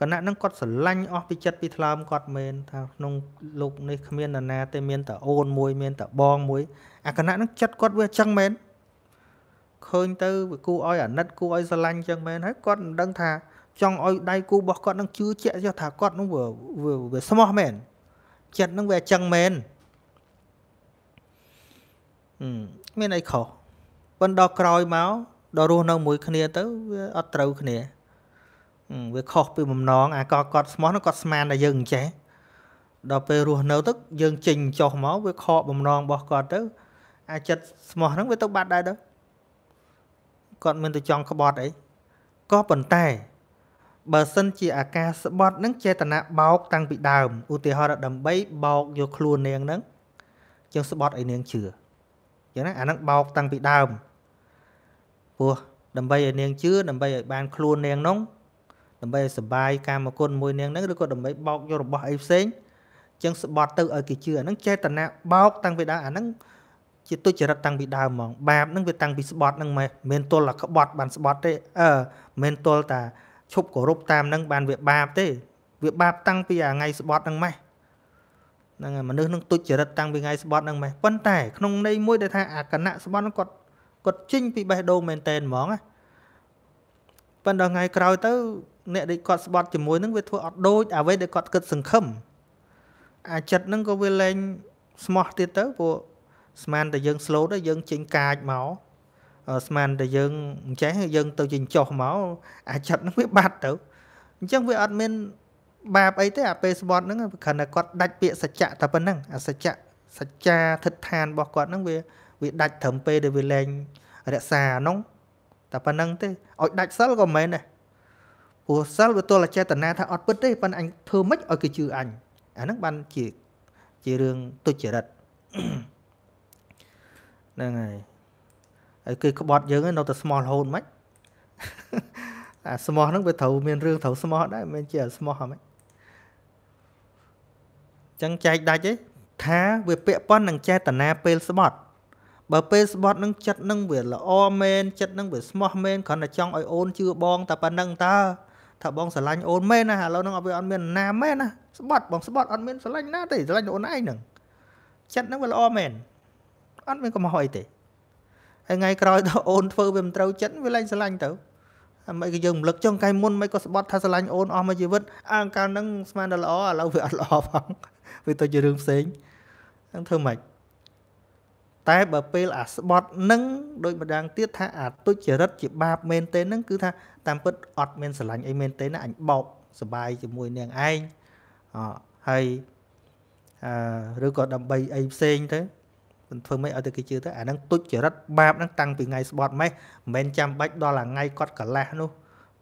គណៈនឹងគាត់ស្រឡាញ់អស់ពីចិត្តពីថ្លើមគាត់មែនថាក្នុងលោកនេះគ្មាននរណាទេមានតែអូនមួយមានតែបងមួយអាគណៈនឹងចិត្តគាត់វាអញ្ចឹងមែនឃើញទៅវាគូឲ្យអាណិតគូឲ្យស្រឡាញ់អញ្ចឹងមែនហើយគាត់មិនដឹងថាចង់ឲ្យដៃគូរបស់គាត់នឹងជឿជាក់ចុះថាគាត់នឹងវាស្មោះមែនចិត្តនឹងវាអញ្ចឹងមែនមានអីខុសប៉ុន្តែដល់ក្រោយមកដល់រស់នៅមួយ គ្នាទៅវាអត់ត្រូវគ្នាវាខុសពីបំណងអាកកត់ស្មោះនោះគាត់ស្មានតែយើងអញ្ចេះដល់ពេលរស់នៅទៅយើងចេញចុះមកវាខកបំណងរបស់គាត់ទៅអាចិត្តស្មោះហ្នឹងវាទៅបាត់ដែរទៅគាត់មានតែចង់ក្បត់អីក៏ប៉ុន្តែបើសិនជាអាការស្បត់នឹងចេតនាបោកតាំងពីដើមឧទាហរណ៍ដើម្បីបោកយកខ្លួននាងហ្នឹងយើងស្បត់ឲ្យនាងជឿចឹងណាអាហ្នឹងបោកតាំងពីដើមព្រោះដើម្បីឲ្យនាងជឿដើម្បីឲ្យបានខ្លួននាងហ្នឹងដើម្បីឲ្យសុបាយកាមគុណមួយនាងហ្នឹងឬក៏ដើម្បីបោកយករបស់អីផ្សេងចឹងស្បត់ទៅឲ្យគេជឿអាហ្នឹងចេតនាបោកតាំងពីដើមអាហ្នឹងជាទុច្ចរិតតាំងពីដើមហ្មងបាបហ្នឹងវាតាំងពីស្បត់ហ្នឹងមិនមែនទល់តែក្បត់បានស្បត់ទេអឺមិនទល់តែឈប់គោរពតាមហ្នឹងបានវាបាបទេ វាបាបតាំងពីអាថ្ងៃស្បត់ហ្នឹងម៉េះហ្នឹងហើយមនុស្សនឹងទុច្ចរិតតាំងពីថ្ងៃស្បត់ហ្នឹងម៉េះប៉ុន្តែក្នុងន័យមួយដែលថាអាគណៈស្បត់ហ្នឹងគាត់គាត់ចេញពីបេះដូងមែនតែនហ្មងណាប៉ុន្តែថ្ងៃក្រោយទៅអ្នកដែលគាត់ស្បត់ជាមួយនឹងវាធ្វើអត់ដូចអ្វីដែលគាត់គិតសង្ឃឹមអាចិត្តនឹងក៏វាលែងស្មោះទៀតទៅព្រោះស្មានតែយើងស្លូតយើងចេញកាចមកស្មានតែយើងអញ្ចេះយើងទៅចេញចុះមកអាចិត្តនឹងវាបាត់ទៅអញ្ចឹងវាអត់មានបាបអីទេអាពេលស្បត់ហ្នឹងគ្រាន់តែគាត់ដាច់ពាក្យសច្ចៈតែប៉ុណ្្នឹងអាសច្ចៈសច្ចាធិដ្ឋានរបស់គាត់ហ្នឹងវាវាដាច់ត្រឹមពេលដែលវាលែងរក្សាហ្នឹងតែប៉ុណ្្នឹងទេឲ្យដាច់សិលក៏មិនមែនដែរព្រោះសិលវាទល់តែចេតនាថាអត់ពិតទេប៉ុន្តែអញធ្វើម៉េចឲ្យគេជឿអញអាហ្នឹងបានជាជារឿងទុច្ចរិតហ្នឹងហើយហើយគេក្បត់យើងនៅតែស្មោះរហូតមិនអាស្មោះហ្នឹងវាត្រូវមានរឿងត្រូវស្មោះដែរមិនជាស្មោះហ្មងអញ្ចឹងចែកដាច់ទេថាវាពាក់ព័ន្ធនឹងចេតនាពេលស្បត់បើពេលស្បត់ នឹងចិត្តនឹងវាល្អមែនចិត្តនឹងវាស្មោះមែនគ្រាន់តែចង់ឲ្យអូនជឿបងតែប៉ុណ្្នឹងតើថាបងស្រឡាញ់អូនមែនណាឥឡូវហ្នឹងអត់វាអត់មានណាមែនណាស្បត់បងស្បត់អត់មានស្រឡាញ់ណាទេស្រឡាញ់អូនឯងហ្នឹងចិត្តហ្នឹងវាល្អមែនអត់មានកំហុសអីទេហើយថ្ងៃក្រោយដល់អូនធ្វើវាមិនត្រូវចិត្តវាលែងស្រឡាញ់ទៅអាមិនក៏យើងរំលឹកចុងកាយមុនមិនក៏ស្បត់ថាស្រឡាញ់អូនអស់មួយជីវិតអាកាលហ្នឹងស្មានដល់ល្អឥឡូវវាអត់ល្អផងវាទៅជារឿងផ្សេងហ្នឹងធ្វើម៉េចតែបើពេលអាស្បត់នឹងដូចម្ដងទៀតថាអាទុច្ចរិតជាបាបមែនទេនឹងគឺថាតាមពិតអត់មានស្រឡាញ់អីមែនទេណាអញបោកសបាយជាមួយនាងឯងអហើយអឺឬក៏ដើម្បីអីផ្សេងទៅមិនធ្វើមិនឲ្យទៅគេជឿទៅអានឹងទុច្ចរិតបាបនឹងតាំងពីថ្ងៃស្បត់ម៉េះមិនមែនចាំបាច់ដល់ថ្ងៃគាត់កលាស់នោះ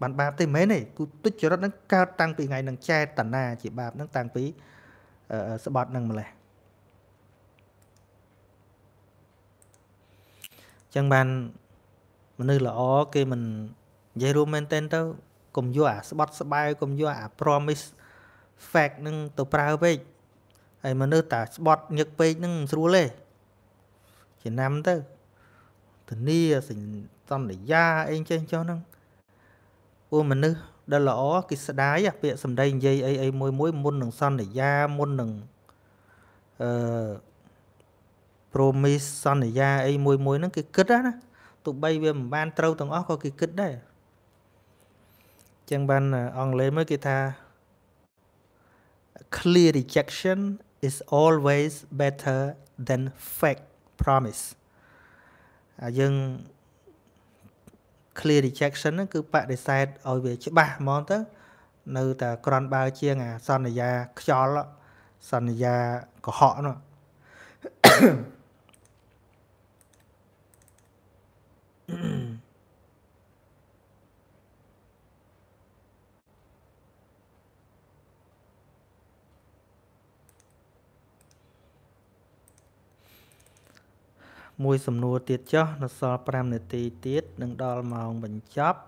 បានបាបទេមែនទេគឺទុច្ចរិតនឹងកើតតាំងពីថ្ងៃនឹងចេតនាជាបាបនឹងតាំងពីស្បត់នឹងម្លេះចឹងបានមនុស្សល្អគេមិននិយាយរួមមែនតើទៅកុំយកអាស្បត់ស្បែវកុំយកអា promise fact នឹងទៅប្រើពេកហើយមនុស្សតាស្បត់ញឹកពេកនឹងមិនស្រួលទេចំណាំទៅធានាសន្យាអីចេះចុះហ្នឹងពួកមនុស្សដែលល្អគេស្ដាយពាក្យសម្ដីនិយាយអីអីមួយមួយមុននឹងសន្យាមុននឹងអឺ promise សន្យាអីមួយមួយហ្នឹងគេគិតណាទោះបីវាមិនបានត្រូវទាំងអស់ក៏គេគិតដែរចឹងបានអង់គ្លេសមកគេថា clear rejection is always better than fake promise អាយើង clear rejection ហ្នឹងគឺបដិសេធឲ្យវាច្បាស់ហ្មងទៅ នៅតែក្រន់បើជាងអាសន្យា ខ្យល់សន្យាកុហកនោះមួយសំណួរទៀតចុះនៅសល់5នាទីទៀតនឹងដល់ម៉ោងបញ្ចប់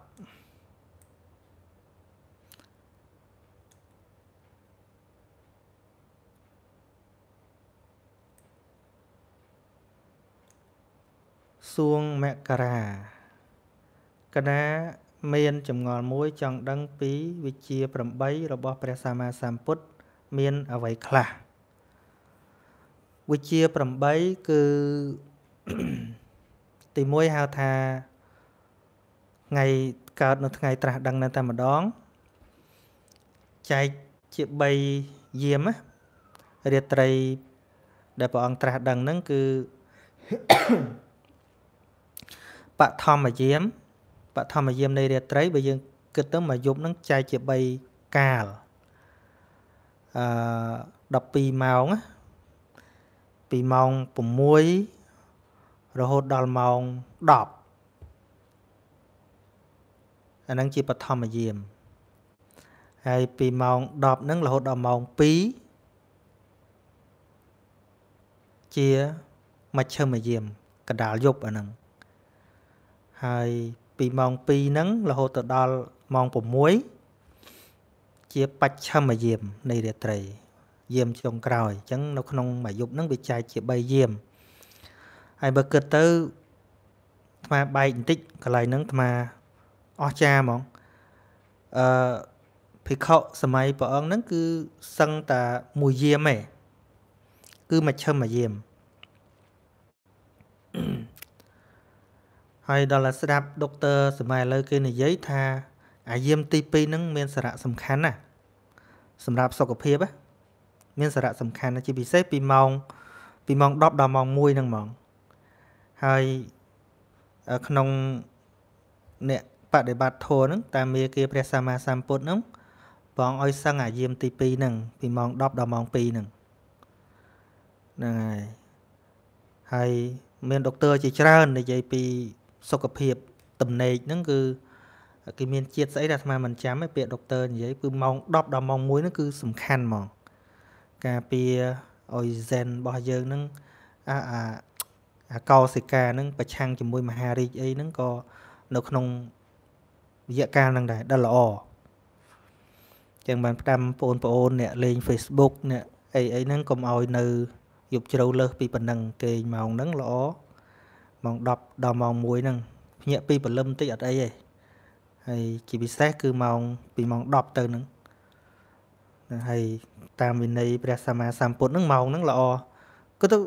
ួងមករាកណាមានចម្ងល់មួយចង់ដឹងពី វិជា8របស់ព្រះសម្មាសម្ពុទ្ធមានអ្វីខ្លះវិជា8គឺទី1ហៅថាថ្ងៃកើត នៅថ្ងៃត្រាស់ដឹងនៅតែម្ដងចែកជា3យាមរាត្រីដែលព្រះអង្គត្រាស់ដឹងហ្នឹងគឺបឋមយាមបឋមយាមនៃរាត្រីបើយើងគិតទៅមួយយប់ហ្នឹងចែកជា3កាលអឺ12ម៉ោងពីម៉ោង6រហូតដល់ម៉ោង10អាហ្នឹងជាបឋមយាមហើយពីម៉ោង10ហ្នឹងរហូតដល់ម៉ោង2ជាមជ្ឈមយាមកដាលយប់អាហ្នឹងហើយពីម៉ោង2ហ្នឹងរហូតទៅដល់ម៉ោង6ជាបច្ឆមយាមនៃរាត្រី យាមចុងក្រោយអញ្ចឹងនៅក្នុងមួយយប់ហ្នឹងវាចែកជា3យាមហើយបើគិតទៅថ្មបែកបន្តិចកន្លែងហ្នឹងថ្មអស្ចារ្យហ្មងអឺភិក្ខុសម័យព្រះអង្គហ្នឹង គឺសឹងតាមួយយាមឯងគឺមជ្ឈិមយាមហើយដល់តែស្ដាប់ដុកទ័រសម័យឥឡូវគេនិយាយថា អាយាមទី2ហ្នឹងមានសារៈសំខាន់ណាស់សម្រាប់សុខភាពណាមានសារៈសំខាន់ណាស់ជាពិសេសពីម៉ោងពីម៉ោង10ដល់ម៉ោង1ហ្នឹងហ្មង ហើយក្នុងអ្នកបដិបត្តិធម៌ហ្នឹងតាមាគាព្រះសម្មាសម្ពុទ្ធហ្នឹងបងឲ្យសឹងអាយាមទី2ហ្នឹងពីម៉ោង10ដល់ម៉ោង2ហ្នឹងហ្នឹងហើយហើយមានដុកទ័រជាច្រើននិយាយពីសុខភាពទំនេកហ្នឹងគឺគេមានជាតិស្អីដែលអាត្មាមិនចាំទេពាក្យដុកទ័រនិយាយគឺម៉ោង10ដល់ម៉ោង1ហ្នឹងគឺសំខាន់ហ្មងការពារអុយហ្សែនរបស់យើងហ្នឹងអាអាអាកោសិកាហ្នឹងប្រឆាំងជាមួយមហារាជអីហ្នឹងក៏នៅក្នុងរយៈកាលហ្នឹងដែរដល់ល្អចឹងបានផ្ដាំបងប្អូនអ្នកលេង Facebook អ្នកអីអីហ្នឹងកុំឲ្យនៅ យប់ជ្រៅលើសពីប៉ុណ្ណឹងគេងម៉ោងហ្នឹងល្អម៉ោង10ដល់ម៉ោង1ហ្នឹងភ្ញាក់ពីព្រលឹមតិចអត់អីទេហើយជាពិសេសគឺម៉ោងពីម៉ោង10ទៅហ្នឹងហើយតាមវិន័យព្រះសម្មាសម្ពុទ្ធហ្នឹងម៉ោងហ្នឹងល្អគឺទៅ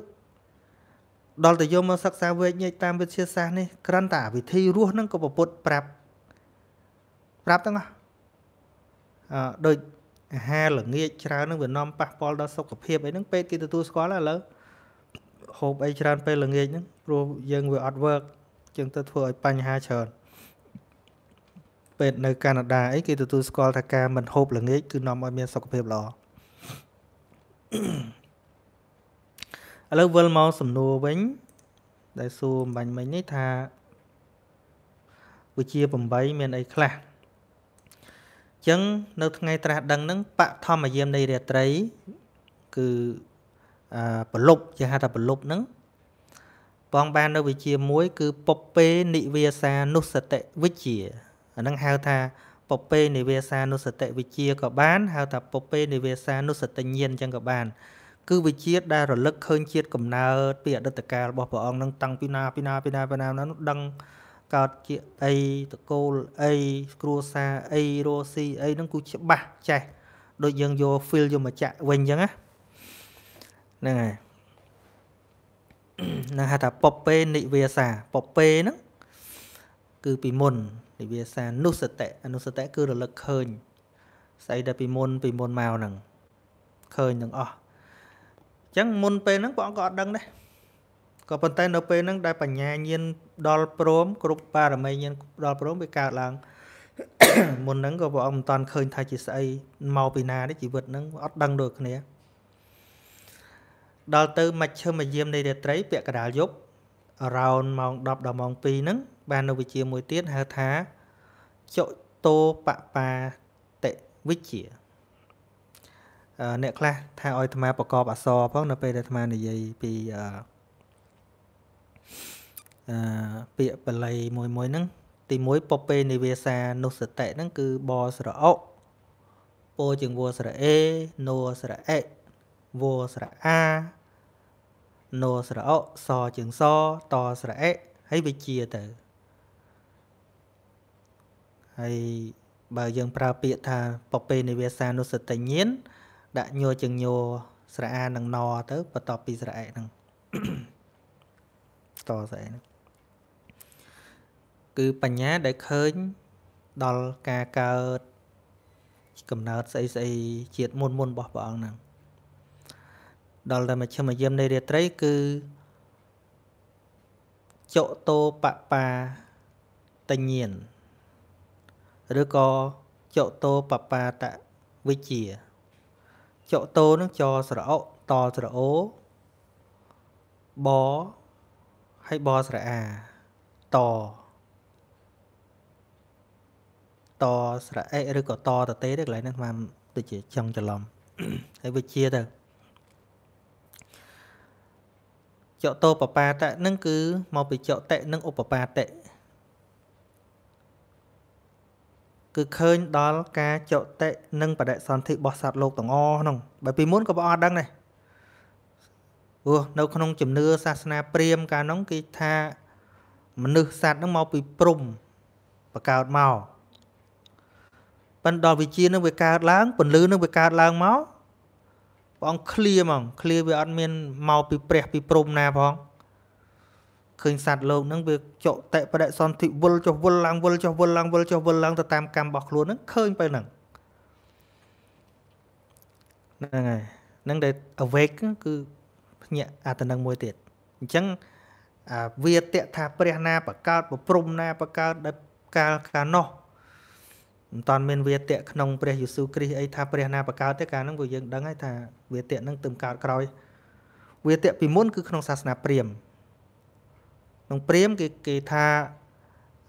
ដល់ទៅយកមកសិក្សាវេជ្ជញែកតាមវិទ្យាសាស្ត្រនេះក្រាន់តែវិធីរស់ហ្នឹងក៏ប្រពុតប្រាប់ប្រាប់ទាំងអស់អឺដូចអាហារល្ងាចច្រើនហ្នឹងវានាំប៉ះពាល់ដល់សុខភាពអីហ្នឹងពេទ្យគេទទួលស្គាល់ហើយឥឡូវហូបអីច្រើនពេលល្ងាចហ្នឹងព្រោះយើងវាអត់ work ចឹងទៅធ្វើឲ្យបញ្ហាច្រើនពេលនៅកាណាដាអីគេទទួលស្គាល់ថាការមិនហូបល្ងាចគឺនាំឲ្យមានសុខភាពល្អឥឡូវវិលមកសំណួរវិញ ដែលសួរអំបញ្ញមិញនេះថាវិជា8មានអីខ្លះចឹងនៅថ្ងៃត្រាស់ដឹងហ្នឹងបឋមយាមនៃរាត្រីគឺប្រលប់ជាហៅថាប្រលប់ហ្នឹងបងបាននៅវិជាមួយ គឺពុពេនិវាសានុសតិវិជាអាហ្នឹងហៅថាពុពេនិវាសានុសតិវិជាក៏បាន ហៅថាពុពេនិវាសានុសតិញ្ញាណអញ្ចឹងក៏បាន គឺវិជា ដែលរលឹកឃើញជាតិកំណើតពីអតីតកាលរបស់ព្រះអង្គនឹងតាំងពីណាពីណាពីណាពីណានោះដឹងកោតជាអីតកូលអីគ្រួសារអីរស់ស៊ីអីហ្នឹងគឺច្បាស់ចេះដូចយើងយក fill យកមកចាក់វិញអញ្ចឹងណាហ្នឹងហើយនឹងហៅថាពពេនិវាសាពពេហ្នឹងគឺពីមុននិវាសានុសតិអនុសតិគឺរលឹកឃើញស្អីដែលពីមុន ពីមុនមកហ្នឹងឃើញទាំងអស់អញ្ចឹងមុនពេលហ្នឹងព្រះអង្គក៏អត់ដឹងដែរក៏ប៉ុន្តែនៅពេលហ្នឹងដែល បញ្ញាញាណដល់ព្រមគ្រប់បារមីញាណដល់ព្រមវាកើតឡើងមុនហ្នឹងក៏ព្រះអង្គមិនតាន់ឃើញថាជាស្អីមកពីណាទេជីវិតហ្នឹងអត់ដឹងដូចគ្នាដល់ទៅមជ្ឈមយាមនៃរាត្រីពាក់កណ្ដាលយប់រ៉ោនម៉ោង10ដល់ម៉ោង2ហ្នឹងបាននៅវិជាមួយទៀតហៅថាចុតោបបាតិវិជាអ្នកខ្លះថាឲ្យអាត្មាប្រកបអសរផង នៅពេលដែលអាត្មានិយាយពីអឺពាក្យបល័យមួយមួយហ្នឹង ទី1ពពេនិវេសានុសតិហ្នឹងគឺបស្រអុពោជើងវស្រអេនោស្រអេវស្រអាណូស្រអសជើងសតស្រអេហើយវាជាទៅហើយបើយើង ប្រើពាក្យថាពពេនិវាសានុសតិញ្ញាន ដាក់ញោជើងញោស្រអានឹងណ ទៅបន្ទាប់ពីស្រអេហ្នឹងតស្រអេហ្នឹងគឺបញ្ញាដែលឃើញដល់ការកើតកំណើតស្អីស្អីជាតិមុនមុនរបស់ព្រះអង្គហ្នឹងដល់តែមជ្ឈមយាមនៃរាត្រីគឺចុតោបបាតញ្ញានឬក៏ចុតោបបាតវិជាចុតោនឹងចស្រអុតស្រអូបហើយបស្រអាតតស្រអេឬក៏តតទេទេកន្លែងហ្នឹងស្មានដូចជាចង់ច្រឡំហើយវិជាទៅចកតោបបាតៈនឹងគឺមកពីចកតិនិងឧបបាតិគឺឃើញដល់ការចកតិនិងបដិសន្ធិរបស់សត្វលោកទាំងអស់ហ្នឹងបើពីមុនក៏ព្រះអង្គដឹងដែរព្រោះនៅ ក្នុងជំនឿសាសនាព្រាហ្មណ៍កាលហ្នឹងគេថា មនុស្សសត្វហ្នឹងមកពីព្រំបកើតមកប៉ិនដល់វិជានឹងវាកើតឡើងពន្លឺនឹងវាកើតឡើងមកព្រះអង្គឃ្លាហ្មងឃ្លាវាអត់មានមកពីព្រះ ពីព្រំណាផងឃើញសត្វលោកហ្នឹងវាចុតិបដិសន្ធិវិលចុះវិលឡើងវិលចុះវិលឡើងវិលចុះវិលឡើងទៅតាមកម្មរបស់ខ្លួនហ្នឹងឃើញទៅហ្នឹងហ្នឹងហើយហ្នឹងដែល awake គឺភ្ញាក់អាតំណឹងមួយទៀតអញ្ចឹងអាវាតៈថាព្រះណា បកើតប្រព្រំណា បកើតដែលកាលកាលនោះមិនតាន់មានវាទៈក្នុងព្រះយេស៊ូវគ្រីស្ទអីថាព្រះណាបកើតទេកាលហ្នឹងពួកយើងដឹងហើយថាវាទៈហ្នឹងទើបកើតក្រោយវាទៈពីមុន គឺក្នុងសាសនាព្រាហ្មណ៍ក្នុងព្រាហ្មណ៍គេគេថា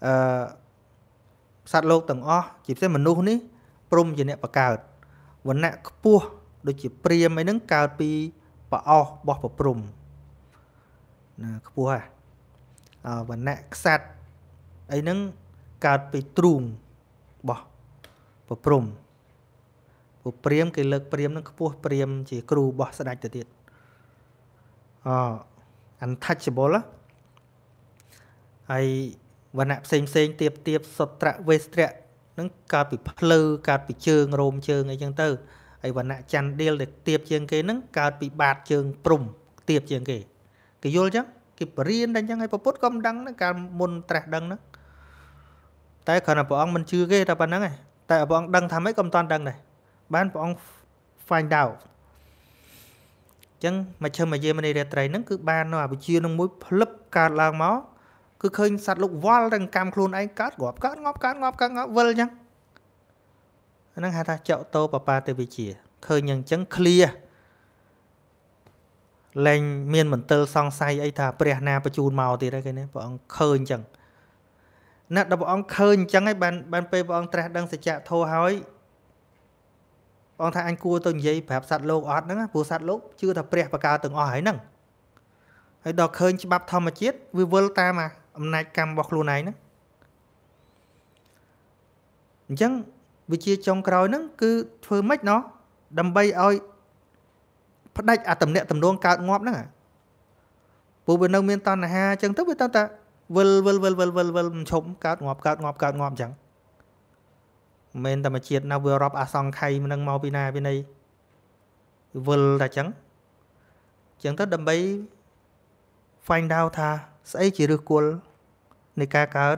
អឺសត្វលោកទាំងអស់ជាពិសេសមនុស្សនេះ ព្រមជាអ្នកបកើតវណ្ណៈខ្ពស់ដូចជាព្រាហ្មណ៍អីហ្នឹងកើតពីប្រអស់របស់ប្រព្រំណាខ្ពស់ហ่ะវណ្ណៈក្សត្រអីហ្នឹងកើតពីទ្រូងរបស់ពព្រំពព្រាមគេលើកព្រាមនឹងខ្ពស់ព្រាមជាគ្រូរបស់ស្ដេចទៅទៀតអ untouchable ហើយវណ្ណៈផ្សេងផ្សេងទៀបទៀបសត្រៈវេស្រៈនឹងកើតពីភ្លឺកើតពីជើងរោមជើងអីចឹងទៅហើយវណ្ណៈច័ន្ទដៀលដែលទៀបជាងគេនឹងកើតពីបាតជើង ព្រំទៀបជាងគេគេយល់ចឹងគេបរៀនតែចឹងហើយពុទ្ធក៏មិនដឹងកាលមុនត្រាស់ដឹងហ្នឹងតែគ្រាន់តែព្រះអង្គមិនជឿគេតែប៉ុណ្្នឹងឯងតែព្រះអង្គដឹងថាម៉េចក៏មិនទាន់ដឹងដែរបានព្រះអង្គ find out អញ្ចឹងមជ្ឈិមយាមនីរាត្រីហ្នឹងគឺបាននៅអាវិជានឹងមួយផ្លឹបកើតឡើងមកគឺឃើញសត្វលោកវល់ទាំងកម្មខ្លួនឯងកើតងាប់កើតងាប់កើតងាប់កើតងាប់វិលអញ្ចឹងអាហ្នឹងហៅថាចកតោបបាទេវិជាឃើញយ៉ាងអញ្ចឹង clear លែងមានមន្ទិលសង្ស័យអីថាព្រះណាបញ្ជូនមកទៀតហើយគេនេះព្រះអង្គឃើញអញ្ចឹងណាដល់ព្រះអង្គឃើញអញ្ចឹងហើយបានបានពេលព្រះអង្គត្រាស់ដឹងសច្ចធម៌ហើយព្រះអង្គថាអញគួរទៅនិយាយប្រាប់សត្វលោកអត់ហ្នឹងព្រោះសត្វលោកជឿថាព្រះ បកើទាំងអស់ហើយហ្នឹងហើយដល់ឃើញច្បាប់ធម្មជាតិវាវិលតាមអំណាចកម្មរបស់ខ្លួនឯងហ្នឹងអញ្ចឹងវិជាចុងក្រោយហ្នឹងគឺធ្វើម៉េចណោះដើម្បីឲ្យផ្ដាច់អាតំណាក់តំណងកើតងាប់ហ្នឹងព្រោះវានៅមានតណ្ហាអញ្ចឹងទៅវាតើតាវិលវិលវិលវិលវិលវិលមិនឈប់កើតងាប់កើតងាប់កើតងាប់អញ្ចឹងមិនមែនតែមួយជាតិណាវារាប់អាសង្ខ័យមិននឹងមកពីណាពីណីវិលតែអញ្ចឹងអញ្ចឹងទៅដើម្បី find out ថាស្អីជាឫសគល់នៃការកើត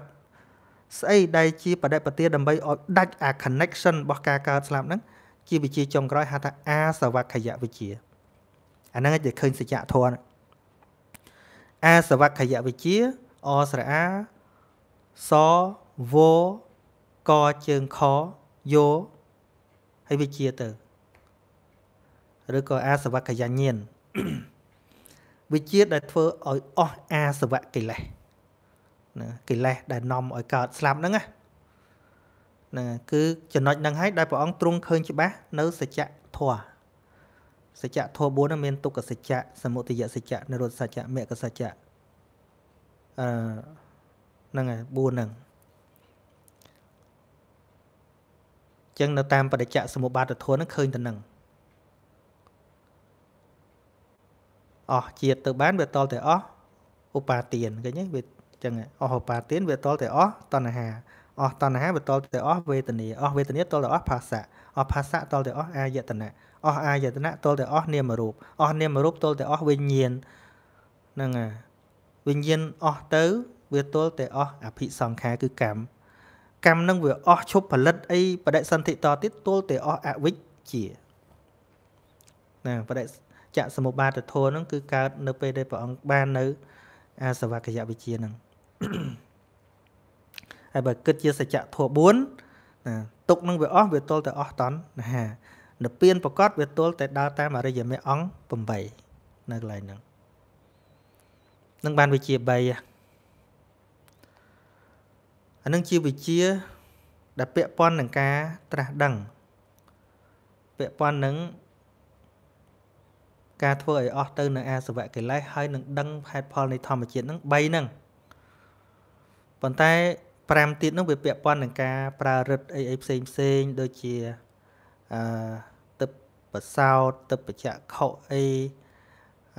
ស្អីដែលជាបដិបទាដើម្បីឲ្យដាច់អា connection របស់ការកើតស្លាប់ហ្នឹងជាវិជាចុងក្រោយហៅថាអាសវខយៈវិជាអាហ្នឹងគេឃើញសច្ចធម៌អាសវខយៈវិជាអស្រអាសវកជើងខយោហើយវាជាទៅឬក៏អាសវកយញ្ញាណវិជាដែលធ្វើឲ្យអស់អាសវៈកិលេសណាកិលេសដែលនាំឲ្យកើតស្លាប់ហ្នឹងណាណាគឺចំណុចហ្នឹងហើយដែលព្រះអង្គទ្រង់ឃើញច្បាស់នៅ សច្ចធម៌សច្ចធម៌4ហ្នឹងមានទុក្ខសច្ចសមុទយសច្ចនិរោធសច្ចមគ្គសច្ចអឺហ្នឹងហើយ4ហ្នឹងចឹងនៅតាមបដិចៈសមុបាទធនហ្នឹងឃើញតែនឹងអស់ជាតិទៅបានវាតលតែអស់ឧបាទានឃើញទេវាចឹងអស់ឧបាទានវាតលតែអស់តណ្ហាអស់តណ្ហាវាតលតែអស់វេទនាអស់វេទនាតលតែអស់ភាសៈអស់ភាសៈតលតែអស់អាយតនៈអស់អាយតនៈតលតែអស់នាមរូបអស់នាមរូបតលតែអស់វិញ្ញាណហ្នឹងហើយវិញ្ញាណអស់ទៅវាទល់តែអស់អភិសង្ខារគឺកម្មកម្មនឹងវាអស់ឈប់ផលិតអីបដិសន្ធិតទៀតទល់តែអស់អវិជ្ជាណាបដិចៈសមុបាទធម៌នឹង គឺកើត នៅ ពេលដែលព្រះអង្គបាននៅអាសវកយវិជានឹងហើយបើគិតជាសច្ចៈធម៌4ណាទុកនឹងវាអស់វាទល់តែអស់តណ្ហានិព្វានប្រកបវាទល់តែដើរតាមអរិយមេអង្គ8នៅកន្លែងហ្នឹងនឹងបានវិជា3អានឹងជាវិជា ដែលពាក់ព័ន្ធនឹងការត្រាស់ដឹងពាក់ព័ន្ធនឹងការធ្វើឲ្យអស់ទៅនៅអាសវៈកិលេសហើយនឹងដឹងហេតុផលនៃធម្មជាតិនឹង3ហ្នឹងប៉ុន្តែ5ទៀតនឹងវាពាក់ព័ន្ធនឹងការប្រើរឹតអីអីផ្សេងផ្សេងដូចជាអឺទឹកប្រសោតទឹកបច្ចៈខុអី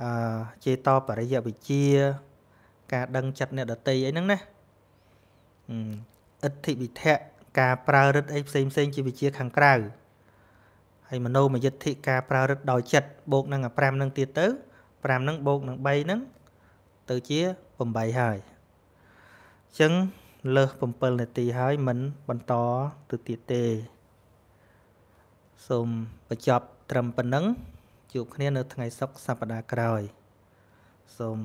អឺចេតបរិយវិជា ការ ដឹងចិត្តអ្នកដតីអីហ្នឹងណាអិទ្ធិវិធៈការប្រើរិទ្ធអីផ្សេងផ្សេង ជាវិជាខាងក្រៅហើយមโนមយិទ្ធិការប្រើរិទ្ធដោយចិត្តបូកនឹង5នឹងទៀតទៅ5នឹងបូកនឹង3នឹងទៅជា8ហើយអញ្ចឹងលើស7នាទីហើយមិនបន្តទៅទៀតទេសូមបញ្ចប់ត្រឹមប៉ុណ្្នឹងជួបគ្នានៅថ្ងៃសុក្រសប្តាហ៍ក្រោយសូម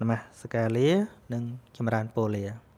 នមស្ការលានិងចម្រើនពរលា